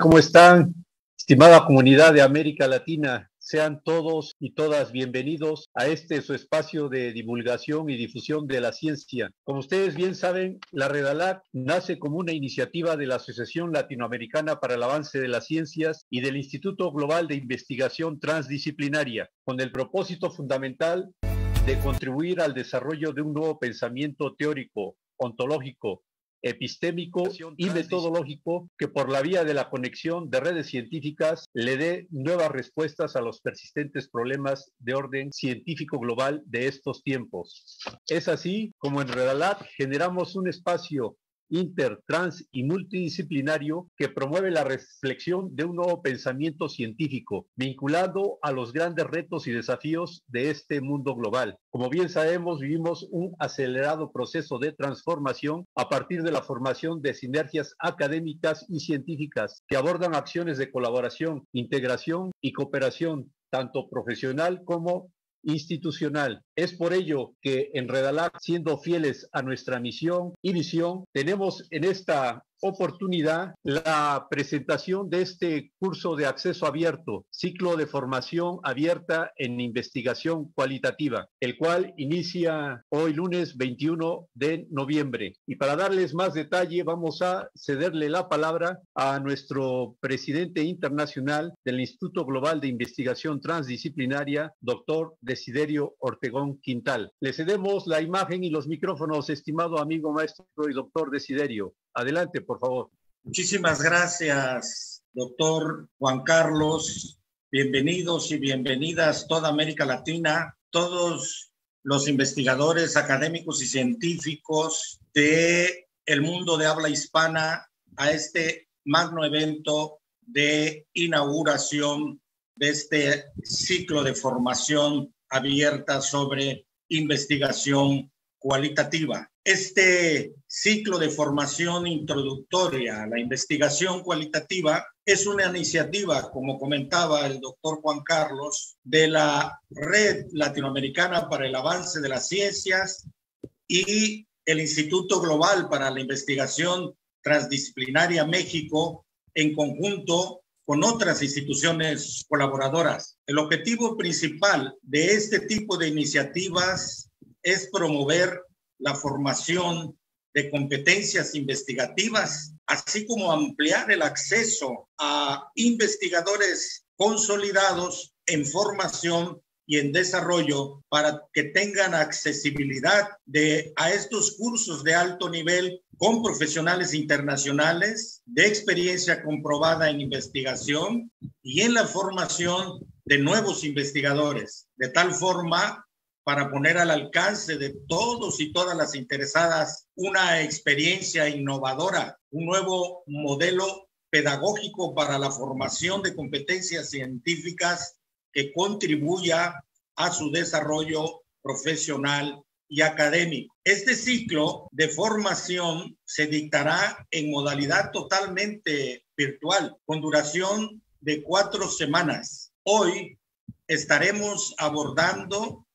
¿Cómo están? Estimada comunidad de América Latina, sean todos y todas bienvenidos a este su espacio de divulgación y difusión de la ciencia. Como ustedes bien saben, la Redalac nace como una iniciativa de la Asociación Latinoamericana para el Avance de las Ciencias y del Instituto Global de Investigación Transdisciplinaria, con el propósito fundamental de contribuir al desarrollo de un nuevo pensamiento teórico, ontológico, epistémico y metodológico que por la vía de la conexión de redes científicas le dé nuevas respuestas a los persistentes problemas de orden científico global de estos tiempos. Es así como en Redalab generamos un espacio intertrans y multidisciplinario que promueve la reflexión de un nuevo pensamiento científico vinculado a los grandes retos y desafíos de este mundo global. Como bien sabemos, vivimos un acelerado proceso de transformación a partir de la formación de sinergias académicas y científicas que abordan acciones de colaboración, integración y cooperación tanto profesional como institucional. Es por ello que en Redalac, siendo fieles a nuestra misión y visión, tenemos en esta oportunidad la presentación de este curso de acceso abierto, ciclo de formación abierta en investigación cualitativa, el cual inicia hoy lunes 21 de noviembre. Y para darles más detalle, vamos a cederle la palabra a nuestro presidente internacional del Instituto Global de Investigación Transdisciplinaria, doctor Desiderio Ortegón Quintal. Le cedemos la imagen y los micrófonos, estimado amigo maestro y doctor Desiderio. Adelante, por favor. Muchísimas gracias, doctor Juan Carlos. Bienvenidos y bienvenidas toda América Latina, todos los investigadores académicos y científicos de el mundo de habla hispana a este magno evento de inauguración de este ciclo de formación abierta sobre investigación cualitativa. Este ciclo de formación introductoria a la investigación cualitativa es una iniciativa, como comentaba el doctor Juan Carlos, de la Red Latinoamericana para el Avance de las Ciencias y el Instituto Global para la Investigación Transdisciplinaria México en conjunto con otras instituciones colaboradoras. El objetivo principal de este tipo de iniciativas es promover la formación de competencias investigativas, así como ampliar el acceso a investigadores consolidados en formación y en desarrollo para que tengan accesibilidad de, a estos cursos de alto nivel con profesionales internacionales de experiencia comprobada en investigación y en la formación de nuevos investigadores, de tal forma para poner al alcance de todos y todas las interesadas una experiencia innovadora, un nuevo modelo pedagógico para la formación de competencias científicas que contribuya a su desarrollo profesional y académico. Este ciclo de formación se dictará en modalidad totalmente virtual, con duración de cuatro semanas. Hoy estaremos abordando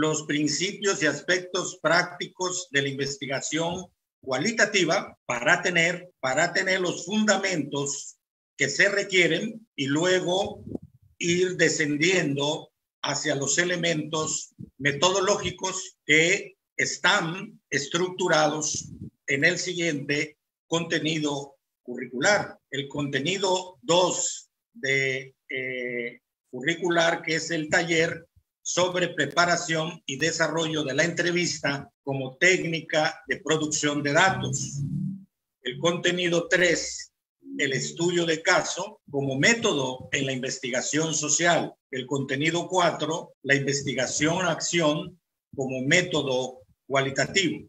los principios y aspectos prácticos de la investigación cualitativa para tener, para tener los fundamentos que se requieren y luego ir descendiendo hacia los elementos metodológicos que están estructurados en el siguiente contenido curricular. El contenido 2 de eh, curricular, que es el taller, sobre preparación y desarrollo de la entrevista como técnica de producción de datos. El contenido 3, el estudio de caso como método en la investigación social. El contenido 4, la investigación-acción como método cualitativo.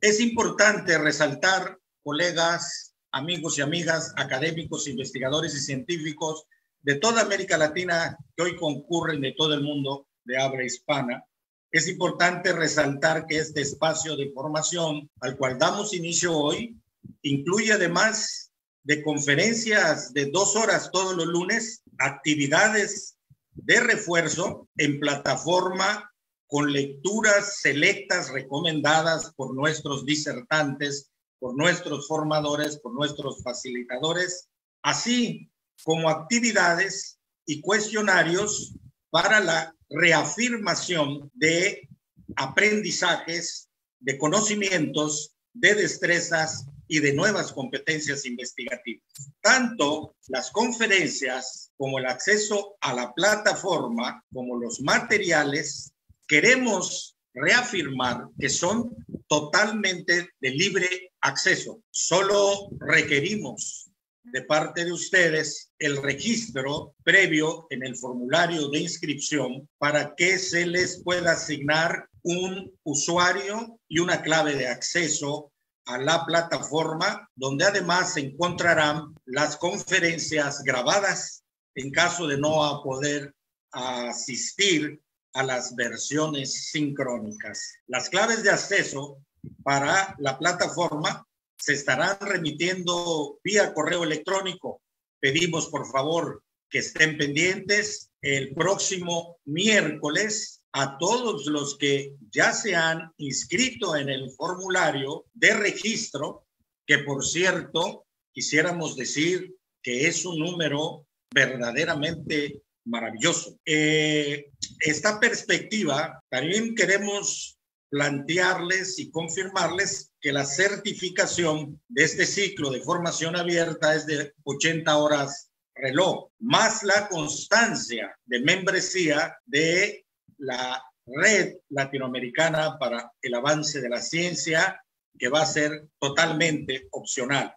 Es importante resaltar, colegas, amigos y amigas, académicos, investigadores y científicos de toda América Latina que hoy concurren de todo el mundo de habla hispana, es importante resaltar que este espacio de formación al cual damos inicio hoy incluye además de conferencias de dos horas todos los lunes, actividades de refuerzo en plataforma con lecturas selectas recomendadas por nuestros disertantes, por nuestros formadores, por nuestros facilitadores, así como actividades y cuestionarios para la reafirmación de aprendizajes, de conocimientos, de destrezas y de nuevas competencias investigativas. Tanto las conferencias como el acceso a la plataforma, como los materiales, queremos reafirmar que son totalmente de libre acceso. Solo requerimos de parte de ustedes el registro previo en el formulario de inscripción para que se les pueda asignar un usuario y una clave de acceso a la plataforma, donde además se encontrarán las conferencias grabadas en caso de no poder asistir a las versiones sincrónicas. Las claves de acceso para la plataforma se estarán remitiendo vía correo electrónico. Pedimos, por favor, que estén pendientes el próximo miércoles a todos los que ya se han inscrito en el formulario de registro, que por cierto, quisiéramos decir que es un número verdaderamente maravilloso. Eh, esta perspectiva, también queremos plantearles y confirmarles que la certificación de este ciclo de formación abierta es de 80 horas reloj, más la constancia de membresía de la red latinoamericana para el avance de la ciencia, que va a ser totalmente opcional.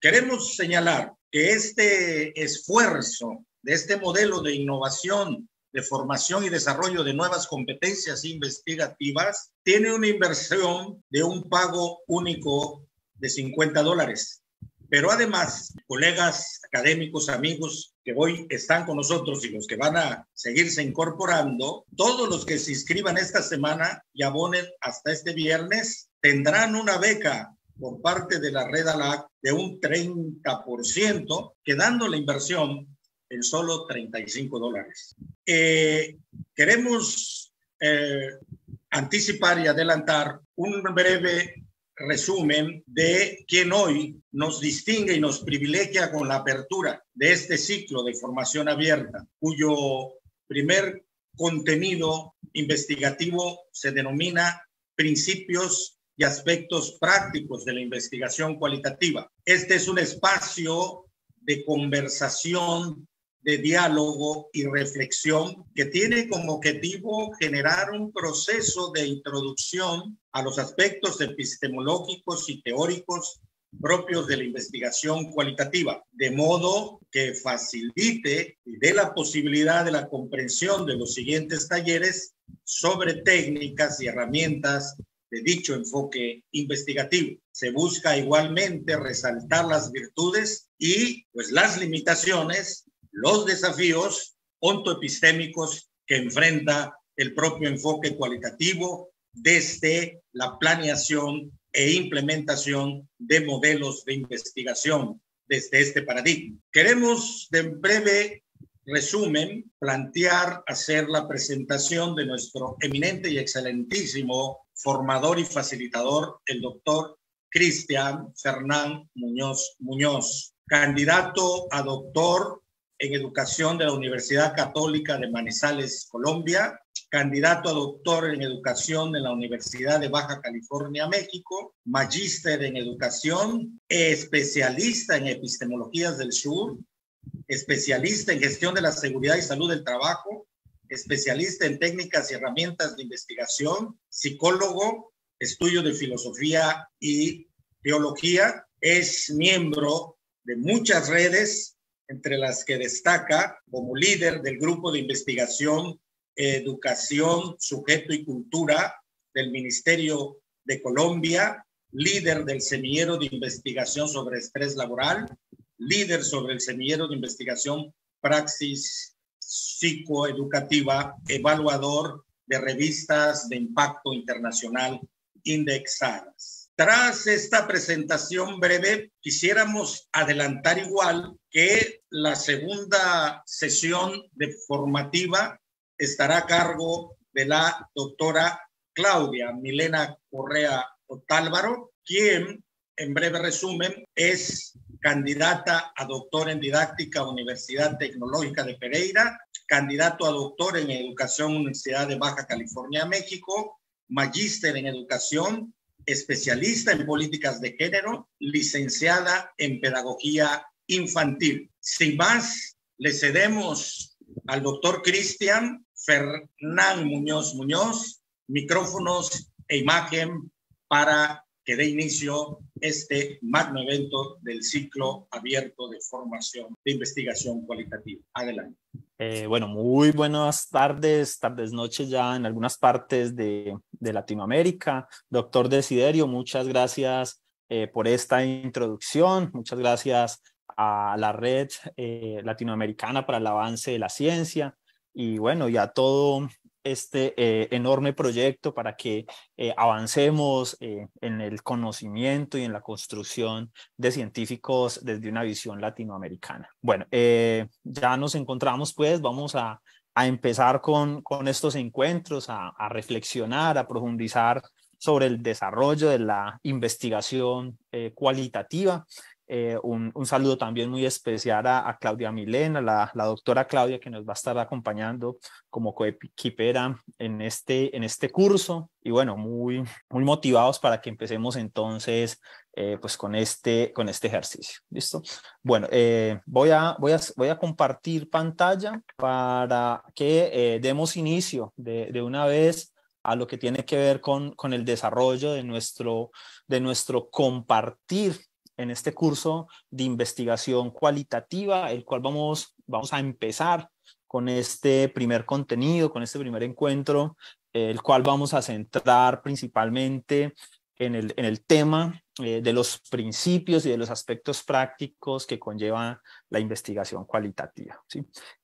Queremos señalar que este esfuerzo de este modelo de innovación de formación y desarrollo de nuevas competencias investigativas, tiene una inversión de un pago único de 50 dólares. Pero además, colegas académicos, amigos que hoy están con nosotros y los que van a seguirse incorporando, todos los que se inscriban esta semana y abonen hasta este viernes tendrán una beca por parte de la red ALAC de un 30%, quedando la inversión en solo 35 dólares. Eh, queremos eh, anticipar y adelantar un breve resumen de quién hoy nos distingue y nos privilegia con la apertura de este ciclo de formación abierta, cuyo primer contenido investigativo se denomina principios y aspectos prácticos de la investigación cualitativa. Este es un espacio de conversación de diálogo y reflexión que tiene como objetivo generar un proceso de introducción a los aspectos epistemológicos y teóricos propios de la investigación cualitativa, de modo que facilite y dé la posibilidad de la comprensión de los siguientes talleres sobre técnicas y herramientas de dicho enfoque investigativo. Se busca igualmente resaltar las virtudes y pues las limitaciones los desafíos ontoepistémicos que enfrenta el propio enfoque cualitativo desde la planeación e implementación de modelos de investigación desde este paradigma. Queremos, de breve resumen, plantear, hacer la presentación de nuestro eminente y excelentísimo formador y facilitador, el doctor Cristian Fernán Muñoz Muñoz, candidato a doctor en Educación de la Universidad Católica de Manizales, Colombia, candidato a doctor en Educación de la Universidad de Baja California, México, magíster en Educación, especialista en Epistemologías del Sur, especialista en Gestión de la Seguridad y Salud del Trabajo, especialista en técnicas y herramientas de investigación, psicólogo, estudio de filosofía y teología, es miembro de muchas redes entre las que destaca como líder del grupo de investigación Educación, Sujeto y Cultura del Ministerio de Colombia, líder del semillero de investigación sobre estrés laboral, líder sobre el semillero de investigación praxis psicoeducativa, evaluador de revistas de impacto internacional indexadas. Tras esta presentación breve, quisiéramos adelantar igual que la segunda sesión de formativa estará a cargo de la doctora Claudia Milena Correa Otálvaro, quien, en breve resumen, es candidata a doctor en didáctica Universidad Tecnológica de Pereira, candidato a doctor en educación Universidad de Baja California, México, magíster en educación especialista en políticas de género, licenciada en pedagogía infantil. Sin más, le cedemos al doctor Cristian Fernán Muñoz Muñoz micrófonos e imagen para que dé inicio este magno evento del ciclo abierto de formación de investigación cualitativa. Adelante. Eh, bueno, muy buenas tardes, tardes, noches ya en algunas partes de, Latinoamérica. Doctor Desiderio, muchas gracias eh, por esta introducción. Muchas gracias a la red eh, latinoamericana para el avance de la ciencia y bueno, ya a todo este eh, enorme proyecto para que eh, avancemos eh, en el conocimiento y en la construcción de científicos desde una visión latinoamericana. Bueno, ya nos encontramos pues, vamos a, empezar con, estos encuentros, a, reflexionar, a profundizar sobre el desarrollo de la investigación cualitativa eh, un, saludo también muy especial a, Claudia Milena, la, la, doctora Claudia, que nos va a estar acompañando como coequipera en este, en este curso. Y bueno, muy, muy motivados para que empecemos entonces eh, pues con este, con este ejercicio. ¿Listo? Bueno, eh, voy, a, voy, a, compartir pantalla para que demos inicio de, una vez a lo que tiene que ver con, con el desarrollo de nuestro, de nuestro compartir en este curso de investigación cualitativa, el cual vamos, vamos a empezar con este primer contenido, con este primer encuentro, el cual vamos a centrar principalmente en el, tema eh, de los principios y de los aspectos prácticos que conlleva la investigación cualitativa.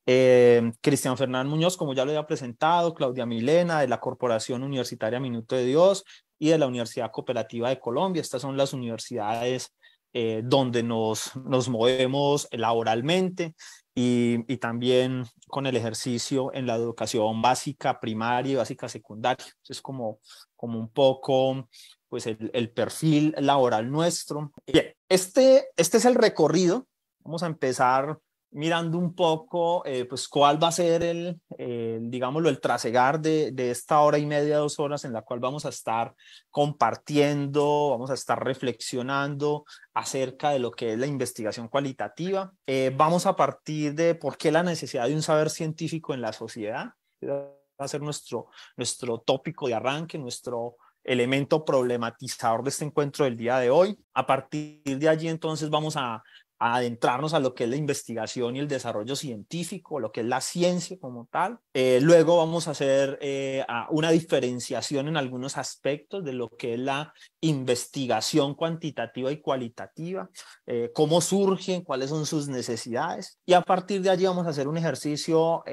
Eh, Cristian Fernán Muñoz, como ya lo había presentado, Claudia Milena de la Corporación Universitaria Minuto de Dios y de la Universidad Cooperativa de Colombia. Estas son las universidades eh, donde nos, movemos laboralmente y, también con el ejercicio en la educación básica, primaria y básica secundaria. Es como, como un poco pues el, perfil laboral nuestro. Bien, este, este es el recorrido. Vamos a empezar mirando un poco, eh, pues cuál va a ser el, eh, digámoslo, el trasegar de, de, esta hora y media, dos horas en la cual vamos a estar compartiendo, vamos a estar reflexionando acerca de lo que es la investigación cualitativa. Eh, vamos a partir de por qué la necesidad de un saber científico en la sociedad. Va a ser nuestro, nuestro tópico de arranque, nuestro, elemento problematizador de este encuentro del día de hoy. A partir de allí entonces vamos a a adentrarnos a lo que es la investigación y el desarrollo científico, lo que es la ciencia como tal. Eh, luego vamos a hacer eh, una diferenciación en algunos aspectos de lo que es la investigación cuantitativa y cualitativa, eh, cómo surgen, cuáles son sus necesidades. Y a partir de allí vamos a hacer un ejercicio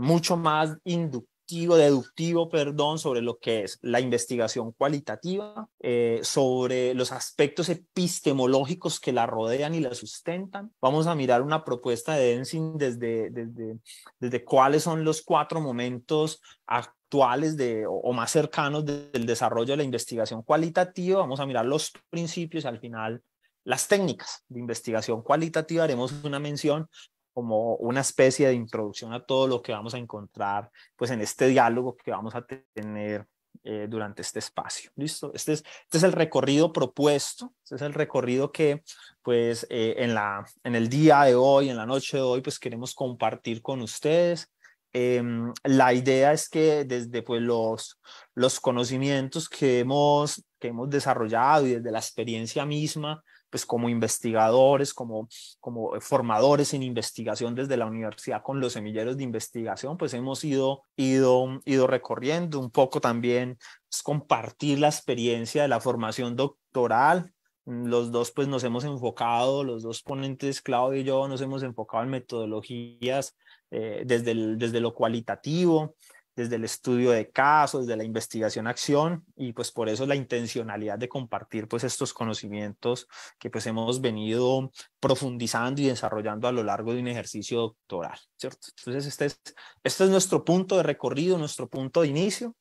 mucho más inductivo deductivo, perdón, sobre lo que es la investigación cualitativa, eh, sobre los aspectos epistemológicos que la rodean y la sustentan. Vamos a mirar una propuesta de Densing desde, desde, desde cuáles son los cuatro momentos actuales de, o, más cercanos del desarrollo de la investigación cualitativa. Vamos a mirar los principios y al final las técnicas de investigación cualitativa. Haremos una mención como una especie de introducción a todo lo que vamos a encontrar pues en este diálogo que vamos a tener eh, durante este espacio. ¿Listo? Este es, este el recorrido propuesto, este es el recorrido que pues eh, en, la, en el día de hoy, en la noche de hoy, pues queremos compartir con ustedes. Em, la idea es que desde pues, los, los conocimientos que hemos, que hemos desarrollado y desde la experiencia misma, pues como investigadores, como, como eh, formadores en investigación desde la universidad con los semilleros de investigación, pues hemos ido, ido, ido recorriendo un poco también, pues, compartir la experiencia de la formación doctoral los dos pues nos hemos enfocado, los dos ponentes, Claudio y yo, nos hemos enfocado en metodologías eh, desde, desde lo cualitativo, desde el estudio de casos, desde la investigación-acción y pues por eso la intencionalidad de compartir pues estos conocimientos que pues hemos venido profundizando y desarrollando a lo largo de un ejercicio doctoral, Entonces este, este es, nuestro punto de recorrido, nuestro punto de inicio.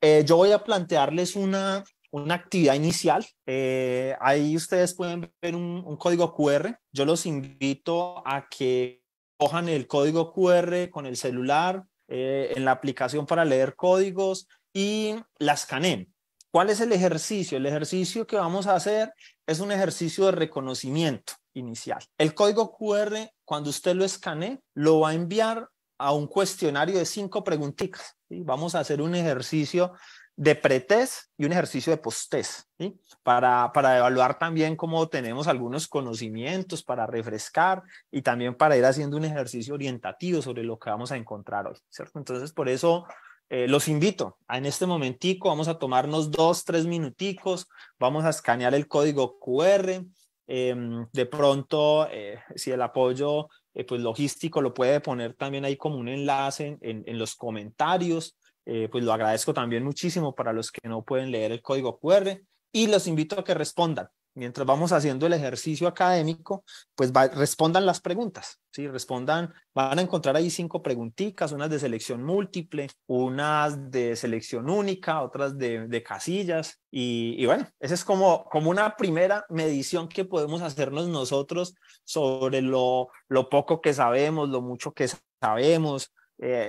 Eh, yo voy a plantearles una, una actividad inicial. Eh, ahí ustedes pueden ver un, un código QR. Yo los invito a que cojan el código QR con el celular, eh, en la aplicación para leer códigos y la escaneen. ¿Cuál es el ejercicio? El ejercicio que vamos a hacer es un ejercicio de reconocimiento inicial. El código QR, cuando usted lo escanee, lo va a enviar a un cuestionario de cinco preguntitas. Vamos a hacer un ejercicio de pretest y un ejercicio de posttest, para, para evaluar también cómo tenemos algunos conocimientos, para refrescar y también para ir haciendo un ejercicio orientativo sobre lo que vamos a encontrar hoy, Entonces, por eso eh, los invito a en este momentico, vamos a tomarnos dos, tres minuticos, vamos a escanear el código QR, em, de pronto, eh, si el apoyo eh, pues logístico lo puede poner también ahí como un enlace en los comentarios, eh, pues lo agradezco también muchísimo para los que no pueden leer el código QR y los invito a que respondan. Mientras vamos haciendo el ejercicio académico, pues respondan las preguntas, ¿sí? Respondan, van a encontrar ahí cinco preguntitas, unas de selección múltiple, unas de selección única, otras de, casillas. Y, bueno, esa es como, como una primera medición que podemos hacernos nosotros sobre lo, lo poco que sabemos, lo mucho que sabemos, eh,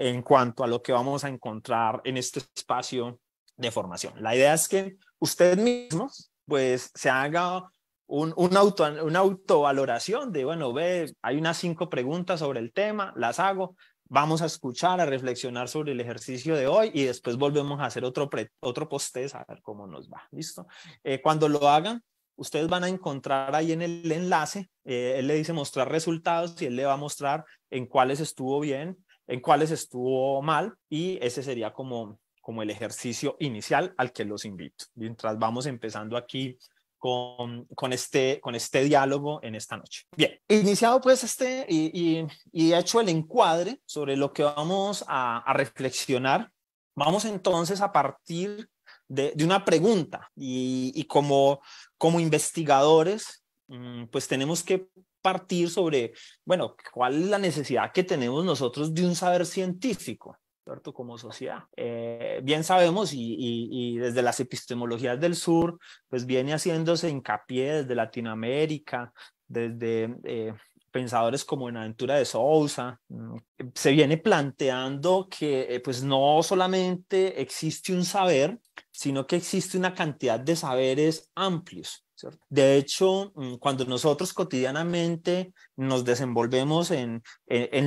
eh, en cuanto a lo que vamos a encontrar en este espacio de formación. La idea es que usted mismos pues se haga un, auto, una autovaloración de, bueno, ve, hay unas cinco preguntas sobre el tema, las hago, vamos a escuchar, a reflexionar sobre el ejercicio de hoy y después volvemos a hacer otro, otro post a ver cómo nos va, ¿listo? Eh, cuando lo hagan, ustedes van a encontrar ahí en el enlace, él le dice mostrar resultados y él le va a mostrar en cuáles estuvo bien, en cuáles estuvo mal y ese sería como, como el ejercicio inicial al que los invito. Mientras vamos empezando aquí con, con, este, con este diálogo en esta noche. Bien, iniciado pues este y, y, hecho el encuadre sobre lo que vamos a, a reflexionar, vamos entonces a partir de, de una pregunta y, y, como, como investigadores, mm, pues tenemos que partir sobre, bueno, cuál es la necesidad que tenemos nosotros de un saber científico. ¿cierto? como sociedad. Eh, bien sabemos, y, desde las epistemologías del sur, pues viene haciéndose hincapié desde Latinoamérica, desde eh, pensadores como en Aventura de Sousa, mm, se viene planteando que eh, pues no solamente existe un saber, sino que existe una cantidad de saberes amplios de hecho, mm, cuando nosotros cotidianamente nos desenvolvemos en,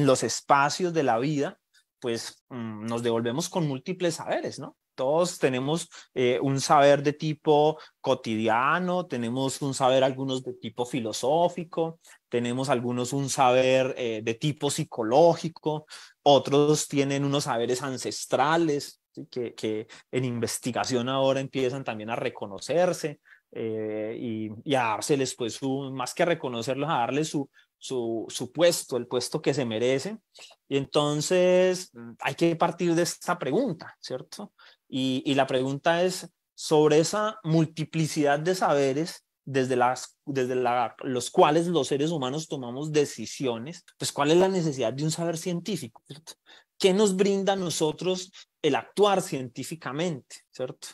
los espacios de la vida, pues mm, nos devolvemos con múltiples saberes, ¿no? Todos tenemos eh, un saber de tipo cotidiano, tenemos un saber algunos de tipo filosófico, tenemos algunos un saber eh, de tipo psicológico, otros tienen unos saberes ancestrales, que, en investigación ahora empiezan también a reconocerse. Eh, y, a dárseles, pues, más que reconocerlos, a darles su, su, puesto, el puesto que se merecen. Y entonces mm, hay que partir de esta pregunta, ¿cierto? Y, la pregunta es sobre esa multiplicidad de saberes desde, las, desde la, los cuales los seres humanos tomamos decisiones, pues cuál es la necesidad de un saber científico, ¿Qué nos brinda a nosotros el actuar científicamente, ¿cierto?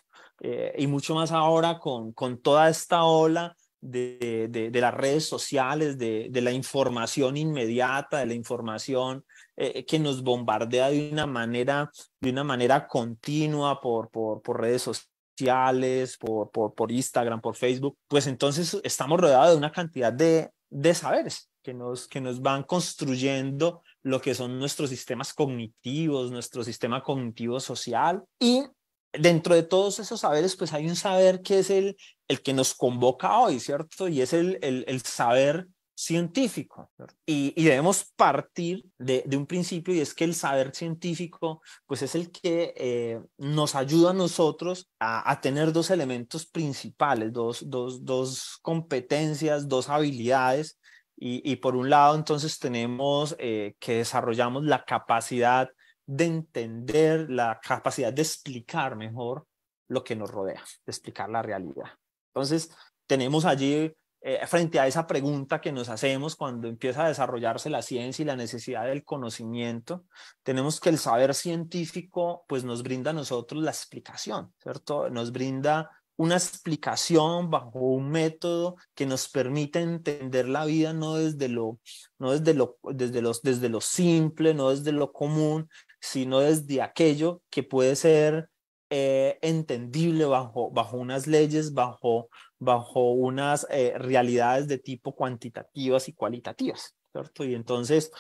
Eh, y mucho más ahora con, con toda esta ola de, de, las redes sociales, de, de, la información inmediata, de la información eh, que nos bombardea de una manera, de una manera continua por, por, redes sociales, por, por, Instagram, por Facebook, pues entonces estamos rodeados de una cantidad de, saberes que nos, que nos van construyendo lo que son nuestros sistemas cognitivos, nuestro sistema cognitivo social y dentro de todos esos saberes, pues hay un saber que es el, el que nos convoca hoy, ¿cierto? Y es el, saber científico. Y, debemos partir de, un principio y es que el saber científico, pues es el que eh, nos ayuda a nosotros a, tener dos elementos principales, dos, dos, competencias, dos habilidades. Y, por un lado, entonces tenemos eh, que desarrollamos la capacidad de entender, la capacidad de explicar mejor lo que nos rodea, de explicar la realidad. Entonces, tenemos allí, eh, frente a esa pregunta que nos hacemos cuando empieza a desarrollarse la ciencia y la necesidad del conocimiento, tenemos que el saber científico pues nos brinda a nosotros la explicación, ¿cierto? Nos brinda una explicación bajo un método que nos permite entender la vida no desde lo no desde lo desde los desde lo simple, no desde lo común, sino desde aquello que puede ser eh, entendible bajo, unas leyes, bajo, bajo unas eh, realidades de tipo cuantitativas y cualitativas, ¿cierto? Y entonces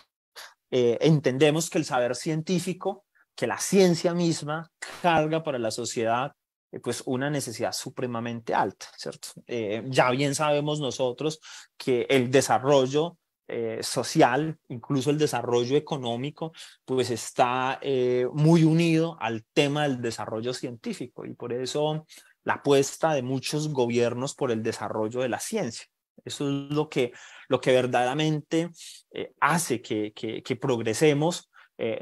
eh, entendemos que el saber científico, que la ciencia misma carga para la sociedad pues una necesidad supremamente alta, ¿cierto? ya bien sabemos nosotros que el desarrollo eh, social, incluso el desarrollo económico, pues está eh, muy unido al tema del desarrollo científico y por eso la apuesta de muchos gobiernos por el desarrollo de la ciencia. Eso es lo que, lo que verdaderamente eh, hace que, que, progresemos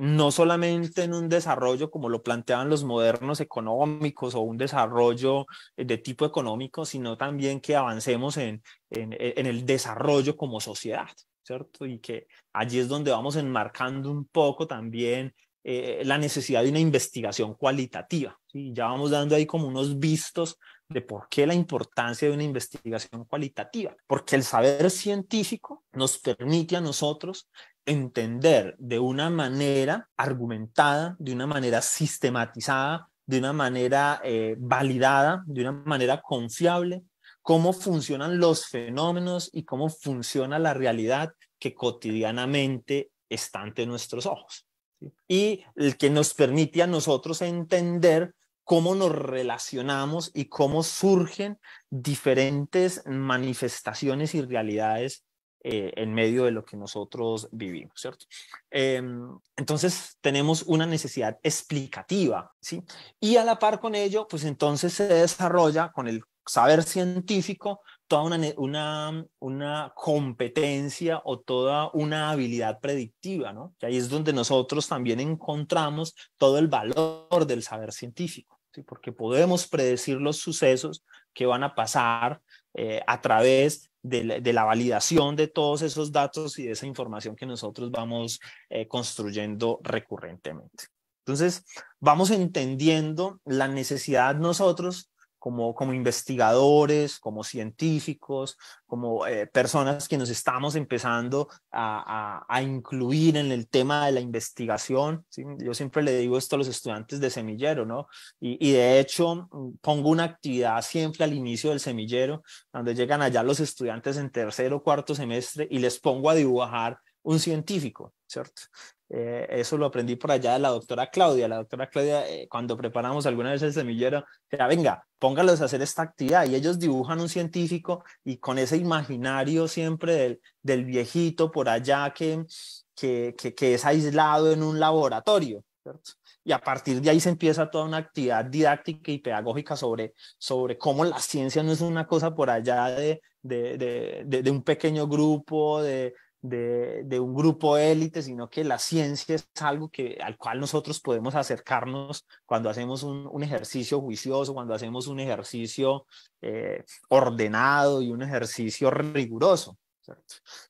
no solamente en un desarrollo como lo planteaban los modernos económicos o un desarrollo de tipo económico, sino también que avancemos en, en el desarrollo como sociedad. ¿cierto? Y que allí es donde vamos enmarcando un poco también eh, la necesidad de una investigación cualitativa. ¿sí? Ya vamos dando ahí como unos vistos de por qué la importancia de una investigación cualitativa, porque el saber científico nos permite a nosotros entender de una manera argumentada, de una manera sistematizada, de una manera eh, validada, de una manera confiable, cómo funcionan los fenómenos y cómo funciona la realidad que cotidianamente está ante nuestros ojos. Y el que nos permite a nosotros entender cómo nos relacionamos y cómo surgen diferentes manifestaciones y realidades eh, en medio de lo que nosotros vivimos, ¿cierto? Em, entonces tenemos una necesidad explicativa, ¿sí? Y a la par con ello, pues entonces se desarrolla con el saber científico toda una, una, una, competencia o toda una habilidad predictiva, ¿no? Y ahí es donde nosotros también encontramos todo el valor del saber científico, ¿sí? porque podemos predecir los sucesos que van a pasar eh, a través de la, validación de todos esos datos y de esa información que nosotros vamos eh, construyendo recurrentemente. Entonces, vamos entendiendo la necesidad nosotros como, como investigadores, como científicos, como eh, personas que nos estamos empezando a, a, incluir en el tema de la investigación. Yo siempre le digo esto a los estudiantes de semillero, ¿no? Y, y, de hecho mm, pongo una actividad siempre al inicio del semillero, donde llegan allá los estudiantes en tercer o cuarto semestre y les pongo a dibujar un científico, ¿cierto? Eh, eso lo aprendí por allá de la doctora Claudia. La doctora Claudia, eh, cuando preparamos alguna vez el semillero, era venga, póngalos a hacer esta actividad. Y ellos dibujan un científico y con ese imaginario siempre del, viejito por allá que, que, que, es aislado en un laboratorio. Y a partir de ahí se empieza toda una actividad didáctica y pedagógica sobre, sobre cómo la ciencia no es una cosa por allá de, de, de, de un pequeño grupo, de, de, un grupo élite, sino que la ciencia es algo que, al cual nosotros podemos acercarnos cuando hacemos un, ejercicio juicioso, cuando hacemos un ejercicio eh, ordenado y un ejercicio riguroso.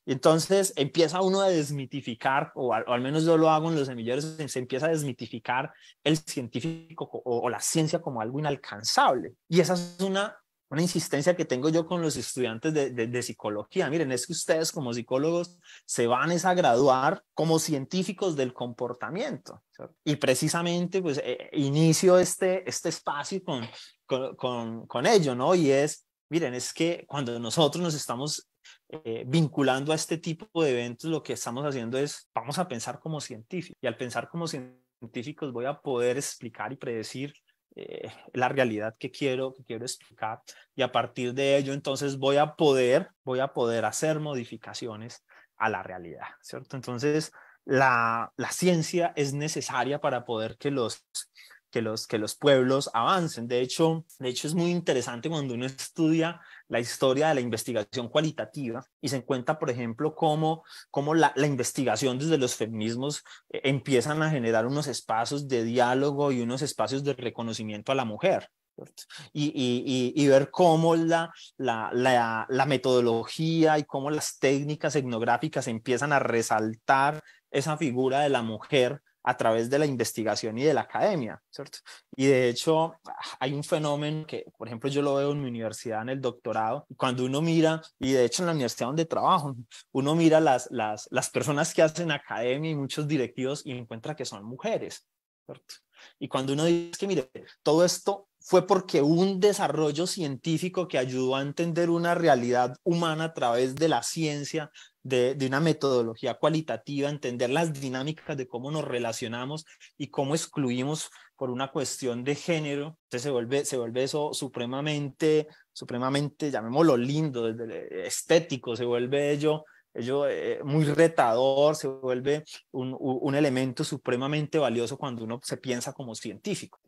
Entonces empieza uno a desmitificar, o al, menos yo lo hago en los semilleros, se empieza a desmitificar el científico o, la ciencia como algo inalcanzable. Y esa es una una insistencia que tengo yo con los estudiantes de, de, psicología. Miren, es que ustedes como psicólogos se van a graduar como científicos del comportamiento. Y precisamente, pues, eh, inicio este, este espacio con, con, con, ello, ¿no? Y es, miren, es que cuando nosotros nos estamos eh, vinculando a este tipo de eventos, lo que estamos haciendo es, vamos a pensar como científicos. Y al pensar como científicos, voy a poder explicar y predecir eh, la realidad que quiero, que quiero explicar y a partir de ello entonces voy a poder, voy a poder hacer modificaciones a la realidad, ¿cierto? Entonces la, la ciencia es necesaria para poder que los que los, que los pueblos avancen. De hecho, de hecho, es muy interesante cuando uno estudia la historia de la investigación cualitativa y se encuentra, por ejemplo, cómo, cómo la, investigación desde los feminismos eh, empiezan a generar unos espacios de diálogo y unos espacios de reconocimiento a la mujer. Y, ver cómo la, la metodología y cómo las técnicas etnográficas empiezan a resaltar esa figura de la mujer a través de la investigación y de la academia, ¿cierto? Y de hecho, hay un fenómeno que, por ejemplo, yo lo veo en mi universidad, en el doctorado, cuando uno mira, y de hecho en la universidad donde trabajo, uno mira las, las, personas que hacen academia y muchos directivos y encuentra que son mujeres, ¿cierto? Y cuando uno dice que, mire, todo esto fue porque un desarrollo científico que ayudó a entender una realidad humana a través de la ciencia, de, una metodología cualitativa, entender las dinámicas de cómo nos relacionamos y cómo excluimos por una cuestión de género. se vuelve, se vuelve eso supremamente, supremamente, llamémoslo lindo, estético, se vuelve ello Ello eh, eh, muy retador, se vuelve un, elemento supremamente valioso cuando uno se piensa como científico.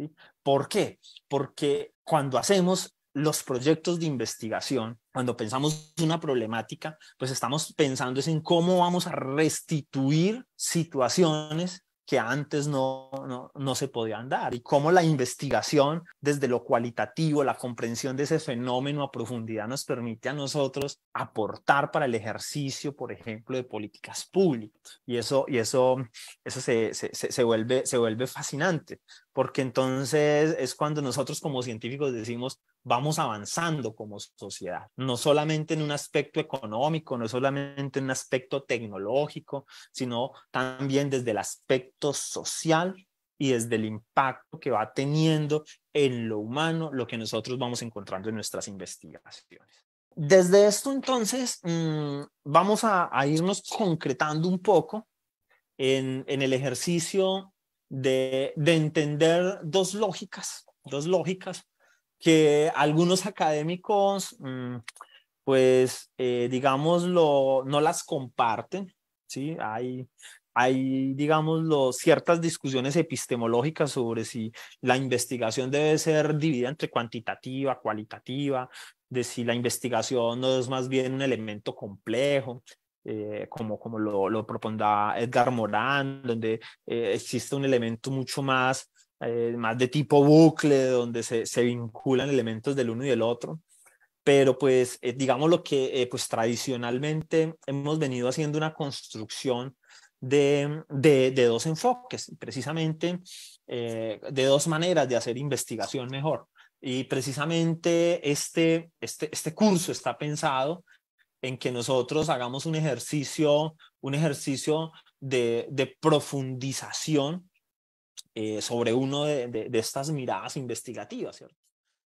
¿Por qué? Porque cuando hacemos los proyectos de investigación, cuando pensamos una problemática, pues estamos pensando en cómo vamos a restituir situaciones que antes no, no, se podían dar y cómo la investigación desde lo cualitativo, la comprensión de ese fenómeno a profundidad nos permite a nosotros aportar para el ejercicio, por ejemplo, de políticas públicas. Y eso, y eso, eso se, se, vuelve, se vuelve fascinante porque entonces es cuando nosotros como científicos decimos, vamos avanzando como sociedad, no solamente en un aspecto económico, no solamente en un aspecto tecnológico, sino también desde el aspecto social y desde el impacto que va teniendo en lo humano lo que nosotros vamos encontrando en nuestras investigaciones. Desde esto entonces mm, vamos a, irnos concretando un poco en, en el ejercicio de, entender dos lógicas, dos lógicas que algunos académicos, mm, pues, digamos, eh, digámoslo, no las comparten, ¿sí? Hay, hay, ciertas discusiones epistemológicas sobre si la investigación debe ser dividida entre cuantitativa, cualitativa, de si la investigación no es más bien un elemento complejo, eh, como, como lo, lo, propondrá Edgar Morán, donde eh, existe un elemento mucho más, eh, más de tipo bucle, donde se, vinculan elementos del uno y del otro. Pero pues digamos lo que pues tradicionalmente hemos venido haciendo una construcción de, dos enfoques, precisamente de dos maneras de hacer investigación mejor. Y precisamente este, este, este curso está pensado en que nosotros hagamos un ejercicio, un ejercicio de, profundización eh, sobre uno de, estas miradas investigativas, ¿cierto?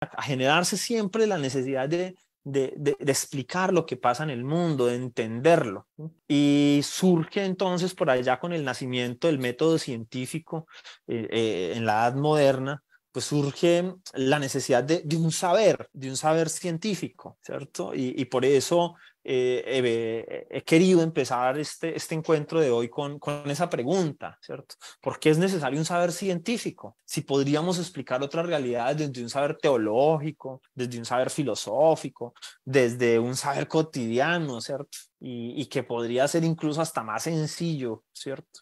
A, generarse siempre la necesidad de, de, explicar lo que pasa en el mundo, de entenderlo. Y surge entonces por allá con el nacimiento del método científico eh, eh, en la edad moderna, pues surge la necesidad de, un saber, de un saber científico, ¿cierto? y por eso eh, eh, he querido empezar este, este encuentro de hoy con, esa pregunta, ¿cierto? ¿Por qué es necesario un saber científico? Si podríamos explicar otras realidades desde un saber teológico, desde un saber filosófico, desde un saber cotidiano, ¿cierto? Y, que podría ser incluso hasta más sencillo, ¿cierto?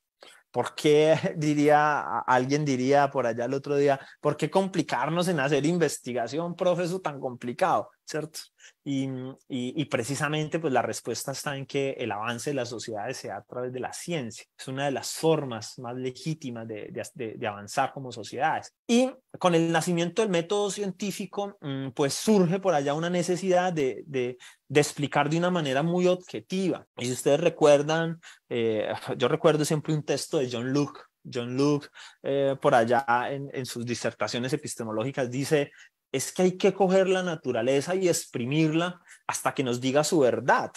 ¿Por qué diría, alguien diría por allá el otro día, por qué complicarnos en hacer investigación, proceso tan complicado? ¿cierto? Y, y, precisamente pues la respuesta está en que el avance de las sociedades sea a través de la ciencia. Es una de las formas más legítimas de, de, de avanzar como sociedades. Y con el nacimiento del método científico, mm, pues surge por allá una necesidad de, de, explicar de una manera muy objetiva. Y si ustedes recuerdan, eh, yo recuerdo siempre un texto de John Luke. John Luke, eh, por allá en, en sus disertaciones epistemológicas, dice es que hay que coger la naturaleza y exprimirla hasta que nos diga su verdad.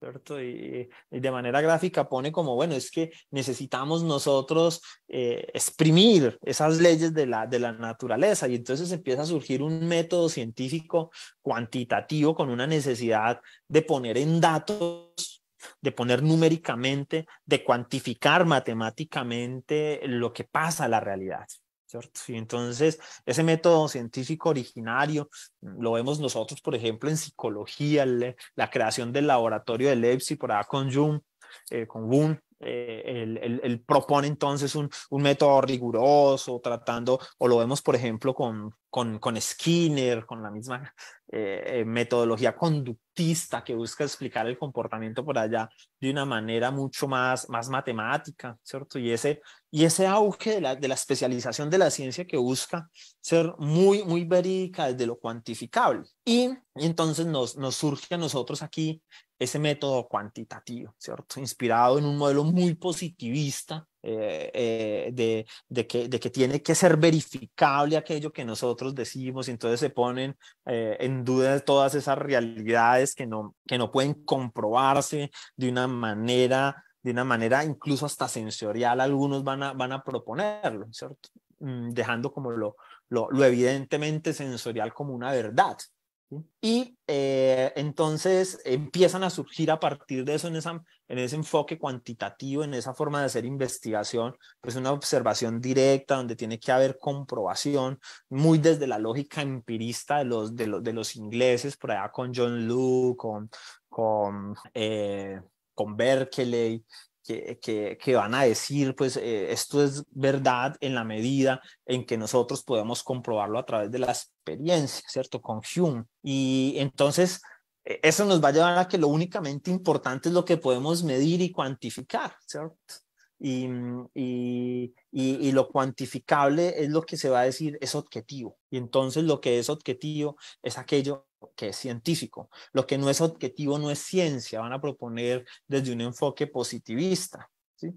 ¿cierto? Y, de manera gráfica pone como, bueno, es que necesitamos nosotros eh, exprimir esas leyes de la, de la naturaleza y entonces empieza a surgir un método científico cuantitativo con una necesidad de poner en datos de poner numéricamente, de cuantificar matemáticamente lo que pasa a la realidad entonces, ese método científico originario mm, lo vemos nosotros, por ejemplo, en psicología, la creación del laboratorio de Leipzig por con Jung, eh, con Wundt, eh, él, propone entonces un, un, método riguroso, tratando, o lo vemos por ejemplo con, con, Skinner, con la misma eh, eh, metodología conductista que busca explicar el comportamiento por allá de una manera mucho más, más matemática, ¿cierto? Y ese, y ese auge de la, especialización de la ciencia que busca ser muy, muy verídica desde lo cuantificable. Y entonces nos, nos surge a nosotros aquí ese método cuantitativo, ¿cierto? Inspirado en un modelo muy positivista eh, eh, de, que, tiene que ser verificable aquello que nosotros decimos, y entonces se ponen eh, en duda todas esas realidades que no, que no pueden comprobarse de una manera, de una manera incluso hasta sensorial, algunos van a, van a proponerlo, ¿cierto? Mm, dejando como lo, lo, lo evidentemente sensorial como una verdad, y eh, entonces empiezan a surgir a partir de eso, en, esa, en ese enfoque cuantitativo, en esa forma de hacer investigación, pues una observación directa donde tiene que haber comprobación, muy desde la lógica empirista de los, los, ingleses, por allá con John Luke, con, con, eh, con Berkeley, que, van a decir, pues eh, esto es verdad en la medida en que nosotros podemos comprobarlo a través de la experiencia, ¿cierto? Con Hume. Y entonces, eh, eso nos va a llevar a que lo únicamente importante es lo que podemos medir y cuantificar, ¿cierto? Mm, y, y, y, lo cuantificable es lo que se va a decir es objetivo. Y entonces lo que es objetivo es aquello que es científico. Lo que no es objetivo no es ciencia, van a proponer desde un enfoque positivista. ¿sí?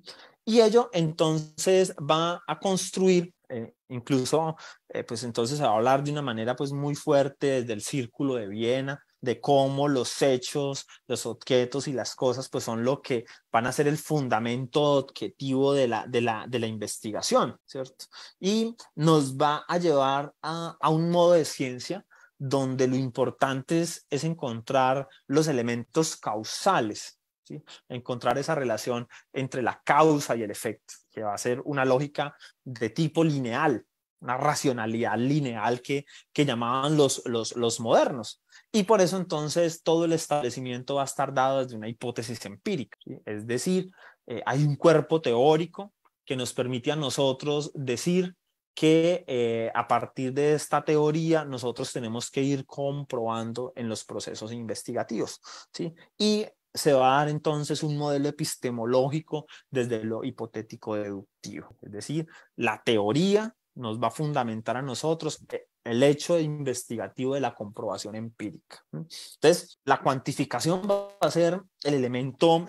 Y ello entonces va a construir, eh, incluso, eh, pues entonces va a hablar de una manera pues muy fuerte desde el círculo de Viena, de cómo los hechos, los objetos y las cosas pues son lo que van a ser el fundamento objetivo de la, de la, de la investigación, ¿cierto? Y nos va a llevar a, a un modo de ciencia donde lo importante es, encontrar los elementos causales, ¿sí? encontrar esa relación entre la causa y el efecto, que va a ser una lógica de tipo lineal, una racionalidad lineal que, que llamaban los, los, modernos. Y por eso entonces todo el establecimiento va a estar dado desde una hipótesis empírica, es decir, eh, hay un cuerpo teórico que nos permite a nosotros decir que eh, a partir de esta teoría nosotros tenemos que ir comprobando en los procesos investigativos. ¿sí? Y se va a dar entonces un modelo epistemológico desde lo hipotético deductivo, es decir, la teoría nos va a fundamentar a nosotros eh, el hecho investigativo de la comprobación empírica. Entonces, la cuantificación va a ser el elemento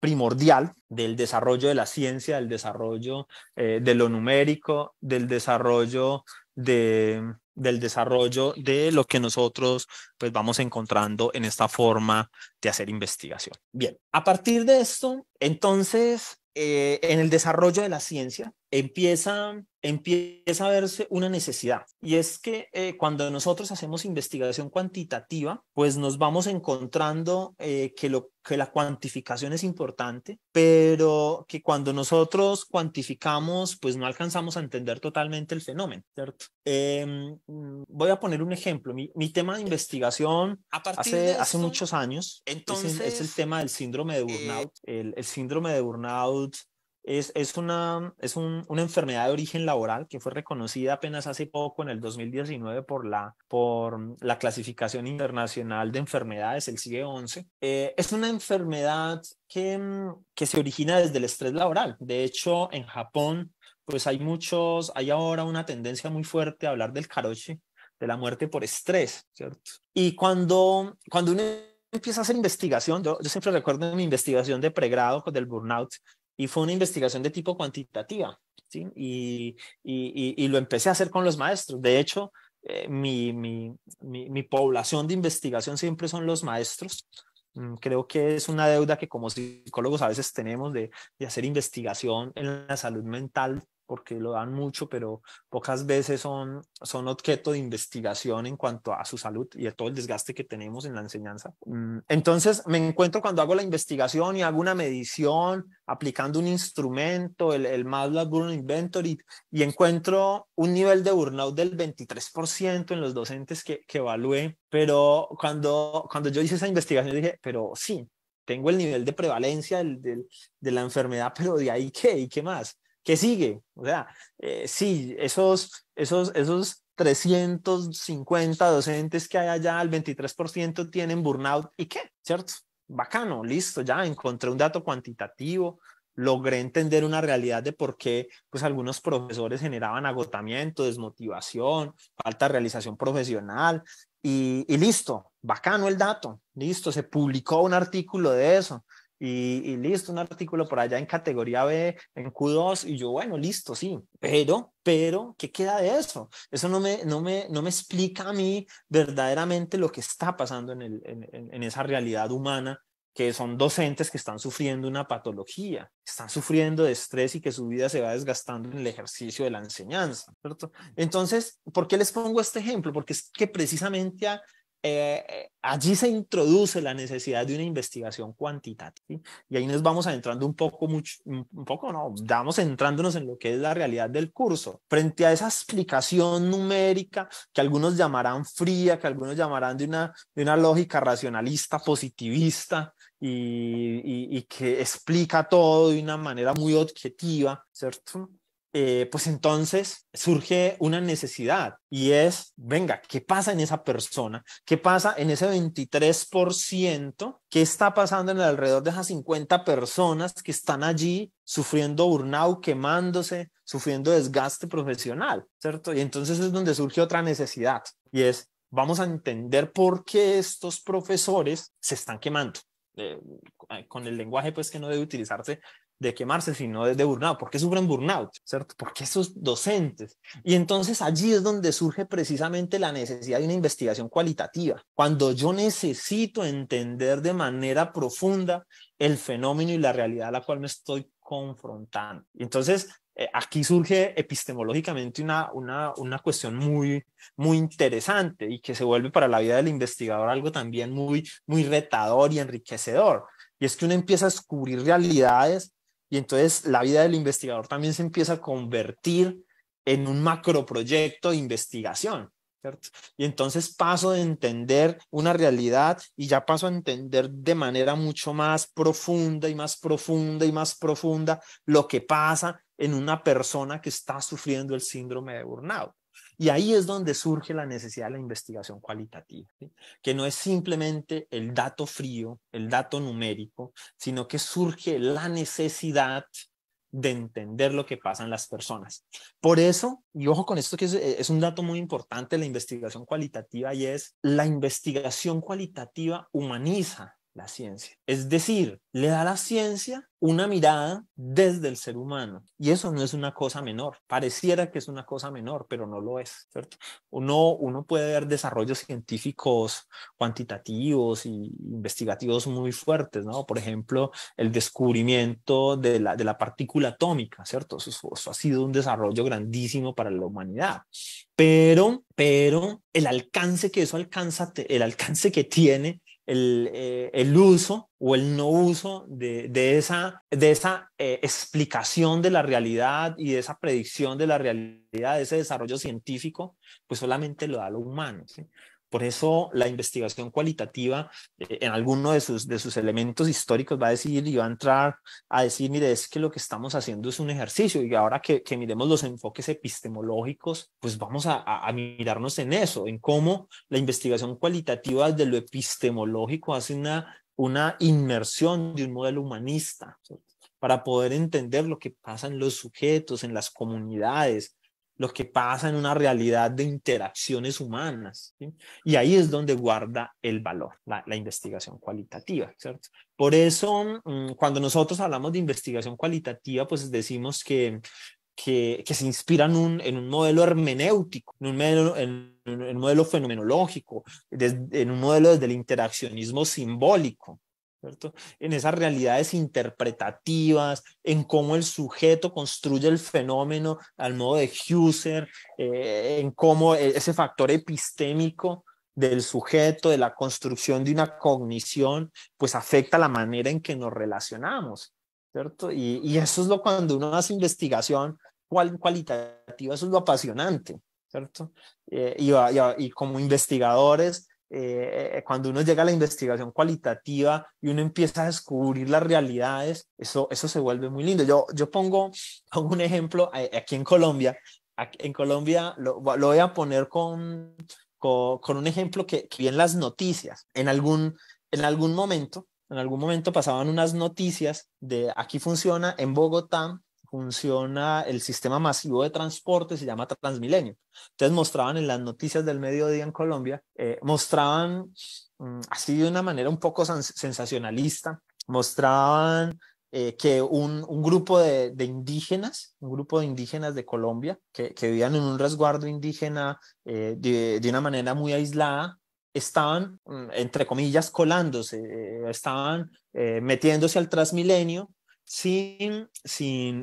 primordial del desarrollo de la ciencia, del desarrollo eh, de lo numérico, del desarrollo de, del desarrollo de lo que nosotros pues vamos encontrando en esta forma de hacer investigación. Bien, a partir de esto, entonces, eh, en el desarrollo de la ciencia, empieza, empieza a verse una necesidad. Y es que eh, cuando nosotros hacemos investigación cuantitativa, pues nos vamos encontrando eh, que, lo, que la cuantificación es importante, pero que cuando nosotros cuantificamos, pues no alcanzamos a entender totalmente el fenómeno, em, mm, voy a poner un ejemplo. Mi, tema de investigación hace, hace muchos años entonces, es, el, tema del síndrome de eh, burnout. el síndrome de burnout es, una, es una enfermedad de origen laboral que fue reconocida apenas hace poco, en el 2019, por la, por la Clasificación Internacional de Enfermedades, el CIE 11. Eh, es una enfermedad que, mm, que se origina desde el estrés laboral. De hecho, en Japón, pues hay muchos, hay ahora una tendencia muy fuerte a hablar del karoshi, de la muerte por estrés, ¿cierto? Y cuando, cuando uno empieza a hacer investigación, yo, yo siempre recuerdo mi investigación de pregrado del burnout, y fue una investigación de tipo cuantitativa. Y, lo empecé a hacer con los maestros. De hecho, eh, mi, población de investigación siempre son los maestros. Mm, creo que es una deuda que como psicólogos a veces tenemos de, de hacer investigación en la salud mental porque lo dan mucho, pero pocas veces son, son objeto de investigación en cuanto a su salud y a todo el desgaste que tenemos en la enseñanza. Mm, entonces me encuentro cuando hago la investigación y hago una medición aplicando un instrumento, el, el MATLAB Burnout Inventory, y encuentro un nivel de burnout del 23% en los docentes que, que evalué, pero cuando, cuando yo hice esa investigación dije, pero sí, tengo el nivel de prevalencia del, de la enfermedad, pero de ahí qué, y qué más. ¿qué sigue? O sea, eh, sí, esos, esos, esos 350 docentes que hay allá, el 23% tienen burnout, ¿y qué? ¿Cierto? Bacano, listo, ya encontré un dato cuantitativo, logré entender una realidad de por qué pues algunos profesores generaban agotamiento, desmotivación, falta de realización profesional y, y listo, bacano el dato, listo, se publicó un artículo de eso, y, listo, un artículo por allá en categoría B, en Q2, y yo, bueno, listo, sí, pero, pero, ¿qué queda de eso? Eso no me, no me, no me explica a mí verdaderamente lo que está pasando en, el, en, en esa realidad humana que son docentes que están sufriendo una patología, están sufriendo de estrés y que su vida se va desgastando en el ejercicio de la enseñanza. ¿cierto? Entonces, ¿por qué les pongo este ejemplo? Porque es que precisamente a, eh, eh, allí se introduce la necesidad de una investigación cuantitativa y ahí nos vamos adentrando un poco, un poco no, vamos entrándonos en lo que es la realidad del curso. Frente a esa explicación numérica que algunos llamarán fría, que algunos llamarán de una, de una lógica racionalista, positivista, y que explica todo de una manera muy objetiva, ¿cierto? Eh, pues entonces surge una necesidad y es, venga, ¿qué pasa en esa persona? ¿Qué pasa en ese 23%? ¿Qué está pasando en el alrededor de esas 50 personas que están allí sufriendo burnout, quemándose, sufriendo desgaste profesional, ¿cierto? Y entonces es donde surge otra necesidad y es, vamos a entender por qué estos profesores se están quemando. Eh, con el lenguaje pues que no debe utilizarse de quemarse, sino de burnout. ¿Por qué sufren burnout? ¿Cierto? Porque esos docentes. Y entonces allí es donde surge precisamente la necesidad de una investigación cualitativa. Cuando yo necesito entender de manera profunda el fenómeno y la realidad a la cual me estoy confrontando. Entonces, eh, aquí surge epistemológicamente una, una, cuestión muy, muy interesante y que se vuelve para la vida del investigador algo también muy, muy retador y enriquecedor. Y es que uno empieza a descubrir realidades y entonces la vida del investigador también se empieza a convertir en un macroproyecto de investigación. Y entonces paso de entender una realidad y ya paso a entender de manera mucho más profunda y más profunda y más profunda lo que pasa en una persona que está sufriendo el síndrome de burnout. Y ahí es donde surge la necesidad de la investigación cualitativa, que no es simplemente el dato frío, el dato numérico, sino que surge la necesidad de entender lo que pasan las personas. Por eso, y ojo con esto que eh, es, un dato muy importante, la investigación cualitativa, y es la investigación cualitativa humaniza la ciencia. Es decir, le da a la ciencia una mirada desde el ser humano. Y eso no es una cosa menor. Pareciera que es una cosa menor, pero no lo es, ¿cierto? Uno, uno puede ver desarrollos científicos cuantitativos e investigativos muy fuertes, ¿no? Por ejemplo, el descubrimiento de la, de la partícula atómica, ¿cierto? Eso, eso ha sido un desarrollo grandísimo para la humanidad. Pero, pero el alcance que eso alcanza, el alcance que tiene eh, el, uso o el no uso de, esa, de esa eh, explicación de la realidad y de esa predicción de la realidad, de ese desarrollo científico, pues solamente lo da lo humano. Por eso la investigación cualitativa eh, en alguno de sus, de sus elementos históricos va a decir y va a entrar a decir, mire, es que lo que estamos haciendo es un ejercicio y ahora que, que miremos los enfoques epistemológicos, pues vamos a, mirarnos en eso, en cómo la investigación cualitativa de lo epistemológico hace una, una inmersión de un modelo humanista. para poder entender lo que pasa en los sujetos, en las comunidades, lo que pasa en una realidad de interacciones humanas. Y ahí es donde guarda el valor, la, investigación cualitativa, Por eso, mm, cuando nosotros hablamos de investigación cualitativa, pues decimos que que, se inspiran en, un, modelo hermenéutico, en un modelo, fenomenológico, en un modelo desde el interaccionismo simbólico, ¿cierto? En esas realidades interpretativas, en cómo el sujeto construye el fenómeno al modo de Husser, eh, en cómo e, ese factor epistémico del sujeto, de la construcción de una cognición, pues afecta la manera en que nos relacionamos, ¿cierto? Y, y eso es lo cuando uno hace investigación cualitativa, eso es lo apasionante, ¿cierto? Eh, y, y, y como investigadores, eh, eh, cuando uno llega a la investigación cualitativa y uno empieza a descubrir las realidades, eso, eso se vuelve muy lindo. Yo, yo pongo, un ejemplo eh, aquí en Colombia. en Colombia lo, voy a poner con, con, un ejemplo que, que, vi en las noticias. En algún, en algún momento, en algún momento pasaban unas noticias de aquí funciona en Bogotá funciona el sistema masivo de transporte, se llama Transmilenio. Entonces mostraban en las noticias del mediodía en Colombia, eh, mostraban mm, así de una manera un poco sensacionalista, mostraban eh, que un, grupo de, indígenas, un grupo de indígenas de Colombia, que, vivían en un resguardo indígena eh, de, de una manera muy aislada, estaban, mm, entre comillas, colándose, estaban metiéndose al Transmilenio sin,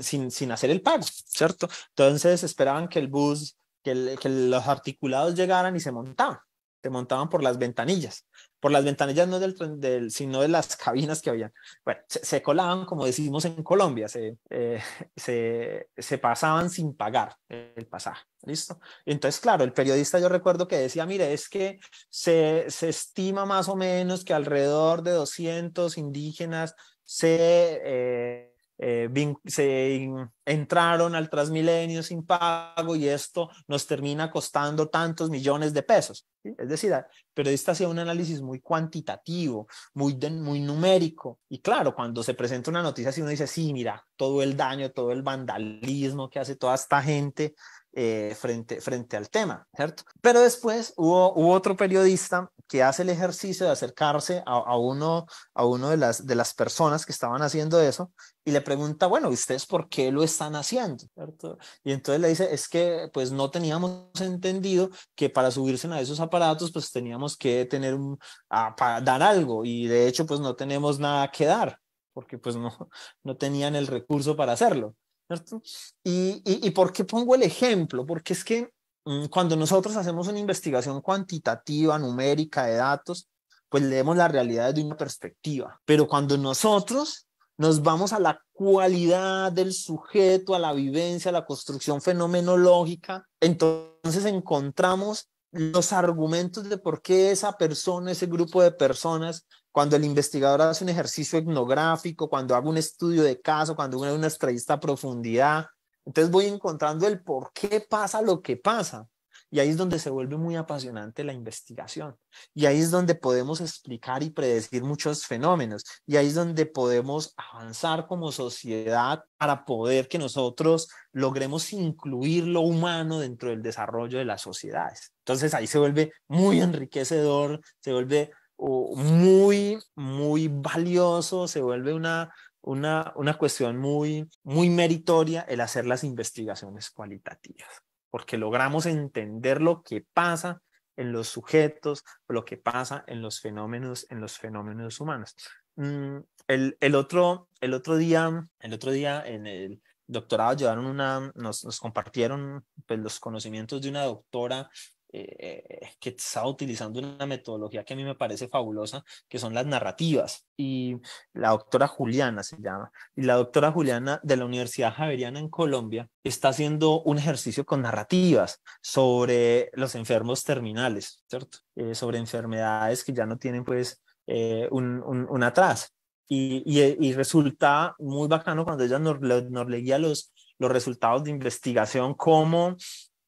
sin, hacer el pago, ¿cierto? Entonces esperaban que el bus, que, los articulados llegaran y se montaban, se montaban por las ventanillas, por las ventanillas no del, del sino de las cabinas que habían. Bueno, se, colaban, como decimos en Colombia, eh, se, pasaban sin pagar el pasaje, ¿listo? Entonces, claro, el periodista yo recuerdo que decía, mire, es que se, se estima más o menos que alrededor de 200 indígenas se, eh, eh, entraron al Transmilenio sin pago y esto nos termina costando tantos millones de pesos. Es decir, ah, pero hace este hacía un análisis muy cuantitativo, muy, muy numérico. Y claro, cuando se presenta una noticia si uno dice, sí, mira, todo el daño, todo el vandalismo que hace toda esta gente eh, frente, frente al tema, ¿cierto? Pero después hubo, hubo otro periodista que hace el ejercicio de acercarse a, uno, a uno de, las, de las personas que estaban haciendo eso y le pregunta, bueno, ¿ustedes por qué lo están haciendo? ¿cierto? Y entonces le dice, es que pues no teníamos entendido que para subirse a esos aparatos pues teníamos que tener un, ah, para dar algo y de hecho pues no tenemos nada que dar porque pues no, no tenían el recurso para hacerlo. ¿cierto? Y, y, por qué pongo el ejemplo? Porque es que mm, cuando nosotros hacemos una investigación cuantitativa, numérica de datos, pues leemos la realidad desde una perspectiva. Pero cuando nosotros nos vamos a la cualidad del sujeto, a la vivencia, a la construcción fenomenológica, entonces encontramos los argumentos de por qué esa persona, ese grupo de personas cuando el investigador hace un ejercicio etnográfico, cuando hago un estudio de caso, cuando hago una entrevista a profundidad. Entonces voy encontrando el por qué pasa lo que pasa. Y ahí es donde se vuelve muy apasionante la investigación. Y ahí es donde podemos explicar y predecir muchos fenómenos. Y ahí es donde podemos avanzar como sociedad para poder que nosotros logremos incluir lo humano dentro del desarrollo de las sociedades. Entonces ahí se vuelve muy enriquecedor, se vuelve muy, muy valioso, se vuelve una, una, una cuestión muy, muy meritoria el hacer las investigaciones cualitativas, porque logramos entender lo que pasa en los sujetos, lo que pasa en los fenómenos, en los fenómenos humanos. Mm, el, otro, el otro día, el otro día en el doctorado llevaron una, nos, nos compartieron pues, los conocimientos de una doctora eh, que está utilizando una metodología que a mí me parece fabulosa, que son las narrativas. Y la doctora Juliana se llama. Y la doctora Juliana de la Universidad Javeriana en Colombia está haciendo un ejercicio con narrativas sobre los enfermos terminales, ¿cierto? Eh, sobre enfermedades que ya no tienen pues eh, un, un, atrás. Y, y, resulta muy bacano cuando ella nos, nos leía los, los resultados de investigación, cómo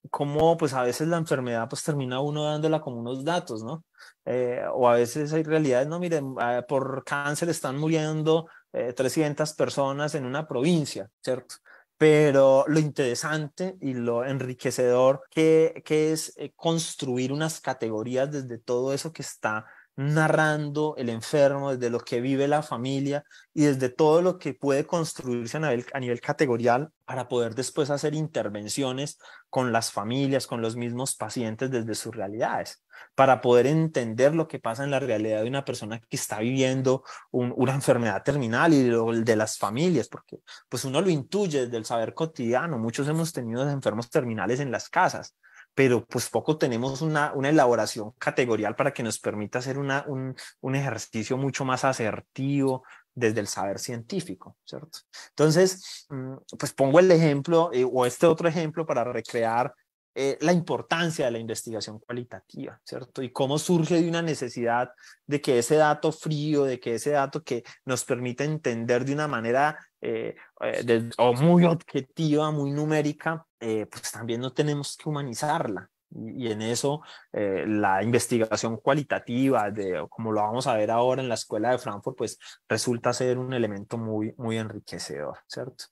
cómo pues a veces la enfermedad pues termina uno dándola como unos datos, ¿no? Eh, o a veces hay realidades, no, miren, ah, por cáncer están muriendo 300 eh, personas en una provincia, ¿cierto? Pero lo interesante y lo enriquecedor que, es eh, construir unas categorías desde todo eso que está narrando el enfermo, desde lo que vive la familia y desde todo lo que puede construirse a nivel, categorial para poder después hacer intervenciones con las familias, con los mismos pacientes desde sus realidades, para poder entender lo que pasa en la realidad de una persona que está viviendo una enfermedad terminal y de, de las familias, porque pues uno lo intuye desde el saber cotidiano, muchos hemos tenido enfermos terminales en las casas, pero pues poco tenemos una, elaboración categorial para que nos permita hacer un, ejercicio mucho más asertivo, desde el saber científico, ¿cierto? Entonces, mm, pues pongo el ejemplo eh, o este otro ejemplo para recrear eh, la importancia de la investigación cualitativa, ¿cierto? Y cómo surge de una necesidad de que ese dato frío, de que ese dato que nos permite entender de una manera eh, eh, muy objetiva, muy numérica, pues también no tenemos que humanizarla. Y, en eso la investigación cualitativa, de, como lo vamos a ver ahora en la Escuela de Frankfurt, pues resulta ser un elemento muy, muy enriquecedor, ¿cierto?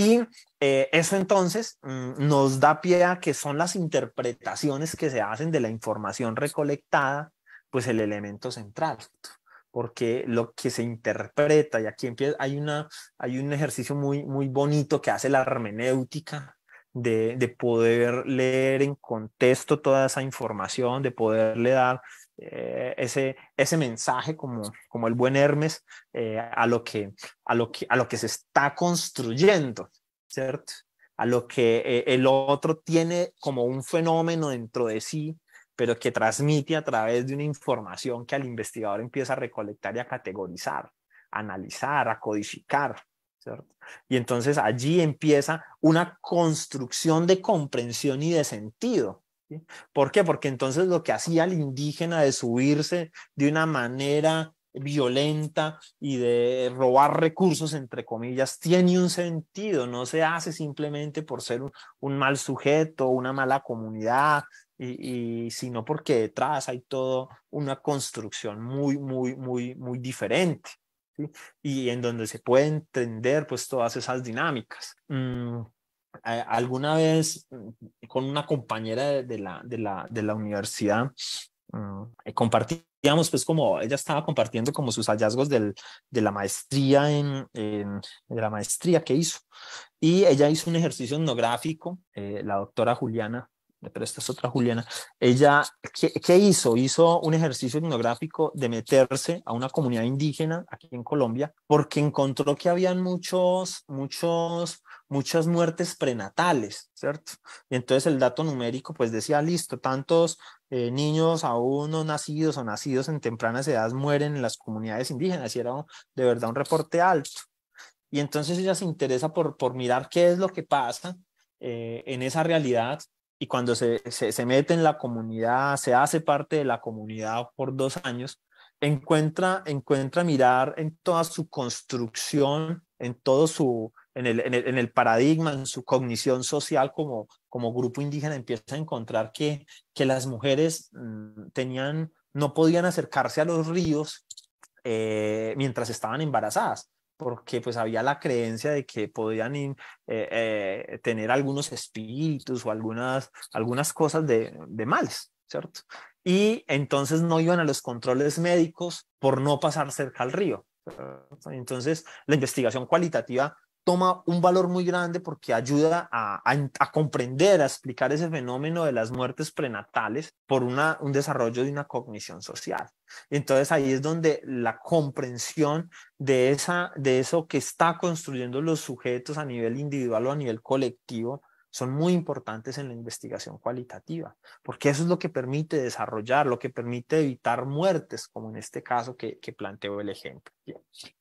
Y eh, eso entonces mm, nos da pie a que son las interpretaciones que se hacen de la información recolectada, pues el elemento central, porque lo que se interpreta, y aquí empieza, hay, una, hay un ejercicio muy, muy bonito que hace la hermenéutica, de, de, poder leer en contexto toda esa información, de poderle dar eh, ese, mensaje como, el buen Hermes eh, a, lo que, se está construyendo, ¿cierto? A lo que eh, el otro tiene como un fenómeno dentro de sí, pero que transmite a través de una información que al investigador empieza a recolectar y a categorizar, analizar, a codificar. ¿cierto? Y entonces allí empieza una construcción de comprensión y de sentido ¿Por qué? Porque entonces lo que hacía el indígena de subirse de una manera violenta y de robar recursos, entre comillas, tiene un sentido, no se hace simplemente por ser un, mal sujeto, una mala comunidad, y, sino porque detrás hay toda una construcción muy, muy, muy, muy diferente. Y en donde se puede entender pues todas esas dinámicas. Mm, alguna vez mm, con una compañera de, la, de, la, de la, universidad mm, eh, compartíamos, pues como ella estaba compartiendo como sus hallazgos del, de la maestría en, la maestría que hizo. Y ella hizo un ejercicio etnográfico, eh, la doctora Juliana pero esta es otra Juliana, ella, ¿qué, hizo? Hizo un ejercicio etnográfico de meterse a una comunidad indígena aquí en Colombia porque encontró que habían muchos, muchos, muchas muertes prenatales, ¿cierto? Y entonces el dato numérico pues decía, listo, tantos eh, niños aún no nacidos o nacidos en tempranas edades mueren en las comunidades indígenas y era de verdad un reporte alto. Y entonces ella se interesa por, por mirar qué es lo que pasa eh, en esa realidad y cuando se, mete en la comunidad, se hace parte de la comunidad por dos años, encuentra, encuentra mirar en toda su construcción, en todo su, en el, en el, paradigma, en su cognición social como, como grupo indígena, empieza a encontrar que, que las mujeres mm, tenían, no podían acercarse a los ríos eh, mientras estaban embarazadas porque pues había la creencia de que podían eh, eh, tener algunos espíritus o algunas, algunas cosas de, de males, ¿cierto? Y entonces no iban a los controles médicos por no pasar cerca al río. Entonces la investigación cualitativa toma un valor muy grande porque ayuda a, comprender, a explicar ese fenómeno de las muertes prenatales por una, un desarrollo de una cognición social. Entonces ahí es donde la comprensión de, esa, de eso que está construyendo los sujetos a nivel individual o a nivel colectivo son muy importantes en la investigación cualitativa, porque eso es lo que permite desarrollar, lo que permite evitar muertes, como en este caso que, que planteo el ejemplo.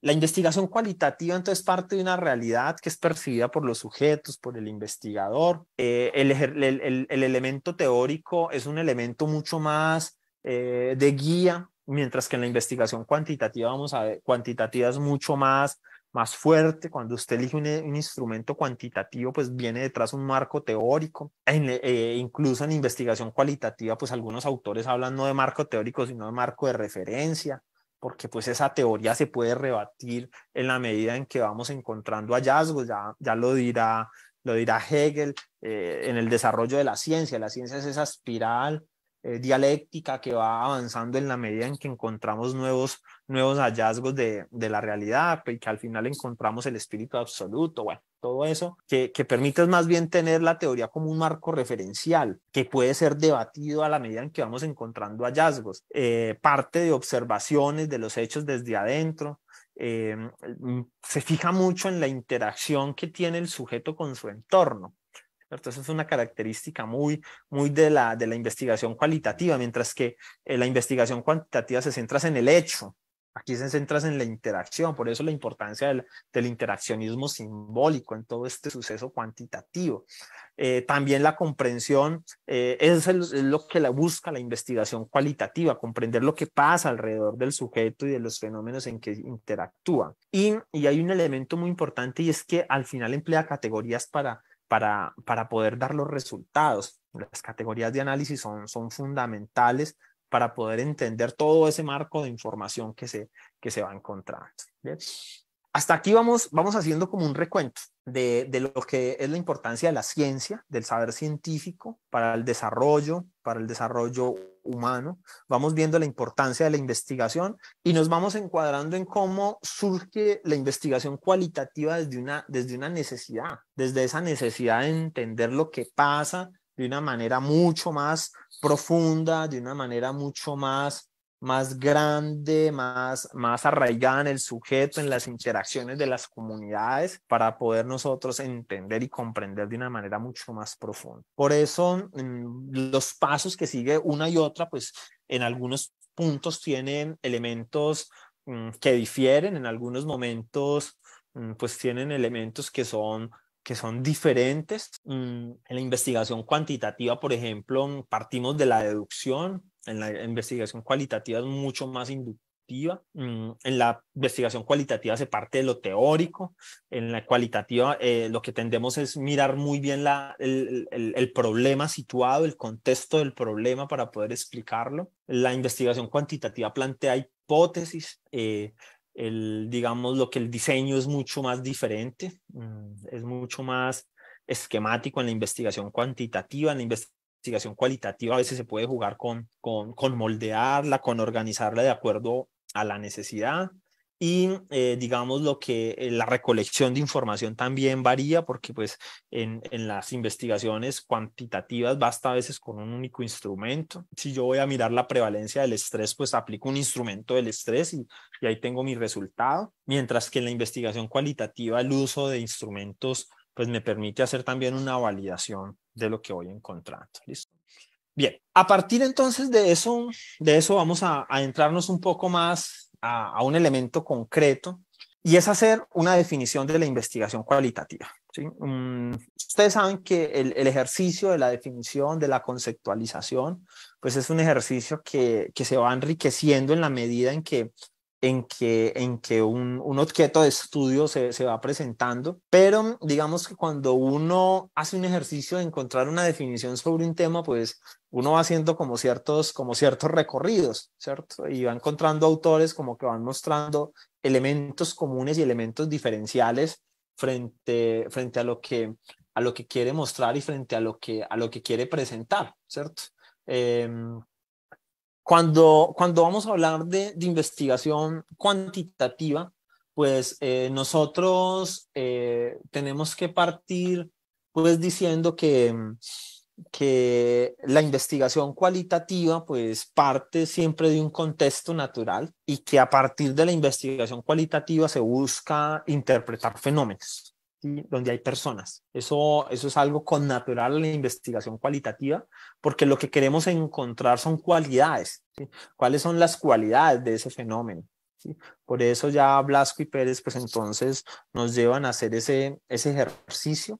La investigación cualitativa entonces parte de una realidad que es percibida por los sujetos, por el investigador. Eh, el, elemento teórico es un elemento mucho más eh, de guía, mientras que en la investigación cuantitativa, vamos a ver, cuantitativa es mucho más más fuerte, cuando usted elige eh, un, instrumento cuantitativo, pues viene detrás un marco teórico. e incluso en investigación cualitativa, pues algunos autores hablan no de marco teórico, sino de marco de referencia porque pues esa teoría se puede rebatir en la medida en que vamos encontrando hallazgos, ya, ya lo dirá lo dirá Hegel, eh, en el desarrollo de la ciencia. La ciencia es esa espiral eh, dialéctica que va avanzando en la medida en que encontramos nuevos, nuevos hallazgos de, de, la realidad pues, y que al final encontramos el espíritu absoluto, bueno, todo eso, que, que permite más bien tener la teoría como un marco referencial que puede ser debatido a la medida en que vamos encontrando hallazgos, eh, parte de observaciones de los hechos desde adentro, eh, se fija mucho en la interacción que tiene el sujeto con su entorno. Esa es una característica muy, muy de, la, de la investigación cualitativa, mientras que eh, la investigación cuantitativa se centra en el hecho, aquí se centra en la interacción, por eso la importancia del, interaccionismo simbólico en todo este suceso cuantitativo. Eh, también la comprensión eh, es, lo que la busca la investigación cualitativa, comprender lo que pasa alrededor del sujeto y de los fenómenos en que interactúa. Y, y hay un elemento muy importante y es que al final emplea categorías para para, para poder dar los resultados. Las categorías de análisis son, son fundamentales para poder entender todo ese marco de información que se, que se va a encontrar. Hasta aquí vamos, vamos haciendo como un recuento de, de, lo que es la importancia de la ciencia, del saber científico para el desarrollo, para el desarrollo humano. Vamos viendo la importancia de la investigación y nos vamos encuadrando en cómo surge la investigación cualitativa desde una, desde una necesidad, desde esa necesidad de entender lo que pasa de una manera mucho más profunda, de una manera mucho más más grande, más, más arraigada en el sujeto, en las interacciones de las comunidades, para poder nosotros entender y comprender de una manera mucho más profunda. Por eso, mm, los pasos que sigue una y otra, pues en algunos puntos tienen elementos mm, que difieren, en algunos momentos, mm, pues tienen elementos que son que son diferentes. En la investigación cuantitativa, por ejemplo, partimos de la deducción, en la investigación cualitativa es mucho más inductiva. Mm, en la investigación cualitativa se parte de lo teórico, en la cualitativa eh, lo que tendemos es mirar muy bien la, el, problema situado, el contexto del problema para poder explicarlo. La investigación cuantitativa plantea hipótesis. Eh, digamos, lo que el diseño es mucho más diferente, mm, es mucho más esquemático en la investigación cuantitativa, en la investigación investigación cualitativa a veces se puede jugar con, con, moldearla, con organizarla de acuerdo a la necesidad y eh, digamos lo que eh, la recolección de información también varía porque pues en, las investigaciones cuantitativas basta a veces con un único instrumento. Si yo voy a mirar la prevalencia del estrés, pues aplico un instrumento del estrés y ahí tengo mi resultado, mientras que en la investigación cualitativa el uso de instrumentos pues me permite hacer también una validación de lo que voy encontrando. ¿Listo? Bien, a partir entonces de eso, de eso vamos a, entrarnos un poco más a, un elemento concreto y es hacer una definición de la investigación cualitativa. ¿sí? Mm, ustedes saben que el, ejercicio de la definición, de la conceptualización, pues es un ejercicio que, que se va enriqueciendo en la medida en que en que, en que un, objeto de estudio se, va presentando, pero digamos que cuando uno hace un ejercicio de encontrar una definición sobre un tema, pues uno va haciendo como ciertos, como ciertos recorridos, ¿cierto? Y va encontrando autores como que van mostrando elementos comunes y elementos diferenciales frente, frente a, lo que, a lo que quiere mostrar y frente a lo que, a lo que quiere presentar, ¿cierto? Eh, cuando, vamos a hablar de, investigación cuantitativa, pues eh, nosotros eh, tenemos que partir pues diciendo que, que la investigación cualitativa pues parte siempre de un contexto natural y que a partir de la investigación cualitativa se busca interpretar fenómenos donde hay personas. Eso, eso es algo con natural la investigación cualitativa, porque lo que queremos encontrar son cualidades. ¿Cuáles son las cualidades de ese fenómeno? Por eso ya Blasco y Pérez, pues entonces nos llevan a hacer ese, ese ejercicio.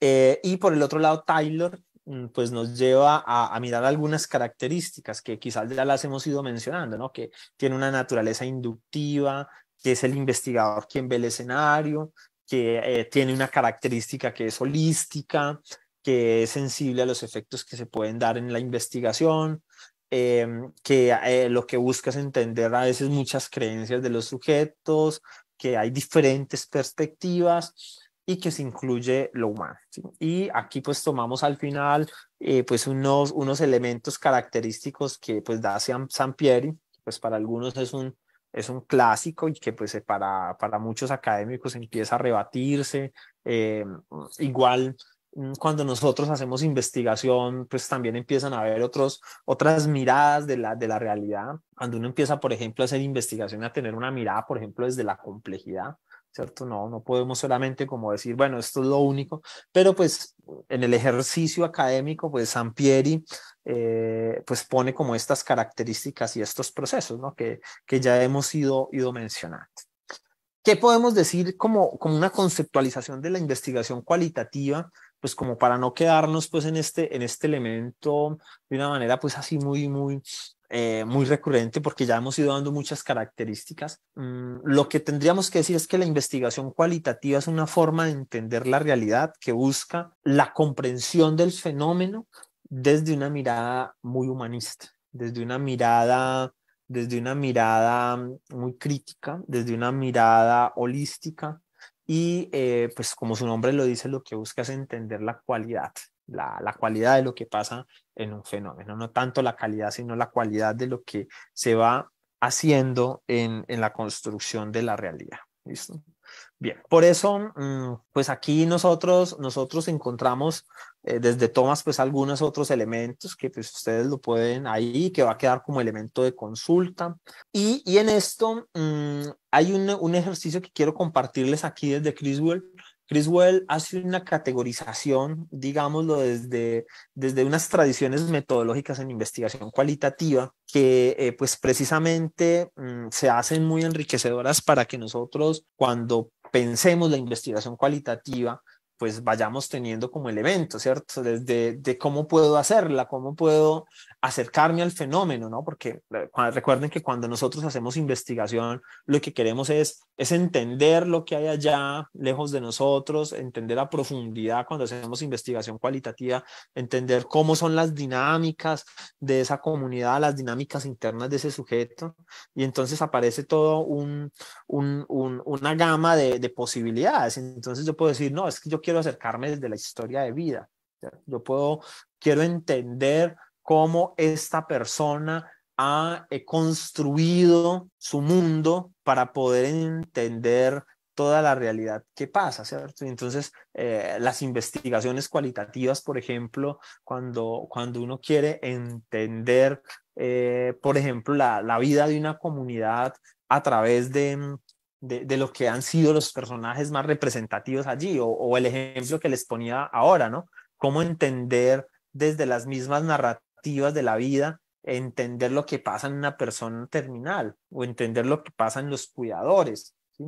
Eh, y por el otro lado, Taylor, mm, pues nos lleva a, a, mirar algunas características que quizás ya las hemos ido mencionando, ¿no? Que tiene una naturaleza inductiva, que es el investigador quien ve el escenario, que eh, tiene una característica que es holística, que es sensible a los efectos que se pueden dar en la investigación, em, que eh, lo que busca es entender a veces muchas creencias de los sujetos, que hay diferentes perspectivas y que se incluye lo humano. Y aquí pues tomamos al final eh, pues unos, unos elementos característicos que pues da San, San pues para algunos es un es un clásico y que pues eh, para, para muchos académicos empieza a rebatirse. Eh, igual mm, cuando nosotros hacemos investigación, pues también empiezan a haber otros, otras miradas de la, de la realidad. Cuando uno empieza, por ejemplo, a hacer investigación, a tener una mirada, por ejemplo, desde la complejidad, ¿cierto? No, no podemos solamente como decir, bueno, esto es lo único, pero pues en el ejercicio académico, pues Sampieri eh, pues pone como estas características y estos procesos, ¿no? Que, que ya hemos ido, ido mencionando. ¿Qué podemos decir como, como una conceptualización de la investigación cualitativa? Pues como para no quedarnos pues en este, en este elemento de una manera pues así muy, muy, eh, muy recurrente porque ya hemos ido dando muchas características. Mm, lo que tendríamos que decir es que la investigación cualitativa es una forma de entender la realidad que busca la comprensión del fenómeno desde una mirada muy humanista, desde una mirada desde una mirada mm, muy crítica, desde una mirada holística y eh, pues como su nombre lo dice, lo que busca es entender la cualidad la, la, cualidad de lo que pasa en un fenómeno, no tanto la calidad, sino la cualidad de lo que se va haciendo en, la construcción de la realidad. Bien, por eso, mm, pues aquí nosotros, nosotros encontramos eh, desde Thomas, pues algunos otros elementos que pues ustedes lo pueden ahí, que va a quedar como elemento de consulta. Y, en esto mm, hay un, un, ejercicio que quiero compartirles aquí desde Criswell, Criswell hace una categorización, digámoslo, desde, unas tradiciones metodológicas en investigación cualitativa que eh, pues precisamente mm, se hacen muy enriquecedoras para que nosotros cuando pensemos la investigación cualitativa pues vayamos teniendo como el evento, ¿cierto? Desde de cómo puedo hacerla, cómo puedo acercarme al fenómeno, ¿no? Porque eh, recuerden que cuando nosotros hacemos investigación, lo que queremos es, es entender lo que hay allá, lejos de nosotros, entender a profundidad cuando hacemos investigación cualitativa, entender cómo son las dinámicas de esa comunidad, las dinámicas internas de ese sujeto, y entonces aparece todo un, un, un una gama de, de posibilidades. Entonces yo puedo decir, no, es que yo quiero acercarme desde la historia de vida. Yo puedo, quiero entender cómo esta persona ha construido su mundo para poder entender toda la realidad que pasa, ¿cierto? Entonces, eh, las investigaciones cualitativas, por ejemplo, cuando, cuando uno quiere entender, eh, por ejemplo, la, la vida de una comunidad a través de, de, lo que han sido los personajes más representativos allí, o, el ejemplo que les ponía ahora, ¿no? Cómo entender desde las mismas narrativas de la vida, entender lo que pasa en una persona terminal, o entender lo que pasa en los cuidadores, ¿sí?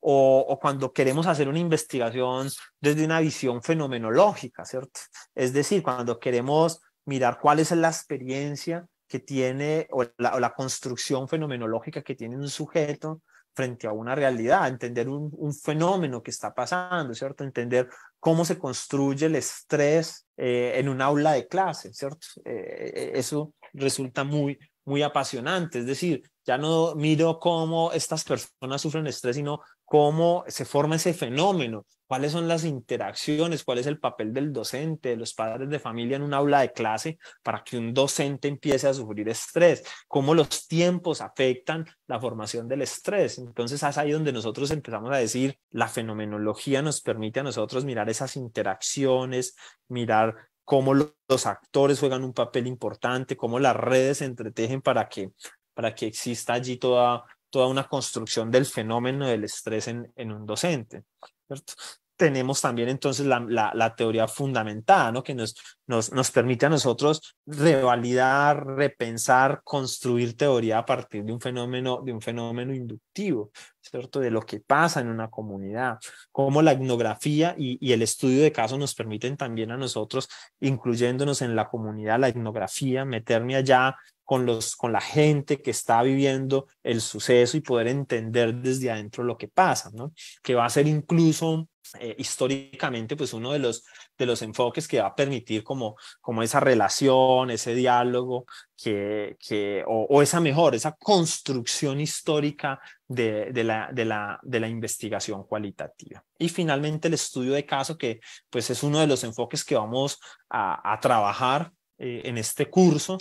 o, cuando queremos hacer una investigación desde una visión fenomenológica, ¿cierto? Es decir, cuando queremos mirar cuál es la experiencia que tiene o la construcción fenomenológica que tiene un sujeto frente a una realidad, entender un, fenómeno que está pasando, ¿cierto? Entender cómo se construye el estrés eh, en un aula de clase, ¿cierto? Eh, eh, eso resulta muy, muy apasionante, es decir, ya no miro cómo estas personas sufren estrés, sino cómo se forma ese fenómeno, cuáles son las interacciones, cuál es el papel del docente, de los padres de familia en un aula de clase para que un docente empiece a sufrir estrés, cómo los tiempos afectan la formación del estrés. Entonces es ahí donde nosotros empezamos a decir, la fenomenología nos permite a nosotros mirar esas interacciones, mirar cómo los actores juegan un papel importante, cómo las redes se entretejen para que, para que exista allí toda, toda una construcción del fenómeno del estrés en, en un docente. ¿cierto? tenemos también entonces la, teoría fundamentada, Que nos, nos, nos, permite a nosotros revalidar, repensar, construir teoría a partir de un fenómeno, de un fenómeno inductivo, ¿cierto? De lo que pasa en una comunidad, como la etnografía y, y el estudio de casos nos permiten también a nosotros, incluyéndonos en la comunidad, la etnografía, meterme allá con, los, con la gente que está viviendo el suceso y poder entender desde adentro lo que pasa, ¿no? Que va a ser incluso eh, históricamente pues uno de los, de los enfoques que va a permitir como, como esa relación, ese diálogo que, que, o, esa mejor, esa construcción histórica de, la, de, la, de la investigación cualitativa. Y finalmente el estudio de caso que pues es uno de los enfoques que vamos a, a trabajar eh, en este curso.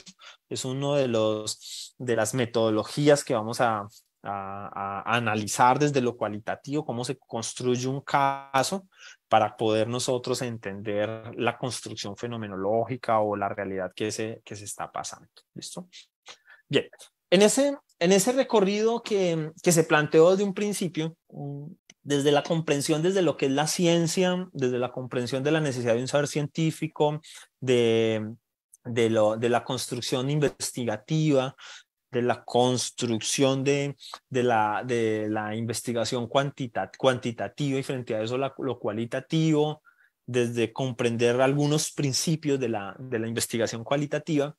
Es uno de, los, de las metodologías que vamos a, analizar desde lo cualitativo, cómo se construye un caso para poder nosotros entender la construcción fenomenológica o la realidad que se, que se está pasando. ¿Listo? Bien, en ese, en ese recorrido que, que se planteó desde un principio, desde la comprensión, desde lo que es la ciencia, desde la comprensión de la necesidad de un saber científico, de, de, lo, de la construcción investigativa, de la construcción de, de, la, de la investigación cuantitativa y frente a eso lo cualitativo, desde comprender algunos principios de la, de la investigación cualitativa,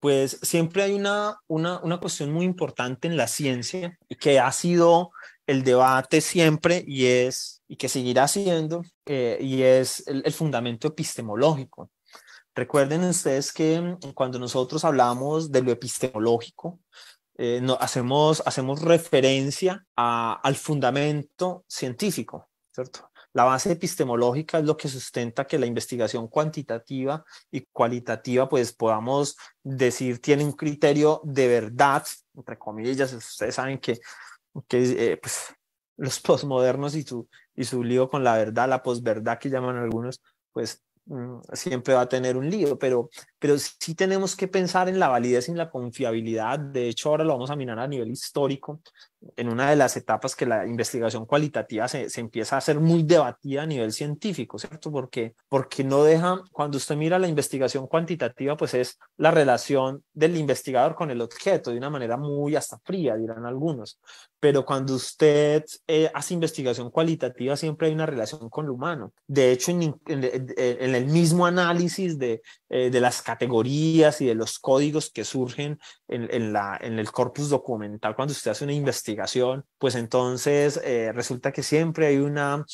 pues siempre hay una, una, cuestión muy importante en la ciencia que ha sido el debate siempre y es y que seguirá siendo eh, y es el fundamento epistemológico Recuerden ustedes que mm, cuando nosotros hablamos de lo epistemológico, eh, no, hacemos, hacemos referencia al fundamento científico, ¿cierto? La base epistemológica es lo que sustenta que la investigación cuantitativa y cualitativa, pues podamos decir, tiene un criterio de verdad, entre comillas, ustedes saben que, que eh, pues, los posmodernos y su, y su lío con la verdad, la posverdad que llaman algunos, pues Mm, siempre va a tener un lío, pero, pero sí tenemos que pensar en la validez y en la confiabilidad. De hecho, ahora lo vamos a mirar a nivel histórico, en una de las etapas que la investigación cualitativa se, empieza a hacer muy debatida a nivel científico, ¿cierto? Porque, porque no deja, cuando usted mira la investigación cuantitativa, pues es la relación del investigador con el objeto de una manera muy hasta fría, dirán algunos, pero cuando usted eh, hace investigación cualitativa siempre hay una relación con lo humano. De hecho, en, en, el mismo análisis de, eh, de, las categorías y de los códigos que surgen en, en, la, en el corpus documental, cuando usted hace una investigación, pues entonces eh, resulta que siempre hay una,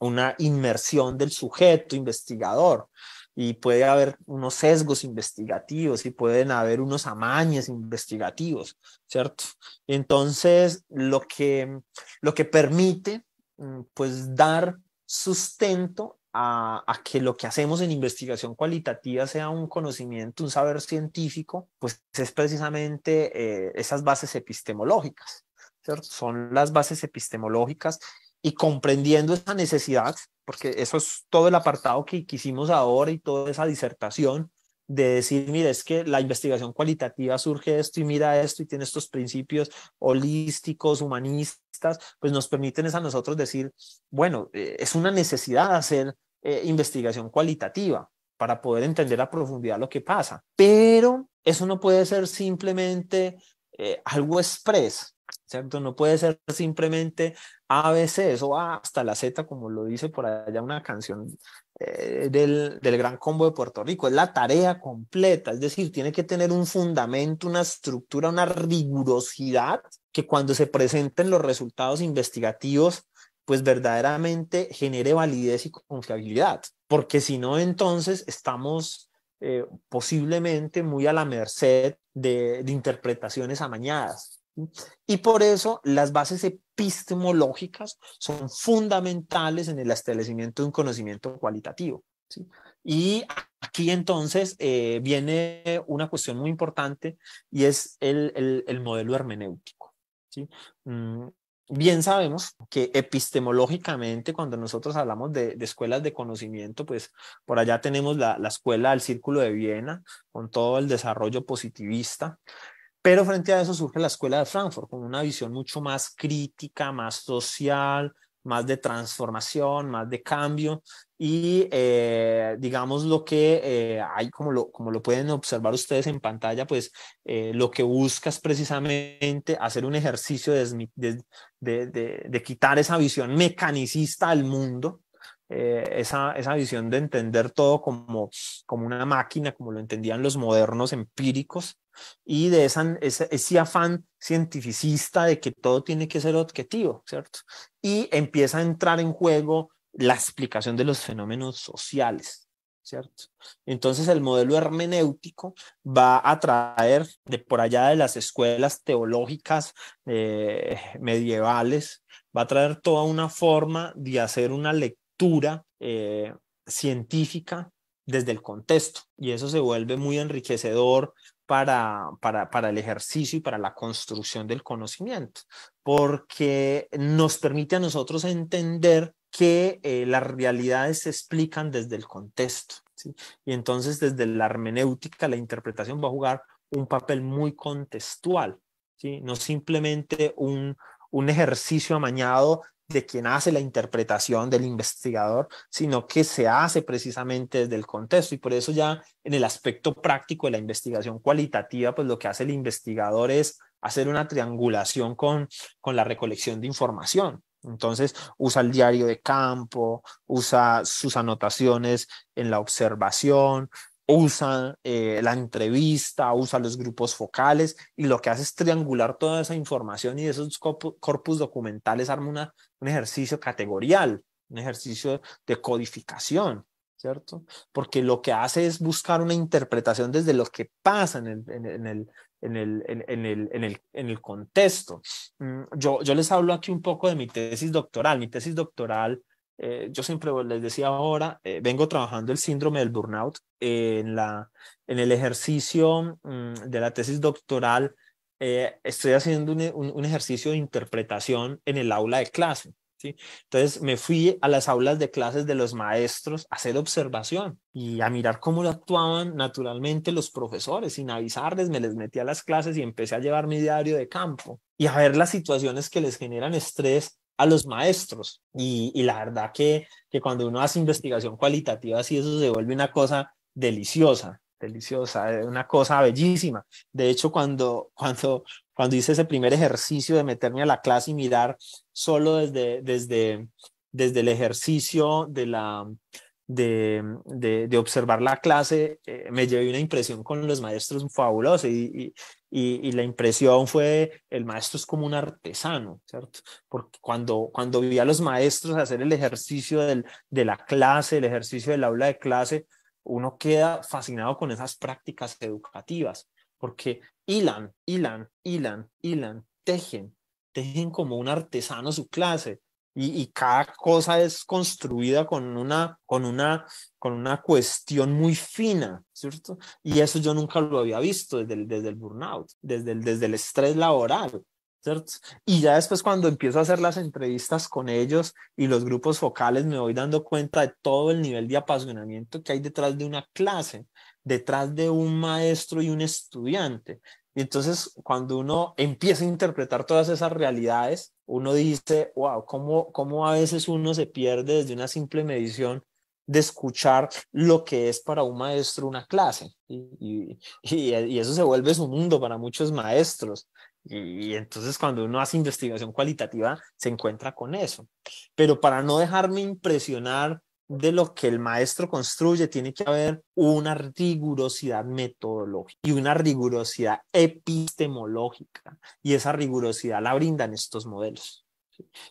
una inmersión del sujeto investigador y puede haber unos sesgos investigativos y pueden haber unos amañes investigativos, ¿cierto? Entonces, lo que, lo que permite, mm, pues, dar sustento a, que lo que hacemos en investigación cualitativa sea un conocimiento, un saber científico, pues es precisamente eh, esas bases epistemológicas. Son las bases epistemológicas y comprendiendo esa necesidad, porque eso es todo el apartado que, quisimos ahora y toda esa disertación de decir, mira, es que la investigación cualitativa surge esto y mira esto y tiene estos principios holísticos, humanistas, pues nos permiten es a nosotros decir, bueno, eh, es una necesidad hacer eh, investigación cualitativa para poder entender a profundidad lo que pasa, pero eso no puede ser simplemente eh, algo expreso, no puede ser simplemente ABC, eso va hasta la Z, como lo dice por allá una canción eh, del, Gran Combo de Puerto Rico, es la tarea completa, es decir, tiene que tener un fundamento, una estructura, una rigurosidad que cuando se presenten los resultados investigativos, pues verdaderamente genere validez y confiabilidad, porque si no, entonces estamos eh, posiblemente muy a la merced de interpretaciones amañadas y por eso las bases epistemológicas son fundamentales en el establecimiento de un conocimiento cualitativo. Y aquí entonces eh, viene una cuestión muy importante y es el, modelo hermenéutico. Mm, bien sabemos que epistemológicamente cuando nosotros hablamos de, escuelas de conocimiento, pues por allá tenemos la, la escuela del Círculo de Viena con todo el desarrollo positivista, pero frente a eso surge la escuela de Frankfurt con una visión mucho más crítica, más social, más de transformación, más de cambio y eh, digamos lo que eh, hay, como lo, como lo pueden observar ustedes en pantalla, pues eh, lo que busca es precisamente hacer un ejercicio de quitar esa visión mecanicista al mundo eh, esa, esa, visión de entender todo como, como una máquina, como lo entendían los modernos empíricos, y de esa, ese, afán cientificista de que todo tiene que ser objetivo, ¿cierto? Y empieza a entrar en juego la explicación de los fenómenos sociales, ¿cierto? Entonces el modelo hermenéutico va a traer de por allá de las escuelas teológicas eh, medievales, va a traer toda una forma de hacer una lectura lectura eh, científica desde el contexto y eso se vuelve muy enriquecedor para, para, el ejercicio y para la construcción del conocimiento, porque nos permite a nosotros entender que eh, las realidades se explican desde el contexto. Y entonces desde la hermenéutica la interpretación va a jugar un papel muy contextual, ¿sí? no simplemente un, un ejercicio amañado de quien hace la interpretación del investigador, sino que se hace precisamente desde el contexto. Y por eso ya en el aspecto práctico de la investigación cualitativa, pues lo que hace el investigador es hacer una triangulación con, con la recolección de información. Entonces usa el diario de campo, usa sus anotaciones en la observación, usa eh, la entrevista, usa los grupos focales y lo que hace es triangular toda esa información y esos corpus documentales arma una, un ejercicio categorial, un ejercicio de codificación, ¿cierto? Porque lo que hace es buscar una interpretación desde lo que pasa en el, en, el, contexto. Mm, yo, yo les hablo aquí un poco de mi tesis doctoral. Mi tesis doctoral eh, yo siempre les decía ahora, eh, vengo trabajando el síndrome del burnout en, la, en el ejercicio mm, de la tesis doctoral. Eh, estoy haciendo e-, un, ejercicio de interpretación en el aula de clase. ¿sí? Entonces me fui a las aulas de clases de los maestros a hacer observación y a mirar cómo actuaban naturalmente los profesores sin avisarles. Me les metí a las clases y empecé a llevar mi diario de campo y a ver las situaciones que les generan estrés a los maestros. Y, la verdad que, que cuando uno hace investigación cualitativa, así eso se vuelve una cosa deliciosa, deliciosa, eh, una cosa bellísima. De hecho, cuando, cuando, cuando hice ese primer ejercicio de meterme a la clase y mirar solo desde, desde, desde el ejercicio de la... De, de, observar la clase, eh, me llevé una impresión con los maestros fabulosa y, y, la impresión fue, el maestro es como un artesano, ¿cierto? Porque cuando, cuando vi a los maestros hacer el ejercicio del, de la clase, el ejercicio del aula de clase, uno queda fascinado con esas prácticas educativas, porque hilan, hilan, hilan, hilan, tejen, tejen como un artesano su clase, y, cada cosa es construida con una, con, una, con una cuestión muy fina, ¿cierto? Y eso yo nunca lo había visto desde el, desde el burnout, desde el, desde el estrés laboral. ¿cierto? Y ya después cuando empiezo a hacer las entrevistas con ellos y los grupos focales, me voy dando cuenta de todo el nivel de apasionamiento que hay detrás de una clase, detrás de un maestro y un estudiante. Y entonces cuando uno empieza a interpretar todas esas realidades, uno dice, wow, ¿cómo, cómo a veces uno se pierde desde una simple medición de escuchar lo que es para un maestro una clase. Y, eso se vuelve su mundo para muchos maestros. Y, y, entonces cuando uno hace investigación cualitativa, se encuentra con eso. Pero para no dejarme impresionar de lo que el maestro construye, tiene que haber una rigurosidad metodológica y una rigurosidad epistemológica. Y esa rigurosidad la brindan estos modelos.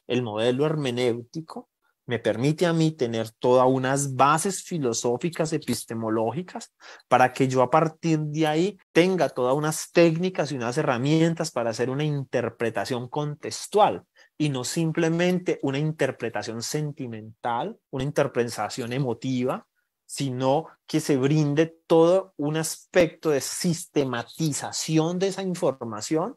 El modelo hermenéutico me permite a mí tener todas unas bases filosóficas, epistemológicas, para que yo a partir de ahí tenga todas unas técnicas y unas herramientas para hacer una interpretación contextual y no simplemente una interpretación sentimental, una interpretación emotiva, sino que se brinde todo un aspecto de sistematización de esa información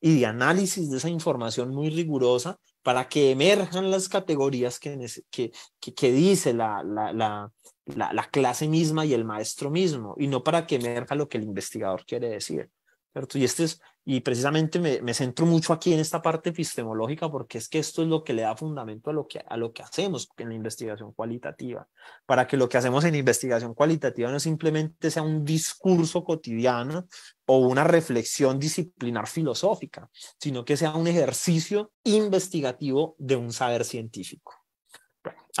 y de análisis de esa información muy rigurosa para que emerjan las categorías que, que, que, dice la, la, la, clase misma y el maestro mismo, y no para que emerja lo que el investigador quiere decir. ¿cierto? Y este es y precisamente me, centro mucho aquí en esta parte epistemológica porque es que esto es lo que le da fundamento a lo que, a lo que hacemos en la investigación cualitativa, para que lo que hacemos en investigación cualitativa no simplemente sea un discurso cotidiano o una reflexión disciplinar filosófica, sino que sea un ejercicio investigativo de un saber científico.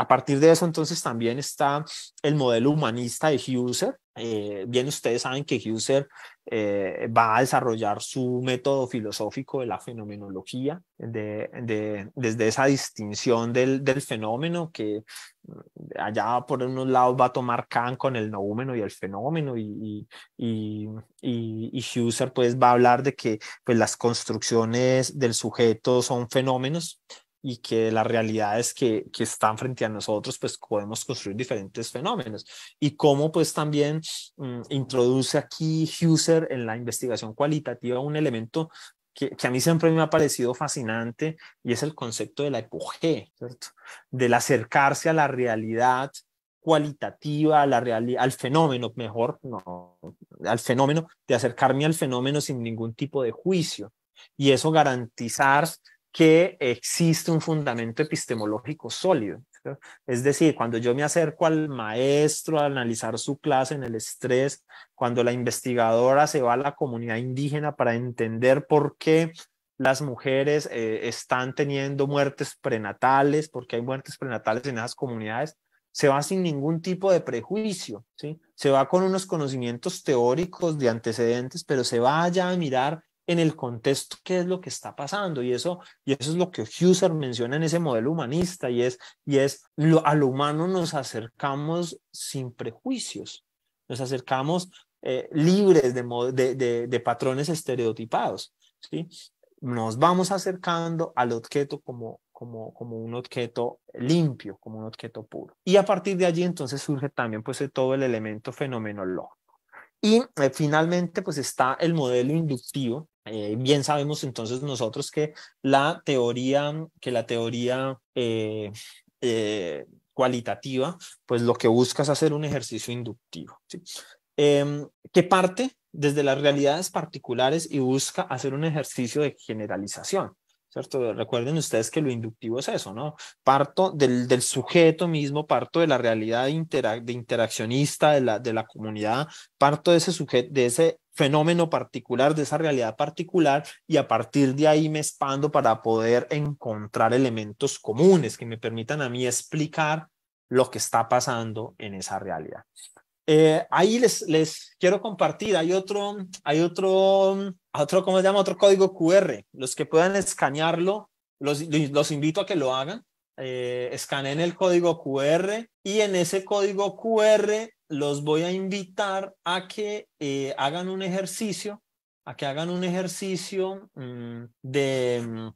A partir de eso, entonces, también está el modelo humanista de Husserl. Eh, bien, ustedes saben que Husserl eh, va a desarrollar su método filosófico de la fenomenología, de, desde esa distinción del, fenómeno que mm, allá por unos lados va a tomar Kant con el noúmeno y el fenómeno y, y, y, y Husser pues va a hablar de que pues las construcciones del sujeto son fenómenos y que las realidades que, que están frente a nosotros, pues podemos construir diferentes fenómenos. Y cómo pues también mm, introduce aquí Husser en la investigación cualitativa un elemento que, a mí siempre me ha parecido fascinante y es el concepto de la epogé, ¿cierto? Del acercarse a la realidad cualitativa, a la al fenómeno, mejor, no, al fenómeno, de acercarme al fenómeno sin ningún tipo de juicio. Y eso garantizar que existe un fundamento epistemológico sólido. Es decir, cuando yo me acerco al maestro a analizar su clase en el estrés, cuando la investigadora se va a la comunidad indígena para entender por qué las mujeres eh, están teniendo muertes prenatales, porque hay muertes prenatales en esas comunidades, se va sin ningún tipo de prejuicio, ¿sí? se va con unos conocimientos teóricos de antecedentes, pero se va allá a mirar en el contexto qué es lo que está pasando y eso y eso es lo que Husserl menciona en ese modelo humanista y es y es humano nos acercamos sin prejuicios nos acercamos eh, libres de, de, de, patrones estereotipados sí nos vamos acercando al objeto como como, como un objeto limpio, como un objeto puro. Y a partir de allí entonces surge también pues todo el elemento fenomenológico. Y eh, finalmente, pues está el modelo inductivo, eh, bien sabemos entonces nosotros que la teoría, que la teoría eh, eh, cualitativa, pues lo que busca es hacer un ejercicio inductivo, em, que parte desde las realidades particulares y busca hacer un ejercicio de generalización. ¿Cierto? Recuerden ustedes que lo inductivo es eso, ¿no? Parto del, del sujeto mismo, parto de la realidad de interaccionista de la, de la comunidad, parto de ese sujeto, de ese fenómeno particular, de esa realidad particular, y a partir de ahí me expando para poder encontrar elementos comunes que me permitan a mí explicar lo que está pasando en esa realidad. Eh, ahí les, les quiero compartir, hay otro, hay otro, otro, ¿cómo se llama? Otro código QR. Los que puedan escanearlo, los, los invito a que lo hagan eh, escaneen el código QR y en ese código QR los voy a invitar a que eh, hagan un ejercicio, a que hagan un ejercicio mm, de... Mm,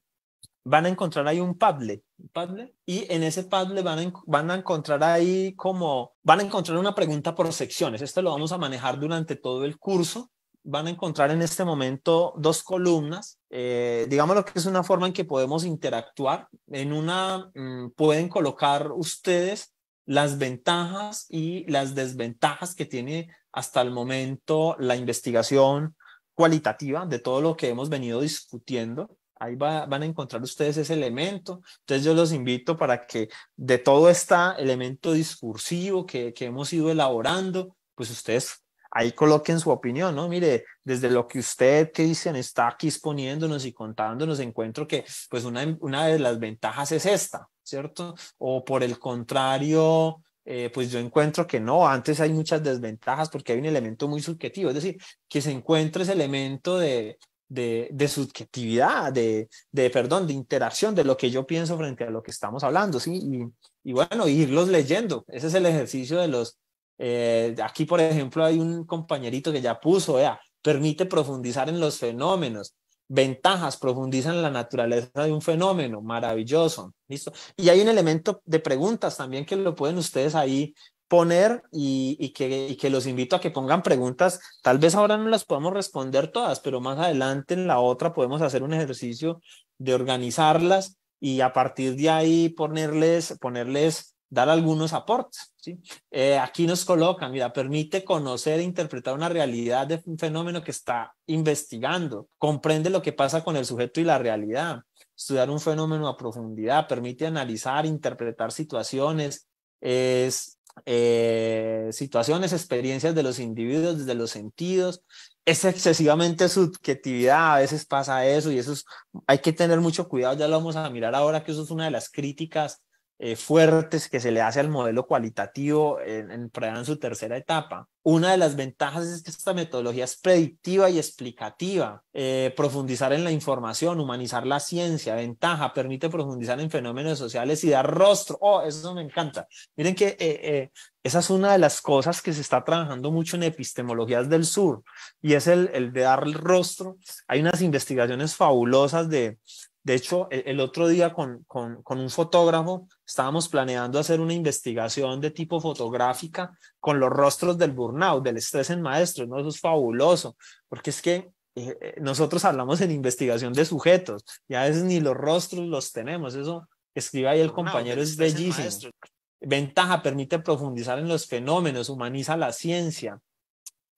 van a encontrar ahí un Padlet, Padlet y en ese Padlet van a, van a encontrar ahí como, van a encontrar una pregunta por secciones. Esto lo vamos a manejar durante todo el curso van a encontrar en este momento dos columnas. Eh, digamos lo que es una forma en que podemos interactuar. En una mm, pueden colocar ustedes las ventajas y las desventajas que tiene hasta el momento la investigación cualitativa de todo lo que hemos venido discutiendo. Ahí van a encontrar ustedes ese elemento. Entonces yo los invito para que de todo este elemento discursivo que, que hemos ido elaborando, pues ustedes ahí coloquen su opinión, ¿no? Mire, desde lo que usted, que dicen, está aquí exponiéndonos y contándonos, encuentro que pues una, una de las ventajas es esta, ¿cierto? O por el contrario, eh, pues yo encuentro que no, antes hay muchas desventajas porque hay un elemento muy subjetivo, es decir, que se encuentre ese elemento de, de, subjetividad, de, de, perdón, de interacción de lo que yo pienso frente a lo que estamos hablando, ¿sí? Y, y bueno, irlos leyendo, ese es el ejercicio de los, eh, aquí, por ejemplo, hay un compañerito que ya puso, vea, permite profundizar en los fenómenos. Ventajas, profundiza en la naturaleza de un fenómeno, maravilloso, ¿listo? Y hay un elemento de preguntas también que lo pueden ustedes ahí poner y, que, y, que, los invito a que pongan preguntas. Tal vez ahora no las podamos responder todas, pero más adelante en la otra podemos hacer un ejercicio de organizarlas y a partir de ahí ponerles, ponerles dar algunos aportes. ¿sí? Eh, aquí nos colocan, mira, permite conocer e interpretar una realidad de un fenómeno que está investigando, comprende lo que pasa con el sujeto y la realidad, estudiar un fenómeno a profundidad, permite analizar, interpretar situaciones, es, eh, situaciones, experiencias de los individuos desde los sentidos. Es excesivamente subjetividad, a veces pasa eso y eso es, hay que tener mucho cuidado, ya lo vamos a mirar ahora, que eso es una de las críticas eh, fuertes que se le hace al modelo cualitativo en, en, en su tercera etapa. Una de las ventajas es que esta metodología es predictiva y explicativa. Eh, profundizar en la información, humanizar la ciencia, ventaja, permite profundizar en fenómenos sociales y dar rostro. Oh, eso me encanta. Miren que eh, esa es una de las cosas que se está trabajando mucho en epistemologías del sur y es el, el de dar rostro. Hay unas investigaciones fabulosas de, de hecho, e, el, otro día con, un fotógrafo estábamos planeando hacer una investigación de tipo fotográfica con los rostros del burnout, del estrés en maestros, ¿no? Eso es fabuloso, porque es que eh, eh, nosotros hablamos en investigación de sujetos ya a ni los rostros los tenemos. Eso escribe ahí el compañero, es bellísimo. Ventaja, permite profundizar en los fenómenos, humaniza la ciencia,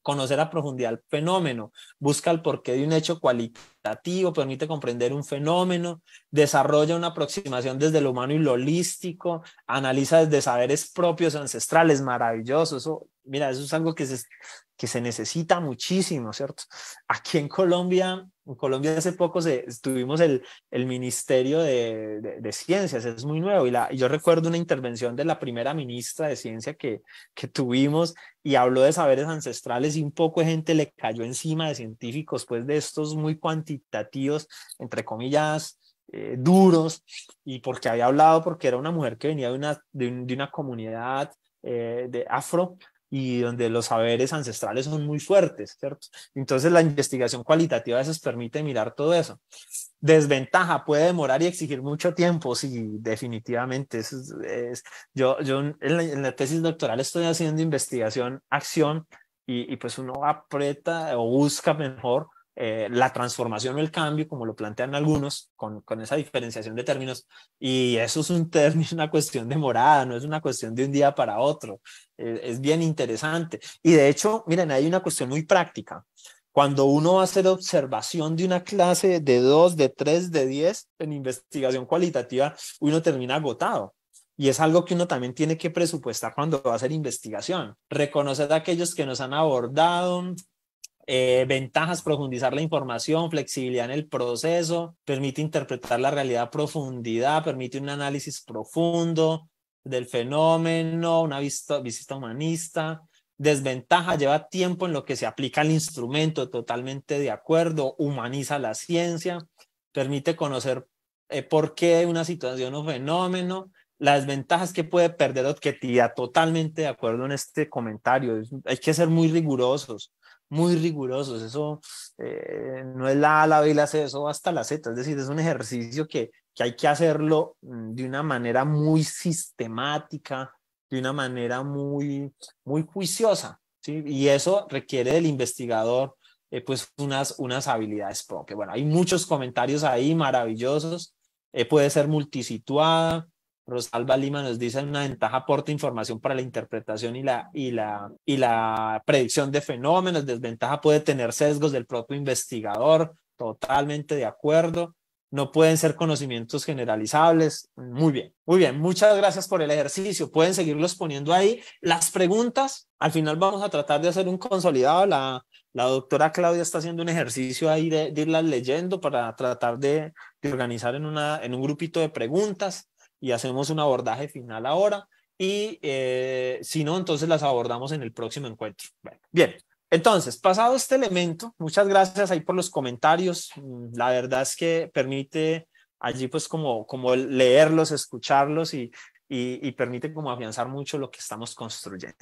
Conocer a profundidad el fenómeno, busca el porqué de un hecho cualitativo, permite comprender un fenómeno, desarrolla una aproximación desde lo humano y lo holístico, analiza desde saberes propios ancestrales, maravilloso. Eso, mira, eso es algo que se, que se necesita muchísimo, ¿cierto? Aquí en Colombia en Colombia hace poco se, tuvimos el, el Ministerio de, Ciencias, es muy nuevo. Y, la, yo recuerdo una intervención de la primera ministra de Ciencia que, tuvimos y habló de saberes ancestrales y un poco de gente le cayó encima de científicos, pues de estos muy cuantitativos, entre comillas, eh, duros, y porque había hablado, porque era una mujer que venía de una, de una comunidad eh, de afro y donde los saberes ancestrales son muy fuertes, ¿cierto? Entonces la investigación cualitativa a veces permite mirar todo eso. Desventaja, puede demorar y exigir mucho tiempo, sí, definitivamente. Es, yo yo en la, tesis doctoral estoy haciendo investigación, acción, y, y pues uno aprieta o busca mejor eh, la transformación o el cambio, como lo plantean algunos, con, con esa diferenciación de términos. Y eso es un término, una cuestión de no es una cuestión de un día para otro. Eh, es bien interesante. Y de hecho, miren, hay una cuestión muy práctica. Cuando uno va a hacer observación de una clase de dos de tres de 10 en investigación cualitativa, uno termina agotado. Y es algo que uno también tiene que presupuestar cuando va a hacer investigación. Reconocer a aquellos que nos han abordado, eh, ventajas, profundizar la información, flexibilidad en el proceso, permite interpretar la realidad a profundidad, permite un análisis profundo del fenómeno, una vista, visita humanista. Desventaja, lleva tiempo en lo que se aplica el instrumento, totalmente de acuerdo, humaniza la ciencia, permite conocer eh, por qué una situación o fenómeno, las ventajas que puede perder objetividad, totalmente de acuerdo en este comentario. Hay que ser muy rigurosos muy rigurosos. Eso eh, no es la A, la B la C, eso hasta la Z. Es decir, es un ejercicio que, hay que hacerlo mm, de una manera muy sistemática, de una manera muy, muy juiciosa. ¿sí? Y eso requiere del investigador eh, pues unas, unas habilidades propias. Bueno, hay muchos comentarios ahí maravillosos. Eh, puede ser multisituada, Rosalba Lima nos dice una ventaja aporta información para la interpretación y la, y, la, y la predicción de fenómenos, desventaja puede tener sesgos del propio investigador, totalmente de acuerdo, no pueden ser conocimientos generalizables, muy bien, muy bien, muchas gracias por el ejercicio, pueden seguirlos poniendo ahí. Las preguntas, al final vamos a tratar de hacer un consolidado, la, doctora Claudia está haciendo un ejercicio ahí de, irlas leyendo para tratar de, de organizar en, una, en un grupito de preguntas y hacemos un abordaje final ahora. Y eh, si no, entonces las abordamos en el próximo encuentro. bien, entonces, pasado este elemento, muchas gracias ahí por los comentarios. Mm, la verdad es que permite allí pues como, como leerlos, escucharlos y, y, y permite como afianzar mucho lo que estamos construyendo.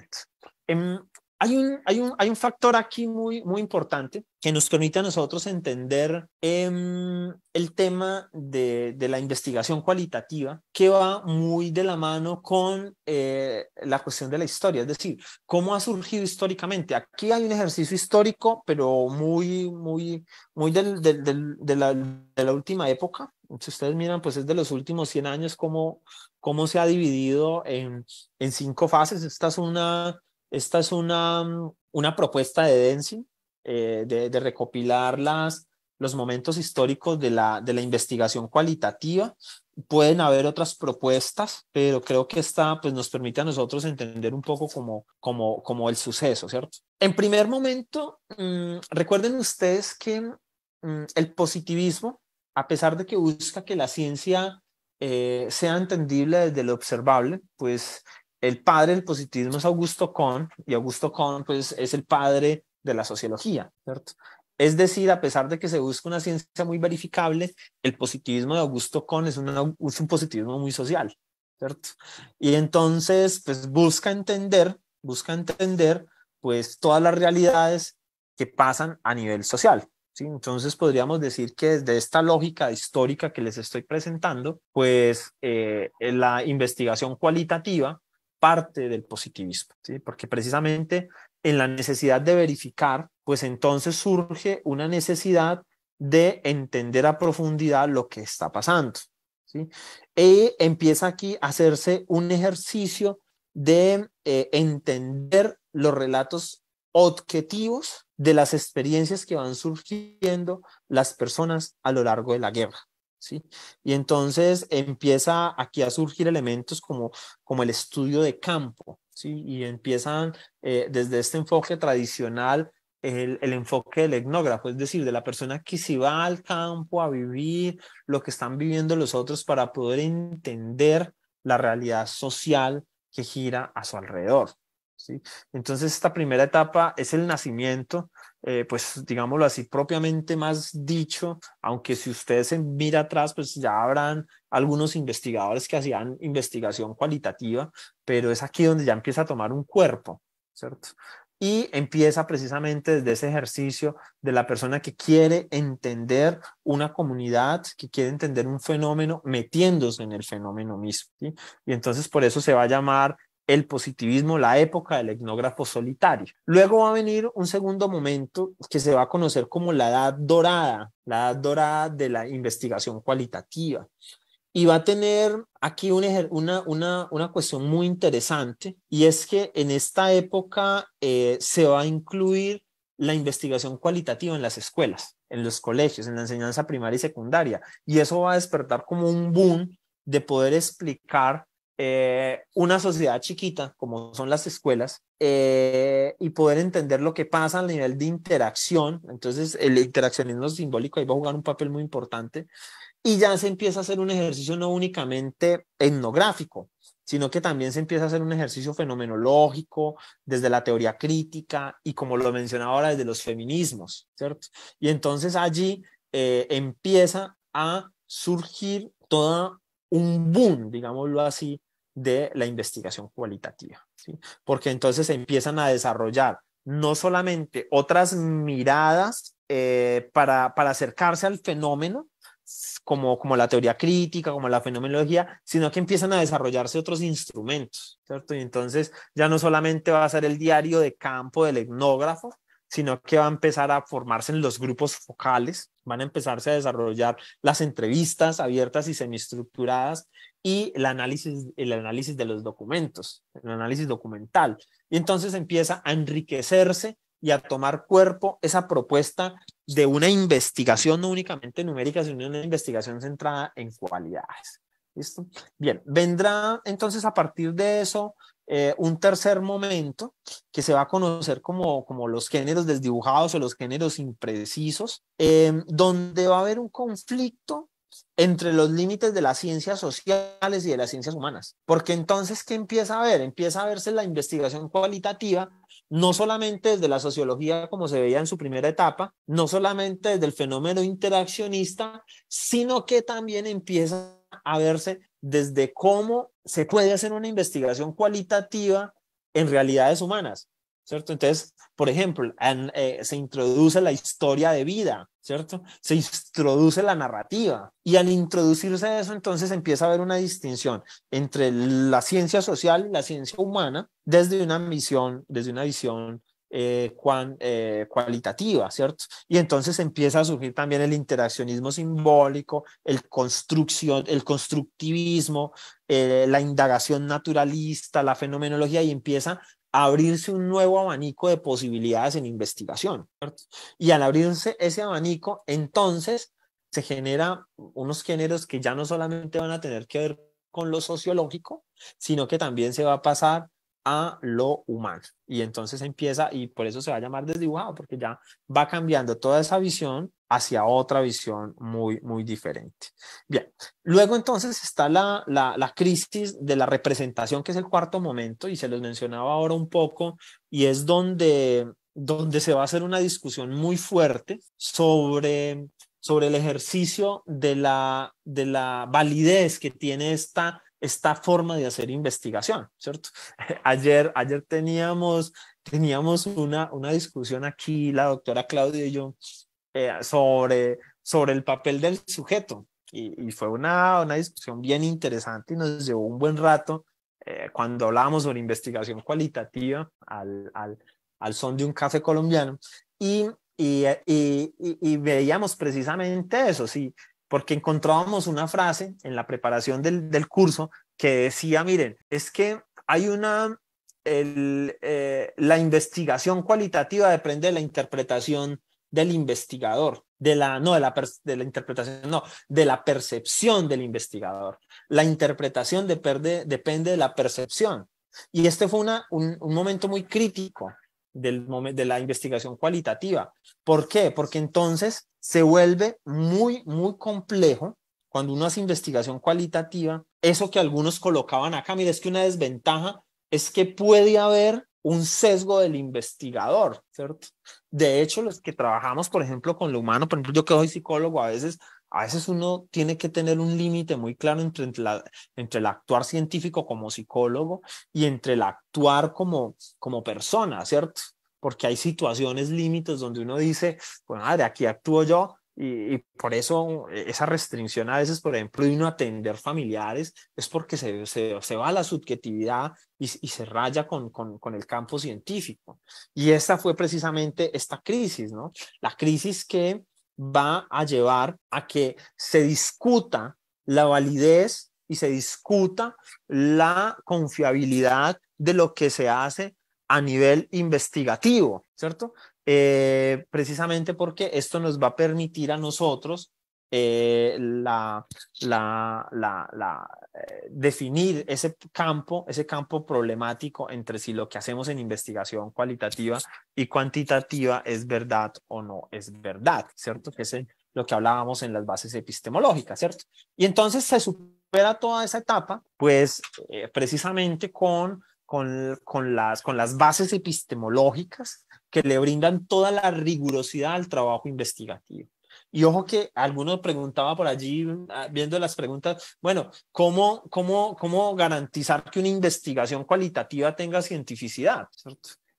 Em, hay un, hay un, hay un factor aquí muy, muy importante que nos permite a nosotros entender em, el tema de, de, la investigación cualitativa que va muy de la mano con eh, la cuestión de la historia, es decir, cómo ha surgido históricamente. Aquí hay un ejercicio histórico, pero muy, muy, muy de, la, última época, si ustedes miran, pues es de los últimos 100 años cómo, cómo se ha dividido en, en cinco fases. Esta es una, esta es una, mm, una propuesta de densin eh, de, recopilar las, los momentos históricos de la, de la investigación cualitativa. Pueden haber otras propuestas, pero creo que esta pues, nos permite a nosotros entender un poco como, como, como el suceso, ¿cierto? En primer momento, mm, recuerden ustedes que mm, el positivismo, a pesar de que busca que la ciencia eh, sea entendible desde lo observable, pues el padre del positivismo es Augusto Kohn y Augusto Kohn pues, es el padre de la sociología, ¿cierto? Es decir, a pesar de que se busca una ciencia muy verificable, el positivismo de Augusto Kohn es, un positivismo muy social, ¿cierto? Y entonces, pues busca entender, busca entender, pues todas las realidades que pasan a nivel social, ¿Sí? Entonces podríamos decir que desde esta lógica histórica que les estoy presentando, pues eh, la investigación cualitativa parte del positivismo, porque precisamente en la necesidad de verificar, pues entonces surge una necesidad de entender a profundidad lo que está pasando. ¿sí? empieza aquí a hacerse un ejercicio de eh, entender los relatos objetivos de las experiencias que van surgiendo las personas a lo largo de la guerra. Y entonces empieza aquí a surgir elementos como, como el estudio de campo, Y empiezan eh, desde este enfoque tradicional el, enfoque del etnógrafo, es decir, de la persona que si va al campo a vivir lo que están viviendo los otros para poder entender la realidad social que gira a su alrededor. Entonces, esta primera etapa es el nacimiento eh, pues digámoslo así, propiamente más dicho, aunque si ustedes se mira atrás, pues ya habrán algunos investigadores que hacían investigación cualitativa, pero es aquí donde ya empieza a tomar un cuerpo, ¿cierto? Y empieza precisamente desde ese ejercicio de la persona que quiere entender una comunidad, que quiere entender un fenómeno, metiéndose en el fenómeno mismo. Y entonces por eso se va a llamar el positivismo, la época del etnógrafo solitario. Luego va a venir un segundo momento que se va a conocer como la edad dorada, la edad dorada de la investigación cualitativa. Y va a tener aquí una, una, una, cuestión muy interesante, y es que en esta época eh, se va a incluir la investigación cualitativa en las escuelas, en los colegios, en la enseñanza primaria y secundaria. Y eso va a despertar como un boom de poder explicar eh, una sociedad chiquita, como son las escuelas, eh, y poder entender lo que pasa a nivel de interacción. Entonces, el interaccionismo simbólico ahí va a jugar un papel muy importante. Y ya se empieza a hacer un ejercicio no únicamente etnográfico, sino que también se empieza a hacer un ejercicio fenomenológico desde la teoría crítica y como lo mencionaba ahora desde los feminismos, ¿cierto? Y entonces allí eh, empieza a surgir toda un boom, digámoslo así, de la investigación cualitativa, porque entonces se empiezan a desarrollar no solamente otras miradas eh, para, acercarse al fenómeno, como, como la teoría crítica, como la fenomenología, sino que empiezan a desarrollarse otros instrumentos, ¿cierto? Y entonces ya no solamente va a ser el diario de campo del etnógrafo, sino que va a empezar a formarse en los grupos focales, van a empezarse a desarrollar las entrevistas abiertas y semiestructuradas y el análisis, el análisis de los documentos, el análisis documental. Y entonces empieza a enriquecerse y a tomar cuerpo esa propuesta de una investigación no únicamente numérica, sino una investigación centrada en cualidades. ¿Listo? Bien, vendrá entonces a partir de eso eh, un tercer momento que se va a conocer como, como los géneros desdibujados o los géneros imprecisos, eh, donde va a haber un conflicto entre los límites de las ciencias sociales y de las ciencias humanas. Porque entonces, ¿qué empieza a ver? Empieza a verse la investigación cualitativa, no solamente desde la sociología, como se veía en su primera etapa, no solamente desde el fenómeno interaccionista, sino que también empieza a verse desde cómo se puede hacer una investigación cualitativa en realidades humanas. ¿cierto? Entonces, por ejemplo, eh, se introduce la historia de vida, ¿cierto? Se introduce la narrativa y al introducirse eso, entonces empieza a haber una distinción entre la ciencia social y la ciencia humana desde una misión, desde una visión eh, eh cualitativa, ¿cierto? Y entonces empieza a surgir también el interaccionismo simbólico, el, construcción, el constructivismo, eh, la indagación naturalista, la fenomenología, y empieza abrirse un nuevo abanico de posibilidades en investigación. Y al abrirse ese abanico, entonces se genera unos géneros que ya no solamente van a tener que ver con lo sociológico, sino que también se va a pasar a lo humano. Y entonces empieza, y por eso se va a llamar desdibujado, porque ya va cambiando toda esa visión hacia otra visión muy, muy diferente. Bien, luego entonces está la, crisis de la representación, que es el cuarto momento, y se los mencionaba ahora un poco, y es donde, donde se va a hacer una discusión muy fuerte sobre sobre el ejercicio de la, de la validez que tiene esta esta forma de hacer investigación, ¿cierto? Ayer, ayer teníamos, teníamos una, una discusión aquí, la doctora Claudia y yo, eh, sobre, sobre el papel del sujeto. Y, fue una, una discusión bien interesante y nos llevó un buen rato eh, cuando hablábamos sobre investigación cualitativa al, son de un café colombiano. Y eh, veíamos precisamente eso, sí, porque encontrábamos una frase en la preparación del, curso que decía, miren, es que hay una, eh, la investigación cualitativa depende de la interpretación del investigador, de la, no, de la, interpretación, no, de la percepción del investigador. La interpretación de depende de la percepción. Y este fue un momento muy crítico del de la investigación cualitativa. ¿Por qué? Porque entonces se vuelve muy, muy complejo cuando uno hace investigación cualitativa, eso que algunos colocaban acá, mira, es que una desventaja es que puede haber un sesgo del investigador, ¿cierto? De hecho, los que trabajamos, por ejemplo, con lo humano, por ejemplo, yo que soy psicólogo, a veces a veces uno tiene que tener un límite muy claro entre, el actuar científico como psicólogo y entre el actuar como, como persona, ¿cierto? Porque hay situaciones, límites donde uno dice, bueno, pues, de aquí actúo yo, y, por eso e, esa restricción a veces, por ejemplo, de uno atender familiares es porque se, se, va a la subjetividad y, se raya con, con, con, el campo científico. Y esta fue precisamente esta crisis, ¿no? La crisis que va a llevar a que se discuta la validez y se discuta la confiabilidad de lo que se hace a nivel investigativo, ¿cierto? Eh, precisamente porque esto nos va a permitir a nosotros eh, la, eh, definir ese campo, ese campo problemático entre si lo que hacemos en investigación cualitativa y cuantitativa es verdad o no es verdad, ¿cierto? Que es lo que hablábamos en las bases epistemológicas, ¿cierto? Y entonces se supera toda esa etapa, pues eh, precisamente con, las, con las bases epistemológicas que le brindan toda la rigurosidad al trabajo investigativo. Y ojo que alguno preguntaba por allí, ah, viendo las preguntas, bueno, ¿cómo, cómo, cómo garantizar que una investigación cualitativa tenga cientificidad?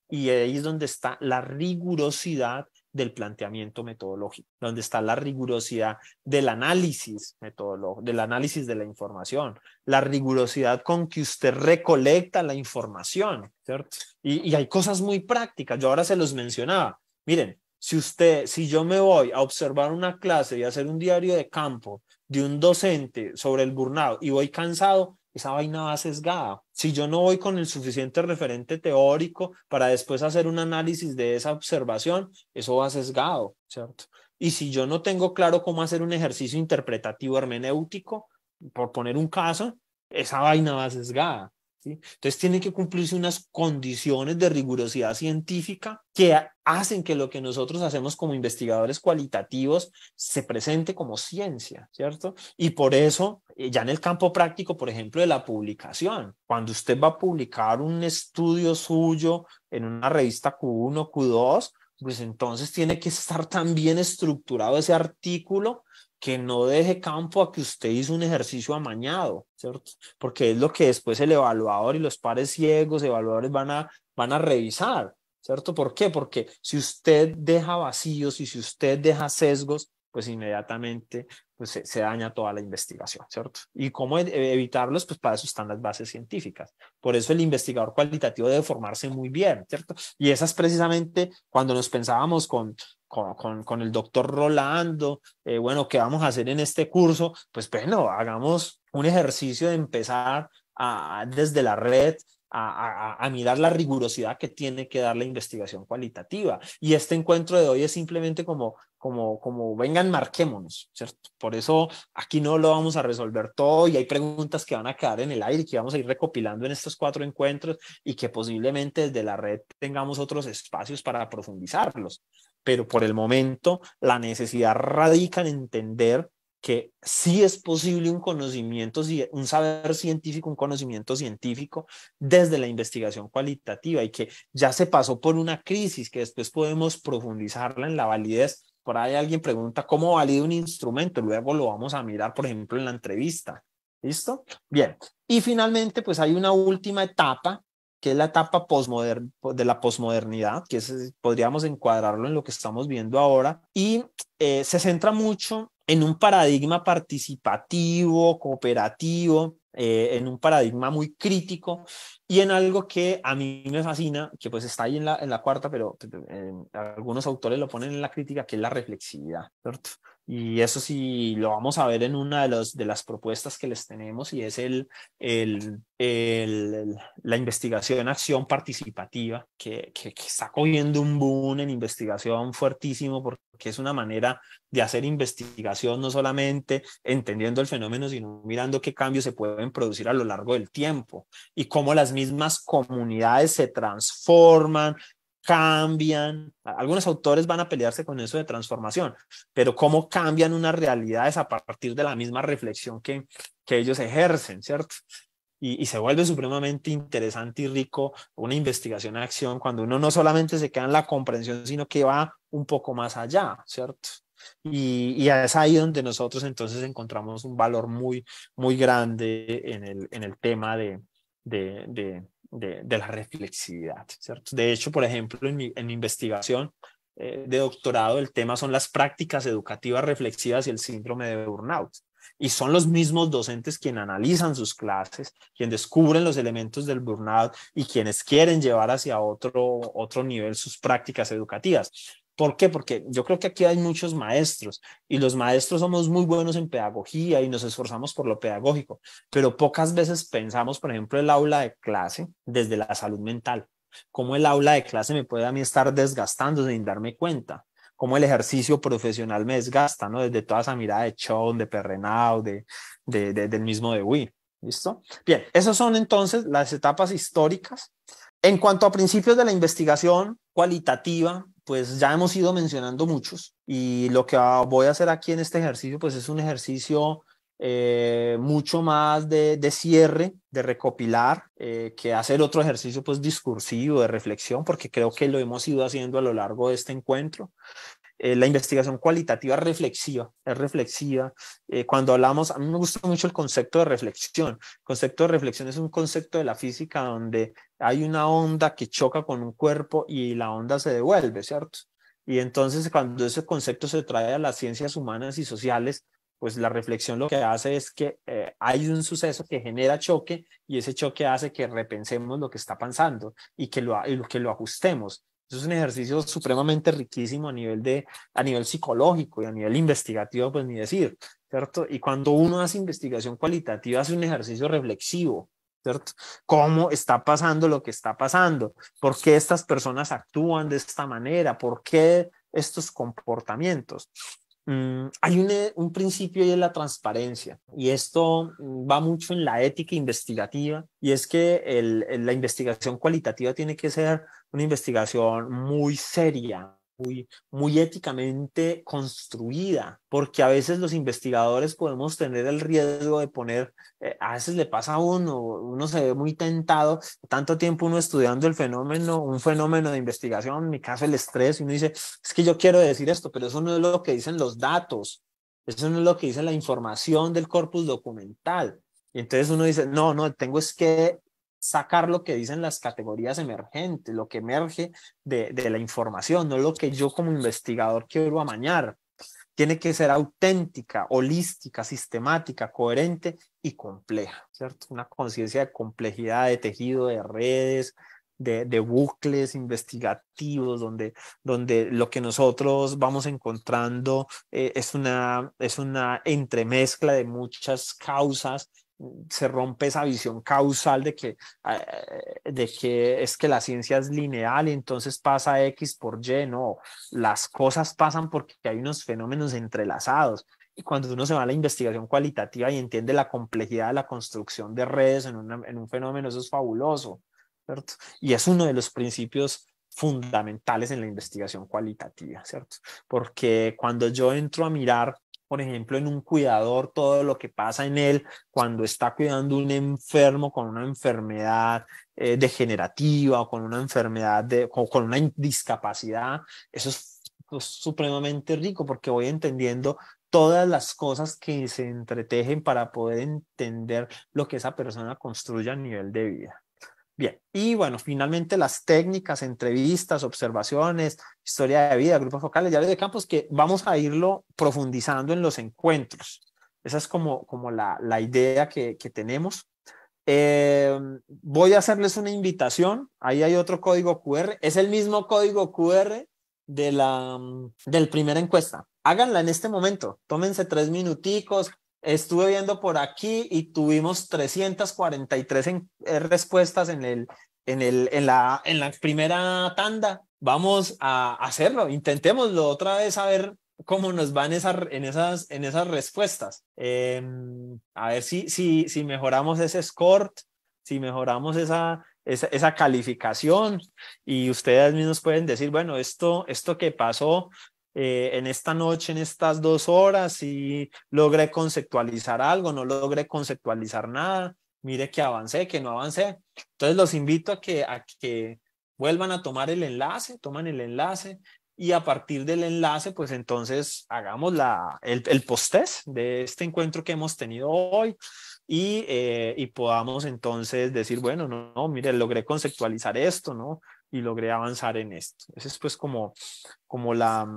Y ahí es donde está la rigurosidad del planteamiento metodológico, donde está la rigurosidad del análisis metodológico, del análisis de la información, la rigurosidad con que usted recolecta la información, ¿cierto? y hay cosas muy prácticas, yo ahora se los mencionaba. Miren, si usted, si yo me voy a observar una clase y hacer un diario de campo de un docente sobre el burnout y voy cansado, esa vaina va sesgada. Si yo no voy con el suficiente referente teórico para después hacer un análisis de esa observación, eso va sesgado, ¿cierto? Y si yo no tengo claro cómo hacer un ejercicio interpretativo hermenéutico, por poner un caso, esa vaina va sesgada. Entonces tienen que cumplirse unas condiciones de rigurosidad científica que hacen que lo que nosotros hacemos como investigadores cualitativos se presente como ciencia, ¿cierto? Y por eso, eh, ya en el campo práctico, por ejemplo, de la publicación, cuando usted va a publicar un estudio suyo en una revista Q1, Q2, pues entonces tiene que estar tan bien estructurado ese artículo que no deje campo a que usted hizo un ejercicio amañado, ¿cierto? Porque es lo que después el evaluador y los pares ciegos, evaluadores van a, van a revisar, ¿cierto? ¿Por qué? Porque si usted deja vacíos y si usted deja sesgos, pues inmediatamente pues, se, daña toda la investigación, ¿cierto? Y cómo e, e, evitarlos, pues para eso están las bases científicas. Por eso el investigador cualitativo debe formarse muy bien, ¿cierto? Y esas precisamente cuando nos pensábamos con, con, el doctor Rolando, eh, bueno, ¿qué vamos a hacer en este curso? Pues bueno, hagamos un ejercicio de empezar a, desde la red a, mirar la rigurosidad que tiene que dar la investigación cualitativa. Y este encuentro de hoy es simplemente como, como, como vengan, marquémonos, ¿cierto? Por eso aquí no lo vamos a resolver todo y hay preguntas que van a quedar en el aire y que vamos a ir recopilando en estos cuatro encuentros y que posiblemente desde la red tengamos otros espacios para profundizarlos. Pero por el momento la necesidad radica en entender que sí es posible un conocimiento, un saber científico, un conocimiento científico desde la investigación cualitativa y que ya se pasó por una crisis que después podemos profundizarla en la validez. Por ahí alguien pregunta cómo valida un instrumento, luego lo vamos a mirar, por ejemplo, en la entrevista. ¿Listo? Bien. Y finalmente, pues hay una última etapa, que es la etapa de la posmodernidad, que podríamos encuadrarlo en lo que estamos viendo ahora, y eh, se centra mucho en un paradigma participativo, cooperativo, eh, en un paradigma muy crítico y en algo que a mí me fascina, que pues está ahí en la, en la cuarta, pero, eh, algunos autores lo ponen en la crítica, que es la reflexividad, ¿cierto? y eso sí lo vamos a ver en una de, de las propuestas que les tenemos y es el, la investigación acción participativa que, que, está cogiendo un boom en investigación fuertísimo porque es una manera de hacer investigación no solamente entendiendo el fenómeno sino mirando qué cambios se pueden producir a lo largo del tiempo y cómo las mismas comunidades se transforman cambian, algunos autores van a pelearse con eso de transformación, pero cómo cambian unas realidades a partir de la misma reflexión que, que ellos ejercen, ¿cierto? Y, y, se vuelve supremamente interesante y rico una investigación en acción cuando uno no solamente se queda en la comprensión, sino que va un poco más allá, ¿cierto? Y, y es ahí donde nosotros entonces encontramos un valor muy, muy grande en el, en el tema de, de de, la reflexividad. ¿cierto? De hecho, por ejemplo, en mi, investigación eh, de doctorado, el tema son las prácticas educativas reflexivas y el síndrome de burnout. Y son los mismos docentes quienes analizan sus clases, quienes descubren los elementos del burnout y quienes quieren llevar hacia otro, otro nivel sus prácticas educativas. ¿Por qué? Porque yo creo que aquí hay muchos maestros y los maestros somos muy buenos en pedagogía y nos esforzamos por lo pedagógico, pero pocas veces pensamos, por ejemplo, el aula de clase desde la salud mental. ¿Cómo el aula de clase me puede a mí estar desgastando sin darme cuenta? ¿Cómo el ejercicio profesional me desgasta, ¿no? Desde toda esa mirada de Chon, de Perrenau, de, del mismo de Wii. ¿Listo? Bien, esas son entonces las etapas históricas. En cuanto a principios de la investigación cualitativa, pues ya hemos ido mencionando muchos y lo que voy a hacer aquí en este ejercicio, pues es un ejercicio eh, mucho más de, cierre, de recopilar, eh, que hacer otro ejercicio pues discursivo, de reflexión, porque creo que lo hemos ido haciendo a lo largo de este encuentro. Eh, la investigación cualitativa reflexiva, es reflexiva. Eh, cuando hablamos, a mí me gusta mucho el concepto de reflexión. El concepto de reflexión es un concepto de la física donde hay una onda que choca con un cuerpo y la onda se devuelve, ¿cierto? Y entonces cuando ese concepto se trae a las ciencias humanas y sociales, pues la reflexión lo que hace es que eh, hay un suceso que genera choque y ese choque hace que repensemos lo que está pasando y que lo, y que lo ajustemos es un ejercicio supremamente riquísimo a nivel, de, a nivel psicológico y a nivel investigativo, pues ni decir, ¿cierto? Y cuando uno hace investigación cualitativa, hace un ejercicio reflexivo, ¿cierto? ¿Cómo está pasando lo que está pasando? ¿Por qué estas personas actúan de esta manera? ¿Por qué estos comportamientos? Mm, hay un, eh, principio y es la transparencia, y esto mm, va mucho en la ética investigativa, y es que la investigación cualitativa tiene que ser una investigación muy seria, muy, éticamente construida, porque a veces los investigadores podemos tener el riesgo de poner, eh, a veces le pasa a uno, uno se ve muy tentado, tanto tiempo uno estudiando el fenómeno, un fenómeno de investigación, en mi caso el estrés, y uno dice, es que yo quiero decir esto, pero eso no es lo que dicen los datos, eso no es lo que dice la información del corpus documental. Y entonces uno dice, no, no, tengo es que sacar lo que dicen las categorías emergentes, lo que emerge de, la información, no lo que yo como investigador quiero amañar. Tiene que ser auténtica, holística, sistemática, coherente y compleja, ¿cierto? Una conciencia de complejidad, de tejido, de redes, de, de, bucles investigativos donde, donde lo que nosotros vamos encontrando eh, es, una, es una entremezcla de muchas causas se rompe esa visión causal de que, eh, de que es que la ciencia es lineal y entonces pasa X por Y, no, las cosas pasan porque hay unos fenómenos entrelazados. Y cuando uno se va a la investigación cualitativa y entiende la complejidad de la construcción de redes en, en un fenómeno, eso es fabuloso, ¿cierto? Y es uno de los principios fundamentales en la investigación cualitativa, ¿cierto? Porque cuando yo entro a mirar por ejemplo, en un cuidador, todo lo que pasa en él cuando está cuidando un enfermo con una enfermedad eh, degenerativa o con una enfermedad de, o con una discapacidad, eso es, es pues, supremamente rico porque voy entendiendo todas las cosas que se entretejen para poder entender lo que esa persona construye a nivel de vida. Bien, y bueno, finalmente las técnicas, entrevistas, observaciones, historia de vida, grupos focales, llaves de campos, que vamos a irlo profundizando en los encuentros. Esa es como, como la, la idea que, que tenemos. Eh, voy a hacerles una invitación. Ahí hay otro código QR. Es el mismo código QR de la del primera encuesta. Háganla en este momento. Tómense tres minuticos, Estuve viendo por aquí y tuvimos 343 eh, respuestas en, el, en, el, en, la, en la primera tanda. Vamos a hacerlo, intentémoslo otra vez a ver cómo nos van en, esas, en esas respuestas. Em, a ver si, si, si mejoramos ese score, si mejoramos esa, esa, calificación y ustedes mismos pueden decir, bueno, esto, esto que pasó eh, en esta noche, en estas dos horas, si logré conceptualizar algo, no logré conceptualizar nada, mire que avancé, que no avancé. Entonces los invito a que, a que vuelvan a tomar el enlace, toman el enlace y a partir del enlace, pues entonces hagamos la, el, el de este encuentro que hemos tenido hoy. Eh, y, podamos entonces decir, bueno, no, no, mire, logré conceptualizar esto, ¿no? y logré avanzar en esto. Esa es pues como, como la,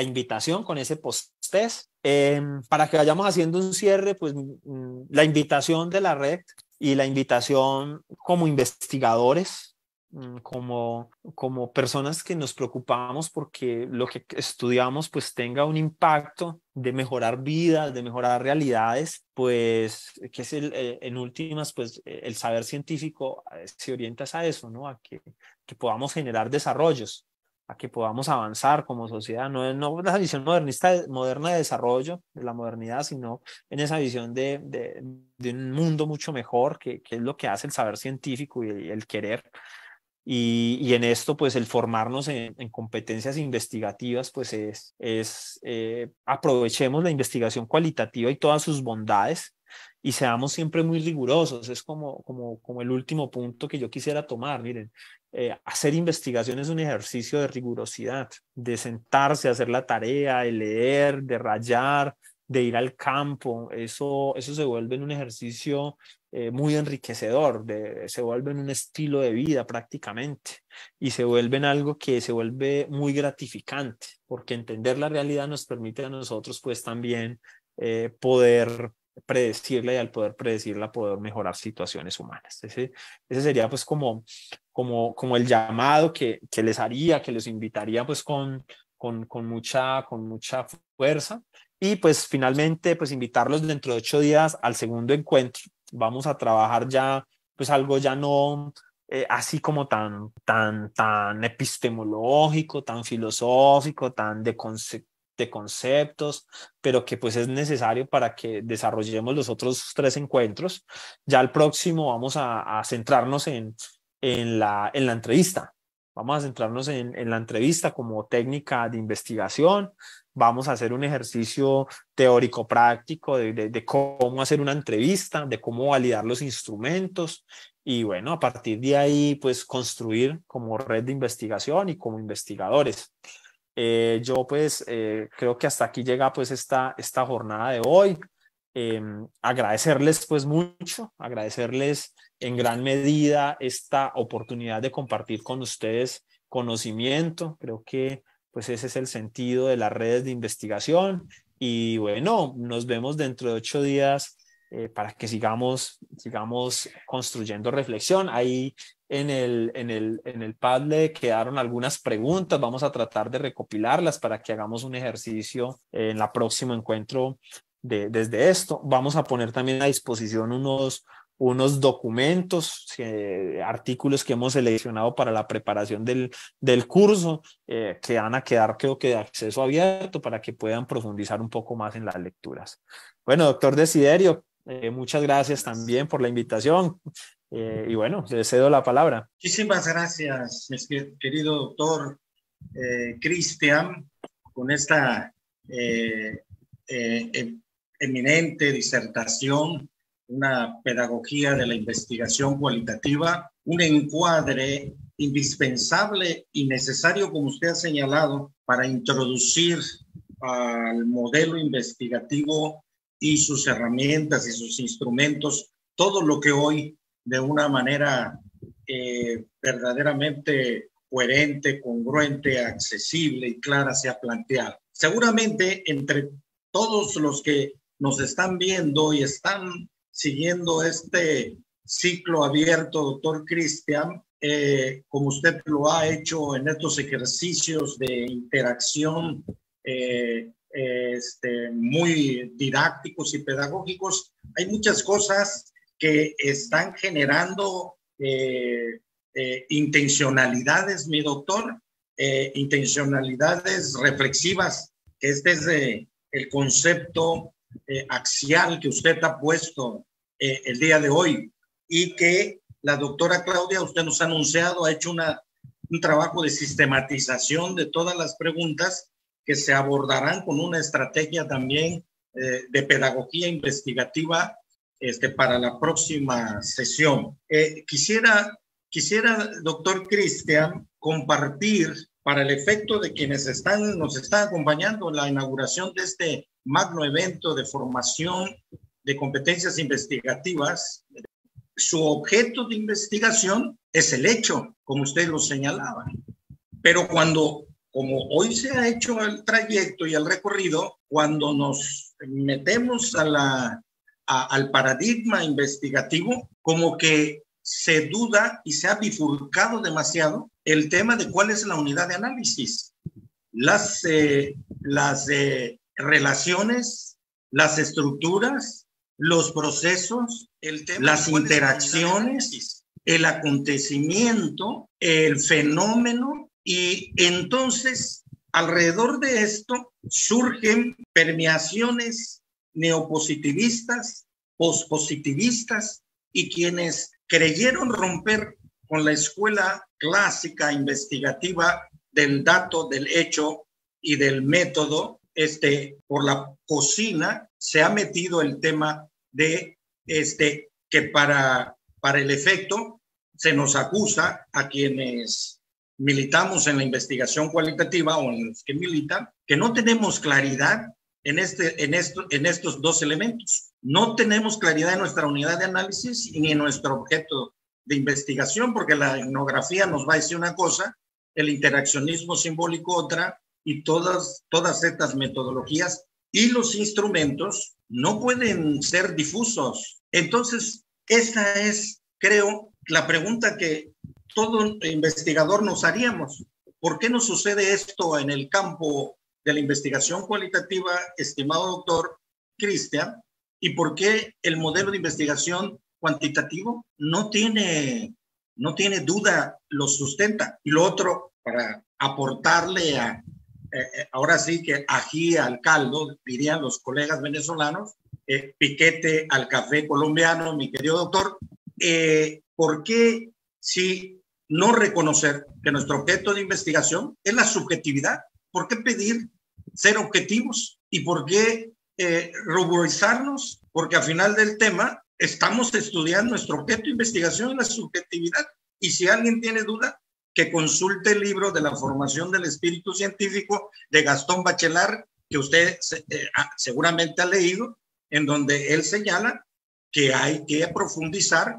invitación con ese post-test. Em, para que vayamos haciendo un cierre, pues mm, mm, la invitación de la red y la invitación como investigadores Mm, como, como personas que nos preocupamos porque lo que estudiamos pues tenga un impacto de mejorar vidas, de mejorar realidades, pues que es el, eh, en últimas pues eh, el saber científico se orienta a eso, ¿no? A que, que podamos generar desarrollos, a que podamos avanzar como sociedad, no, en la visión modernista, moderna de desarrollo, de la modernidad, sino en esa visión de, de, un mundo mucho mejor, que, que, es lo que hace el saber científico y el querer y, en esto, pues el formarnos en, competencias investigativas, pues es, eh, aprovechemos la investigación cualitativa y todas sus bondades y seamos siempre muy rigurosos. Es como, como, como el último punto que yo quisiera tomar. Miren, eh, hacer investigación es un ejercicio de rigurosidad, de sentarse, hacer la tarea, de leer, de rayar, de ir al campo, eso, eso se vuelve en un ejercicio eh, muy enriquecedor, se vuelve en un estilo de vida prácticamente y se vuelve en algo que se vuelve muy gratificante, porque entender la realidad nos permite a nosotros pues también eh, poder predecirla y al poder predecirla poder mejorar situaciones humanas. Ese, ese sería pues como, como, como el llamado que, que les haría, que les invitaría pues con, con, con, mucha, con mucha fuerza y pues finalmente, pues invitarlos dentro de ocho días al segundo encuentro. Vamos a trabajar ya, pues algo ya no eh, así como tan, tan, tan epistemológico, tan filosófico, tan de, de conceptos, pero que pues es necesario para que desarrollemos los otros tres encuentros. Ya al próximo vamos a, centrarnos en, en, la, en la entrevista. Vamos a centrarnos en, en la entrevista como técnica de investigación, vamos a hacer un ejercicio teórico-práctico de, cómo hacer una entrevista, de cómo validar los instrumentos y bueno, a partir de ahí, pues construir como red de investigación y como investigadores. Eh, yo pues eh, creo que hasta aquí llega pues esta, esta jornada de hoy. Em, agradecerles pues mucho, agradecerles en gran medida esta oportunidad de compartir con ustedes conocimiento. Creo que pues ese es el sentido de las redes de investigación. Y bueno, nos vemos dentro de ocho días eh, para que sigamos, sigamos construyendo reflexión. Ahí en el, en, el, en el Padlet quedaron algunas preguntas, vamos a tratar de recopilarlas para que hagamos un ejercicio en la próximo encuentro de, desde esto. Vamos a poner también a disposición unos, unos documentos, eh, artículos que hemos seleccionado para la preparación del, curso, eh, que van a quedar, creo que, de acceso abierto para que puedan profundizar un poco más en las lecturas. Bueno, doctor Desiderio, eh, muchas gracias también por la invitación. y bueno, le cedo la palabra. Muchísimas gracias, querido doctor Cristian, con esta em-, eminente disertación una pedagogía de la investigación cualitativa, un encuadre indispensable y necesario, como usted ha señalado, para introducir al modelo investigativo y sus herramientas y sus instrumentos, todo lo que hoy de una manera eh, verdaderamente coherente, congruente, accesible y clara se ha planteado. Seguramente entre todos los que nos están viendo y están siguiendo este ciclo abierto, doctor Cristian, eh, como usted lo ha hecho en estos ejercicios de interacción eh, eh, este, muy didácticos y pedagógicos, hay muchas cosas que están generando intencionalidades, mi doctor, intencionalidades reflexivas, que este es desde el concepto eh, axial que usted ha puesto eh, el día de hoy y que la doctora Claudia, usted nos ha anunciado, ha hecho un trabajo de sistematización de todas las preguntas que se abordarán con una estrategia también eh, de pedagogía investigativa este, para la próxima sesión. quisiera, quisiera, doctor Cristian, compartir para el efecto de quienes están, nos están acompañando la inauguración de este magno evento de formación de competencias investigativas, su objeto de investigación es el hecho, como usted lo señalaba. Pero cuando, como hoy se ha hecho el trayecto y el recorrido, cuando nos metemos a la, al paradigma investigativo, como que se duda y se ha bifurcado demasiado el tema de cuál es la unidad de análisis. Las, eh, las de eh, relaciones, las estructuras, los procesos, las interacciones, el acontecimiento, el fenómeno y entonces alrededor de esto surgen permeaciones neopositivistas, pospositivistas y quienes creyeron romper con la escuela clásica investigativa del dato, del hecho y del método este, por la cocina se ha metido el tema de este, que para, el efecto se nos acusa a quienes militamos en la investigación cualitativa o en los que militan, que no tenemos claridad en, este, en, en estos dos elementos. No tenemos claridad en nuestra unidad de análisis ni en nuestro objeto de investigación, porque la etnografía nos va a decir una cosa, el interaccionismo simbólico otra, y todas, todas estas metodologías y los instrumentos no pueden ser difusos. Entonces, esta es, creo, la pregunta que todo investigador nos haríamos. ¿Por qué no sucede esto en el campo de la investigación cualitativa, estimado doctor Cristian? ¿Y por qué el modelo de investigación cuantitativo no tiene, no tiene duda, lo sustenta? Y lo otro, para aportarle a, eh, eh, ahora sí que ají al caldo, dirían los colegas venezolanos, eh, piquete al café colombiano, mi querido doctor. ¿Por qué si no reconocer que nuestro objeto de investigación es la subjetividad? ¿Por qué pedir ser objetivos? ¿Y por qué ruborizarnos? Porque al final del tema estamos estudiando nuestro objeto de investigación en la subjetividad. Y si alguien tiene duda, que consulte el libro de la formación del espíritu científico de Gastón Bachelar, que usted eh, seguramente ha leído, en donde él señala que hay que profundizar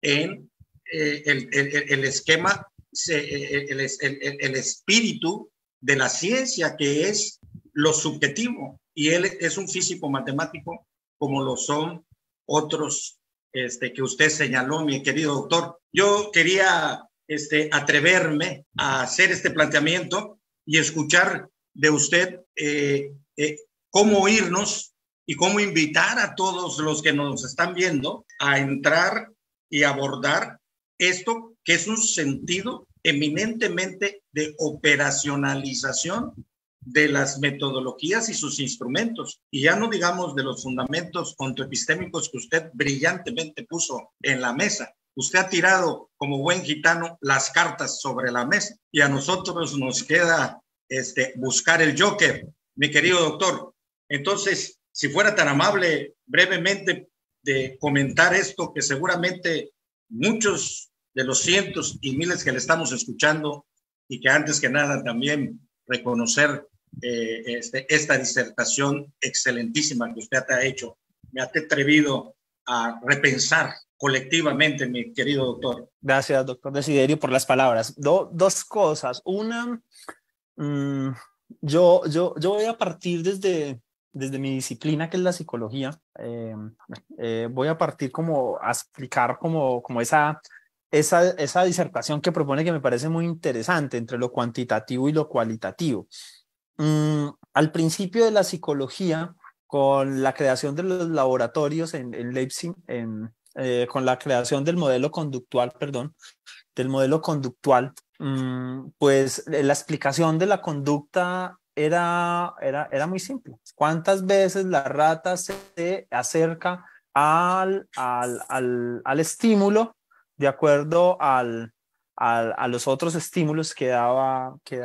en eh, el, esquema, eh, el, espíritu de la ciencia, que es lo subjetivo. Y él es un físico matemático como lo son otros este, que usted señaló, mi querido doctor. Yo quería este, atreverme a hacer este planteamiento y escuchar de usted eh, eh, cómo irnos y cómo invitar a todos los que nos están viendo a entrar y abordar esto que es un sentido eminentemente de operacionalización de las metodologías y sus instrumentos. Y ya no digamos de los fundamentos epistémicos que usted brillantemente puso en la mesa usted ha tirado como buen gitano las cartas sobre la mesa y a nosotros nos queda este, buscar el Joker, mi querido doctor. Entonces, si fuera tan amable brevemente de comentar esto que seguramente muchos de los cientos y miles que le estamos escuchando y que antes que nada también reconocer eh, este, esta disertación excelentísima que usted ha hecho. Me ha atrevido a repensar colectivamente, mi querido doctor. Gracias, doctor Desiderio, por las palabras. dos cosas. Una, mm, yo, yo, yo voy a partir desde, desde mi disciplina, que es la psicología, eh, eh, voy a partir como a explicar como, como esa, esa, esa disertación que propone que me parece muy interesante entre lo cuantitativo y lo cualitativo. Mm, al principio de la psicología, con la creación de los laboratorios en, en Leipzig, en, eh, con la creación del modelo conductual, perdón, del modelo conductual, mm, pues eh, la explicación de la conducta era, era, muy simple. ¿Cuántas veces la rata se acerca al, estímulo de acuerdo a, los otros estímulos que daba, que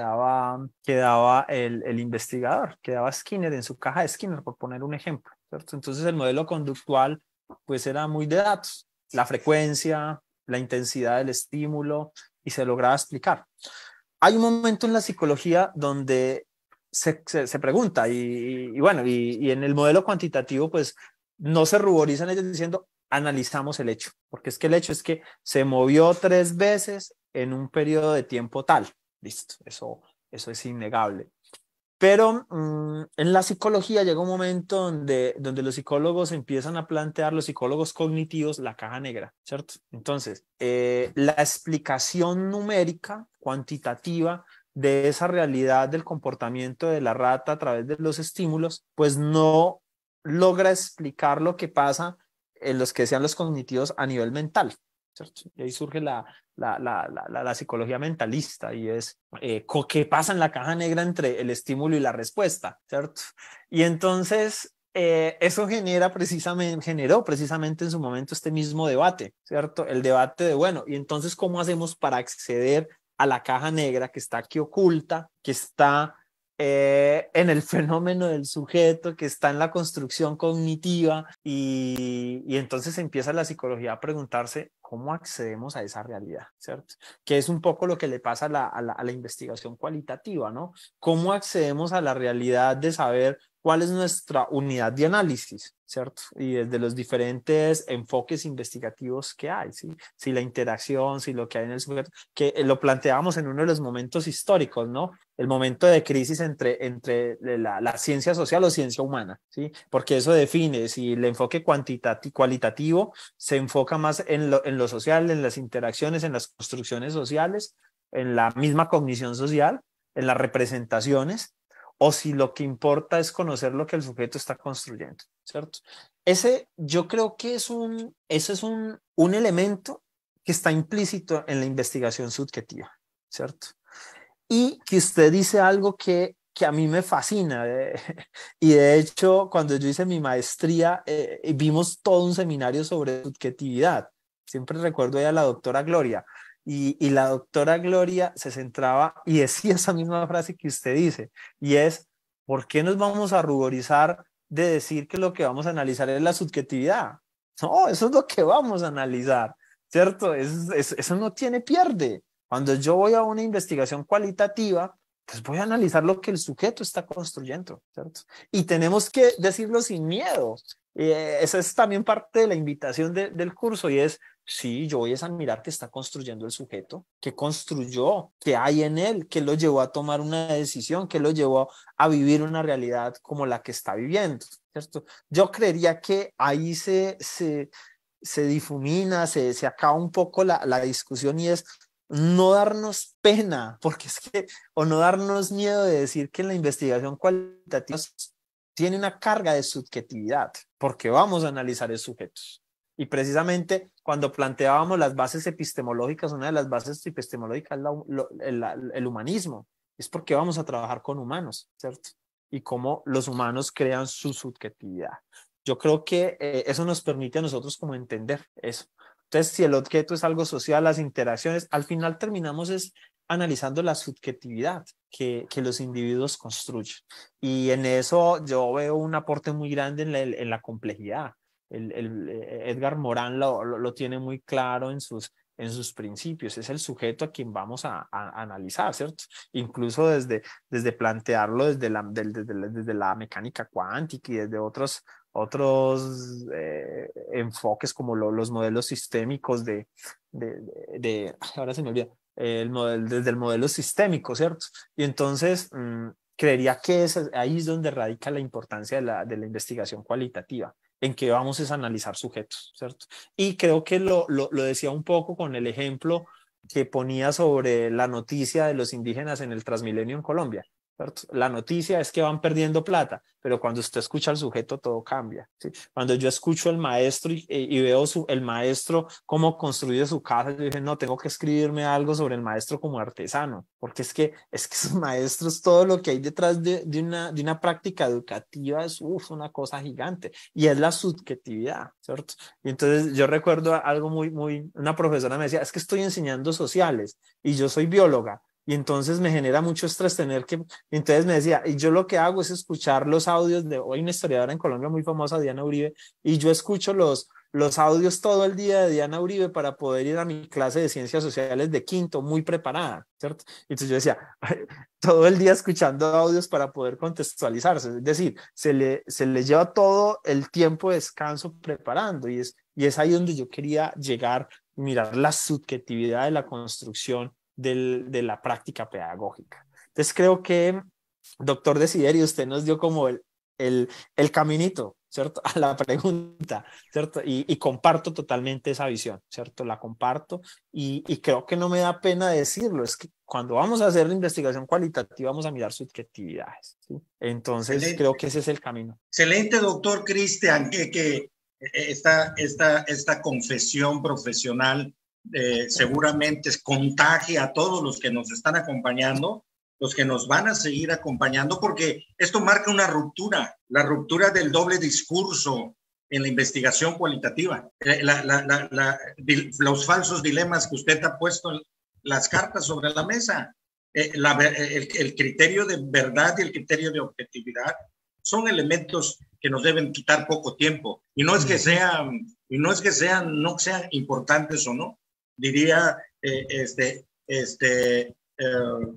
el, investigador, que daba Skinner en su caja de Skinner, por poner un ejemplo. Entonces el modelo conductual pues era muy de datos, la frecuencia, la intensidad del estímulo, y se lograba explicar. Hay un momento en la psicología donde se, pregunta, y, bueno, y, en el modelo cuantitativo, pues no se ruborizan ellos diciendo, analizamos el hecho, porque es que el hecho es que se movió tres veces en un periodo de tiempo tal. Listo, eso es innegable. Pero mm, en la psicología llega un momento donde, donde los psicólogos empiezan a plantear, los psicólogos cognitivos, la caja negra, ¿cierto? Entonces, eh, la explicación numérica, cuantitativa, de esa realidad del comportamiento de la rata a través de los estímulos, pues no logra explicar lo que pasa en los que sean los cognitivos a nivel mental. Y ahí surge la, la, la, la psicología mentalista y es eh, qué pasa en la caja negra entre el estímulo y la respuesta, ¿cierto? Y entonces eh, eso genera precisamente, generó precisamente en su momento este mismo debate, ¿cierto? El debate de, bueno, ¿y entonces cómo hacemos para acceder a la caja negra que está aquí oculta, que está eh, en el fenómeno del sujeto, que está en la construcción cognitiva? Y, y entonces empieza la psicología a preguntarse, ¿Cómo accedemos a esa realidad? ¿Cierto? Que es un poco lo que le pasa a la, a la, investigación cualitativa, ¿no? ¿Cómo accedemos a la realidad de saber cuál es nuestra unidad de análisis, ¿cierto? Y desde los diferentes enfoques investigativos que hay, ¿sí? Si la interacción, si lo que hay en el sujeto, que eh, lo planteábamos en uno de los momentos históricos, ¿no? El momento de crisis entre, entre eh, la, ciencia social o ciencia humana, ¿sí? Porque eso define si el enfoque cualitativo se enfoca más en lo, lo social, en las interacciones, en las construcciones sociales, en la misma cognición social, en las representaciones, o si lo que importa es conocer lo que el sujeto está construyendo, ¿cierto? Ese yo creo que es un, ese es un, un elemento que está implícito en la investigación subjetiva, ¿cierto? Y que usted dice algo que que a mí me fascina. Eh, y de hecho, cuando yo hice mi maestría, eh, vimos todo un seminario sobre subjetividad. Siempre recuerdo a la doctora Gloria. Y, la doctora Gloria se centraba y decía esa misma frase que usted dice, y es, ¿por qué nos vamos a ruborizar de decir que lo que vamos a analizar es la subjetividad? No, eso es lo que vamos a analizar, ¿cierto? eso no tiene pierde. Cuando yo voy a una investigación cualitativa, pues voy a analizar lo que el sujeto está construyendo, ¿cierto? Y tenemos que decirlo sin miedo. Eh, esa es también parte de la invitación del curso y es, Sí, yo voy a admirar que está construyendo el sujeto, que construyó, que hay en él, que lo llevó a tomar una decisión, que lo llevó a vivir una realidad como la que está viviendo, ¿cierto? Yo creería que ahí se, se, difumina, se, acaba un poco la, discusión y es no darnos pena, porque es que, o no darnos miedo de decir que la investigación cualitativa tiene una carga de subjetividad, porque vamos a analizar el sujetos y precisamente cuando planteábamos las bases epistemológicas, una de las bases epistemológicas es el, humanismo. Es porque vamos a trabajar con humanos, ¿cierto? Y cómo los humanos crean su subjetividad. Yo creo que eh, eso nos permite a nosotros como entender eso. Entonces, si el objeto es algo social, las interacciones, al final terminamos es analizando la subjetividad que, que, los individuos construyen. Y en eso yo veo un aporte muy grande en la complejidad, el, eh, Edgar Morán lo, tiene muy claro en sus, en sus principios, es el sujeto a quien vamos a, analizar, ¿cierto? Incluso desde, desde plantearlo desde la, desde, mecánica cuántica y desde otros, otros eh, enfoques como los modelos sistémicos de, de, ahora se me olvida, el desde el modelo sistémico, ¿cierto? Y entonces... Mm, creería que ahí es donde radica la importancia de la investigación cualitativa, en que vamos es analizar sujetos, ¿cierto? Y creo que lo, lo decía un poco con el ejemplo que ponía sobre la noticia de los indígenas en el Transmilenio en Colombia. La noticia es que van perdiendo plata, pero cuando usted escucha al sujeto todo cambia. Cuando yo escucho al maestro y, eh, veo el maestro cómo construye su casa, yo dije, no, tengo que escribirme algo sobre el maestro como artesano, porque es que, es que es maestros, todo lo que hay detrás de, de una, de una práctica educativa es una cosa gigante y es la subjetividad, ¿cierto? Y entonces yo recuerdo algo muy, muy, una profesora me decía, es que estoy enseñando sociales y yo soy bióloga y entonces me genera mucho estrés tener que, entonces me decía, y yo lo que hago es escuchar los audios de, hoy una historiadora en Colombia muy famosa, Diana Uribe, y yo escucho los, los audios todo el día de Diana Uribe para poder ir a mi clase de ciencias sociales de quinto, muy preparada, ¿cierto? Entonces yo decía, todo el día escuchando audios para poder contextualizarse, es decir, se le, se le lleva todo el tiempo de descanso preparando y es, y es ahí donde yo quería llegar, mirar la subjetividad de la construcción de la práctica pedagógica. Entonces creo que, doctor Desiderio, usted nos dio como el, el, caminito, ¿cierto? A la pregunta, ¿cierto? Y, comparto totalmente esa visión, ¿cierto? La comparto y, creo que no me da pena decirlo, es que cuando vamos a hacer la investigación cualitativa vamos a mirar sus ¿sí? Entonces creo que ese es el camino. Excelente, doctor Cristian, que, que eh, esta, esta confesión profesional eh, seguramente contagia a todos los que nos están acompañando, los que nos van a seguir acompañando, porque esto marca una ruptura, la ruptura del doble discurso en la investigación cualitativa, eh, los falsos dilemas que usted ha puesto en las cartas sobre la mesa, eh, el, el criterio de verdad y el criterio de objetividad son elementos que nos deben quitar poco tiempo. Y no es que mm. sean, y no es que sean, no sean importantes o no, diría, eh, este, este, eh,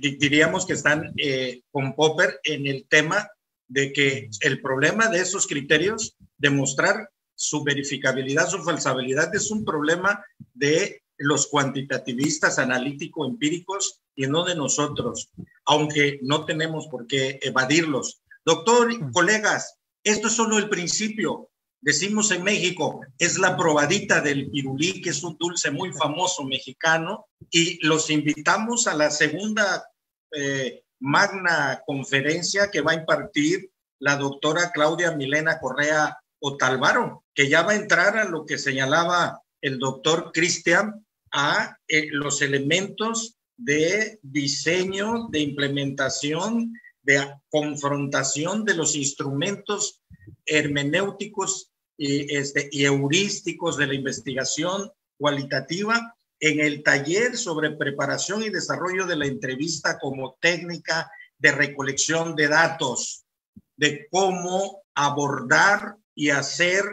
diríamos que están eh, con Popper en el tema de que el problema de esos criterios, demostrar su verificabilidad, su falsabilidad, es un problema de los cuantitativistas analítico-empíricos y no de nosotros, aunque no tenemos por qué evadirlos. Doctor, mm. colegas, esto es solo el principio. Decimos en México, es la probadita del pirulí, que es un dulce muy famoso mexicano, y los invitamos a la segunda eh, magna conferencia que va a impartir la doctora Claudia Milena Correa Otalvaro, que ya va a entrar a lo que señalaba el doctor Cristian, a eh, los elementos de diseño, de implementación, de confrontación de los instrumentos hermenéuticos y, este, y heurísticos de la investigación cualitativa en el taller sobre preparación y desarrollo de la entrevista como técnica de recolección de datos, de cómo abordar y hacer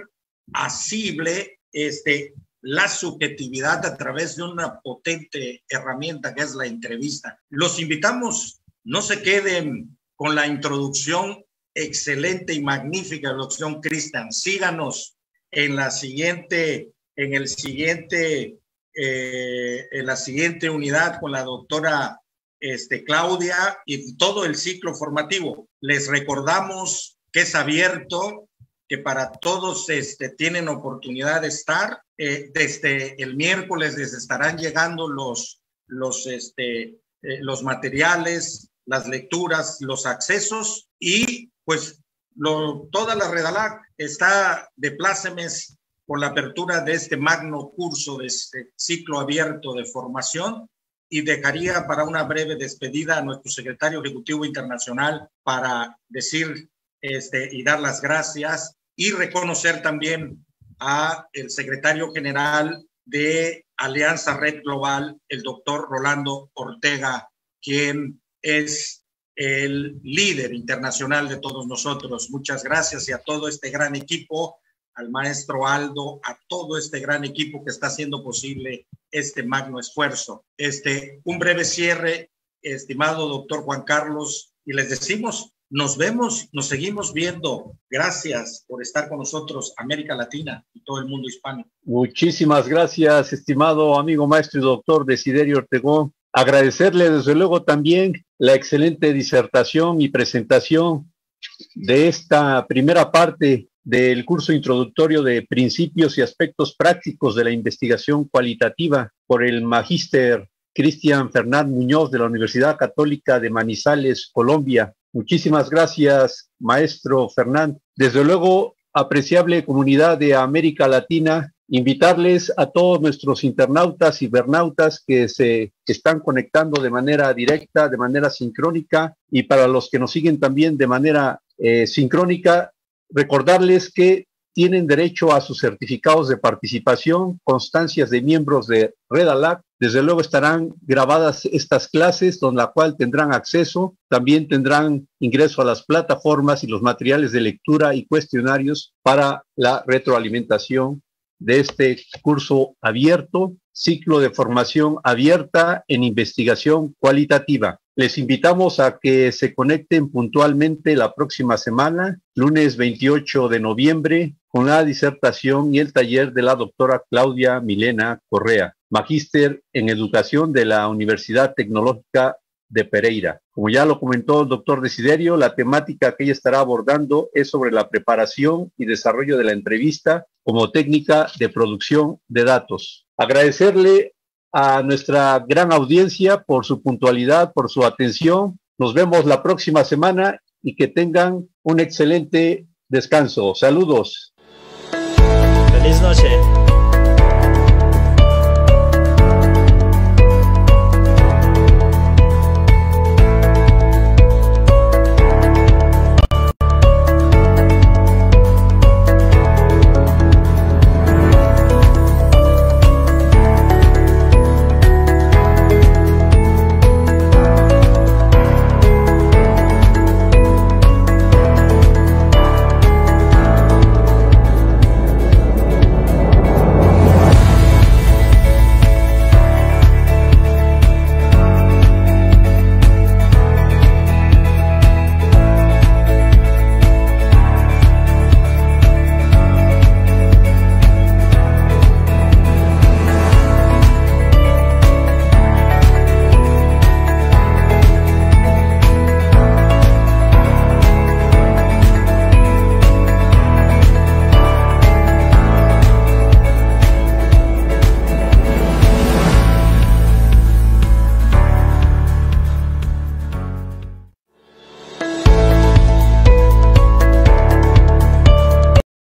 asible este, la subjetividad a través de una potente herramienta que es la entrevista. Los invitamos, no se queden con la introducción excelente y magnífica la opción Cristian. Síganos en la siguiente, en el siguiente, eh, en la siguiente unidad con la doctora este, Claudia y todo el ciclo formativo. Les recordamos que es abierto, que para todos este, tienen oportunidad de estar. Eh, desde el miércoles les estarán llegando los, los, este, eh, los materiales, las lecturas, los accesos y pues toda la Redalac está de plácemes por la apertura de este magno curso, de este ciclo abierto de formación y dejaría para una breve despedida a nuestro secretario ejecutivo internacional para decir este, y dar las gracias y reconocer también a el secretario general de Alianza Red Global, el doctor Rolando Ortega, quien es el líder internacional de todos nosotros. Muchas gracias y a todo este gran equipo, al maestro Aldo, a todo este gran equipo que está haciendo posible este magno esfuerzo. Este, un breve cierre, estimado doctor Juan Carlos, y les decimos, nos vemos, nos seguimos viendo. Gracias por estar con nosotros, América Latina y todo el mundo hispano. Muchísimas gracias, estimado amigo maestro y doctor Desiderio Ortegón. Agradecerle desde luego también la excelente disertación y presentación de esta primera parte del curso introductorio de principios y aspectos prácticos de la investigación cualitativa por el magíster Cristian Fernández Muñoz de la Universidad Católica de Manizales, Colombia. Muchísimas gracias, maestro Fernández. Desde luego, apreciable comunidad de América Latina, invitarles a todos nuestros internautas, cibernautas que se están conectando de manera directa, de manera sincrónica, y para los que nos siguen también de manera eh, sincrónica, recordarles que tienen derecho a sus certificados de participación, constancias de miembros de Redalac. Desde luego estarán grabadas estas clases, con la cual tendrán acceso. También tendrán ingreso a las plataformas y los materiales de lectura y cuestionarios para la retroalimentación de este curso abierto, ciclo de formación abierta en investigación cualitativa. Les invitamos a que se conecten puntualmente la próxima semana, lunes 28 de noviembre, con la disertación y el taller de la doctora Claudia Milena Correa, magíster en educación de la Universidad Tecnológica de Pereira. Como ya lo comentó el doctor Desiderio, la temática que ella estará abordando es sobre la preparación y desarrollo de la entrevista como técnica de producción de datos. Agradecerle a nuestra gran audiencia por su puntualidad, por su atención. Nos vemos la próxima semana y que tengan un excelente descanso. Saludos. Feliz noche.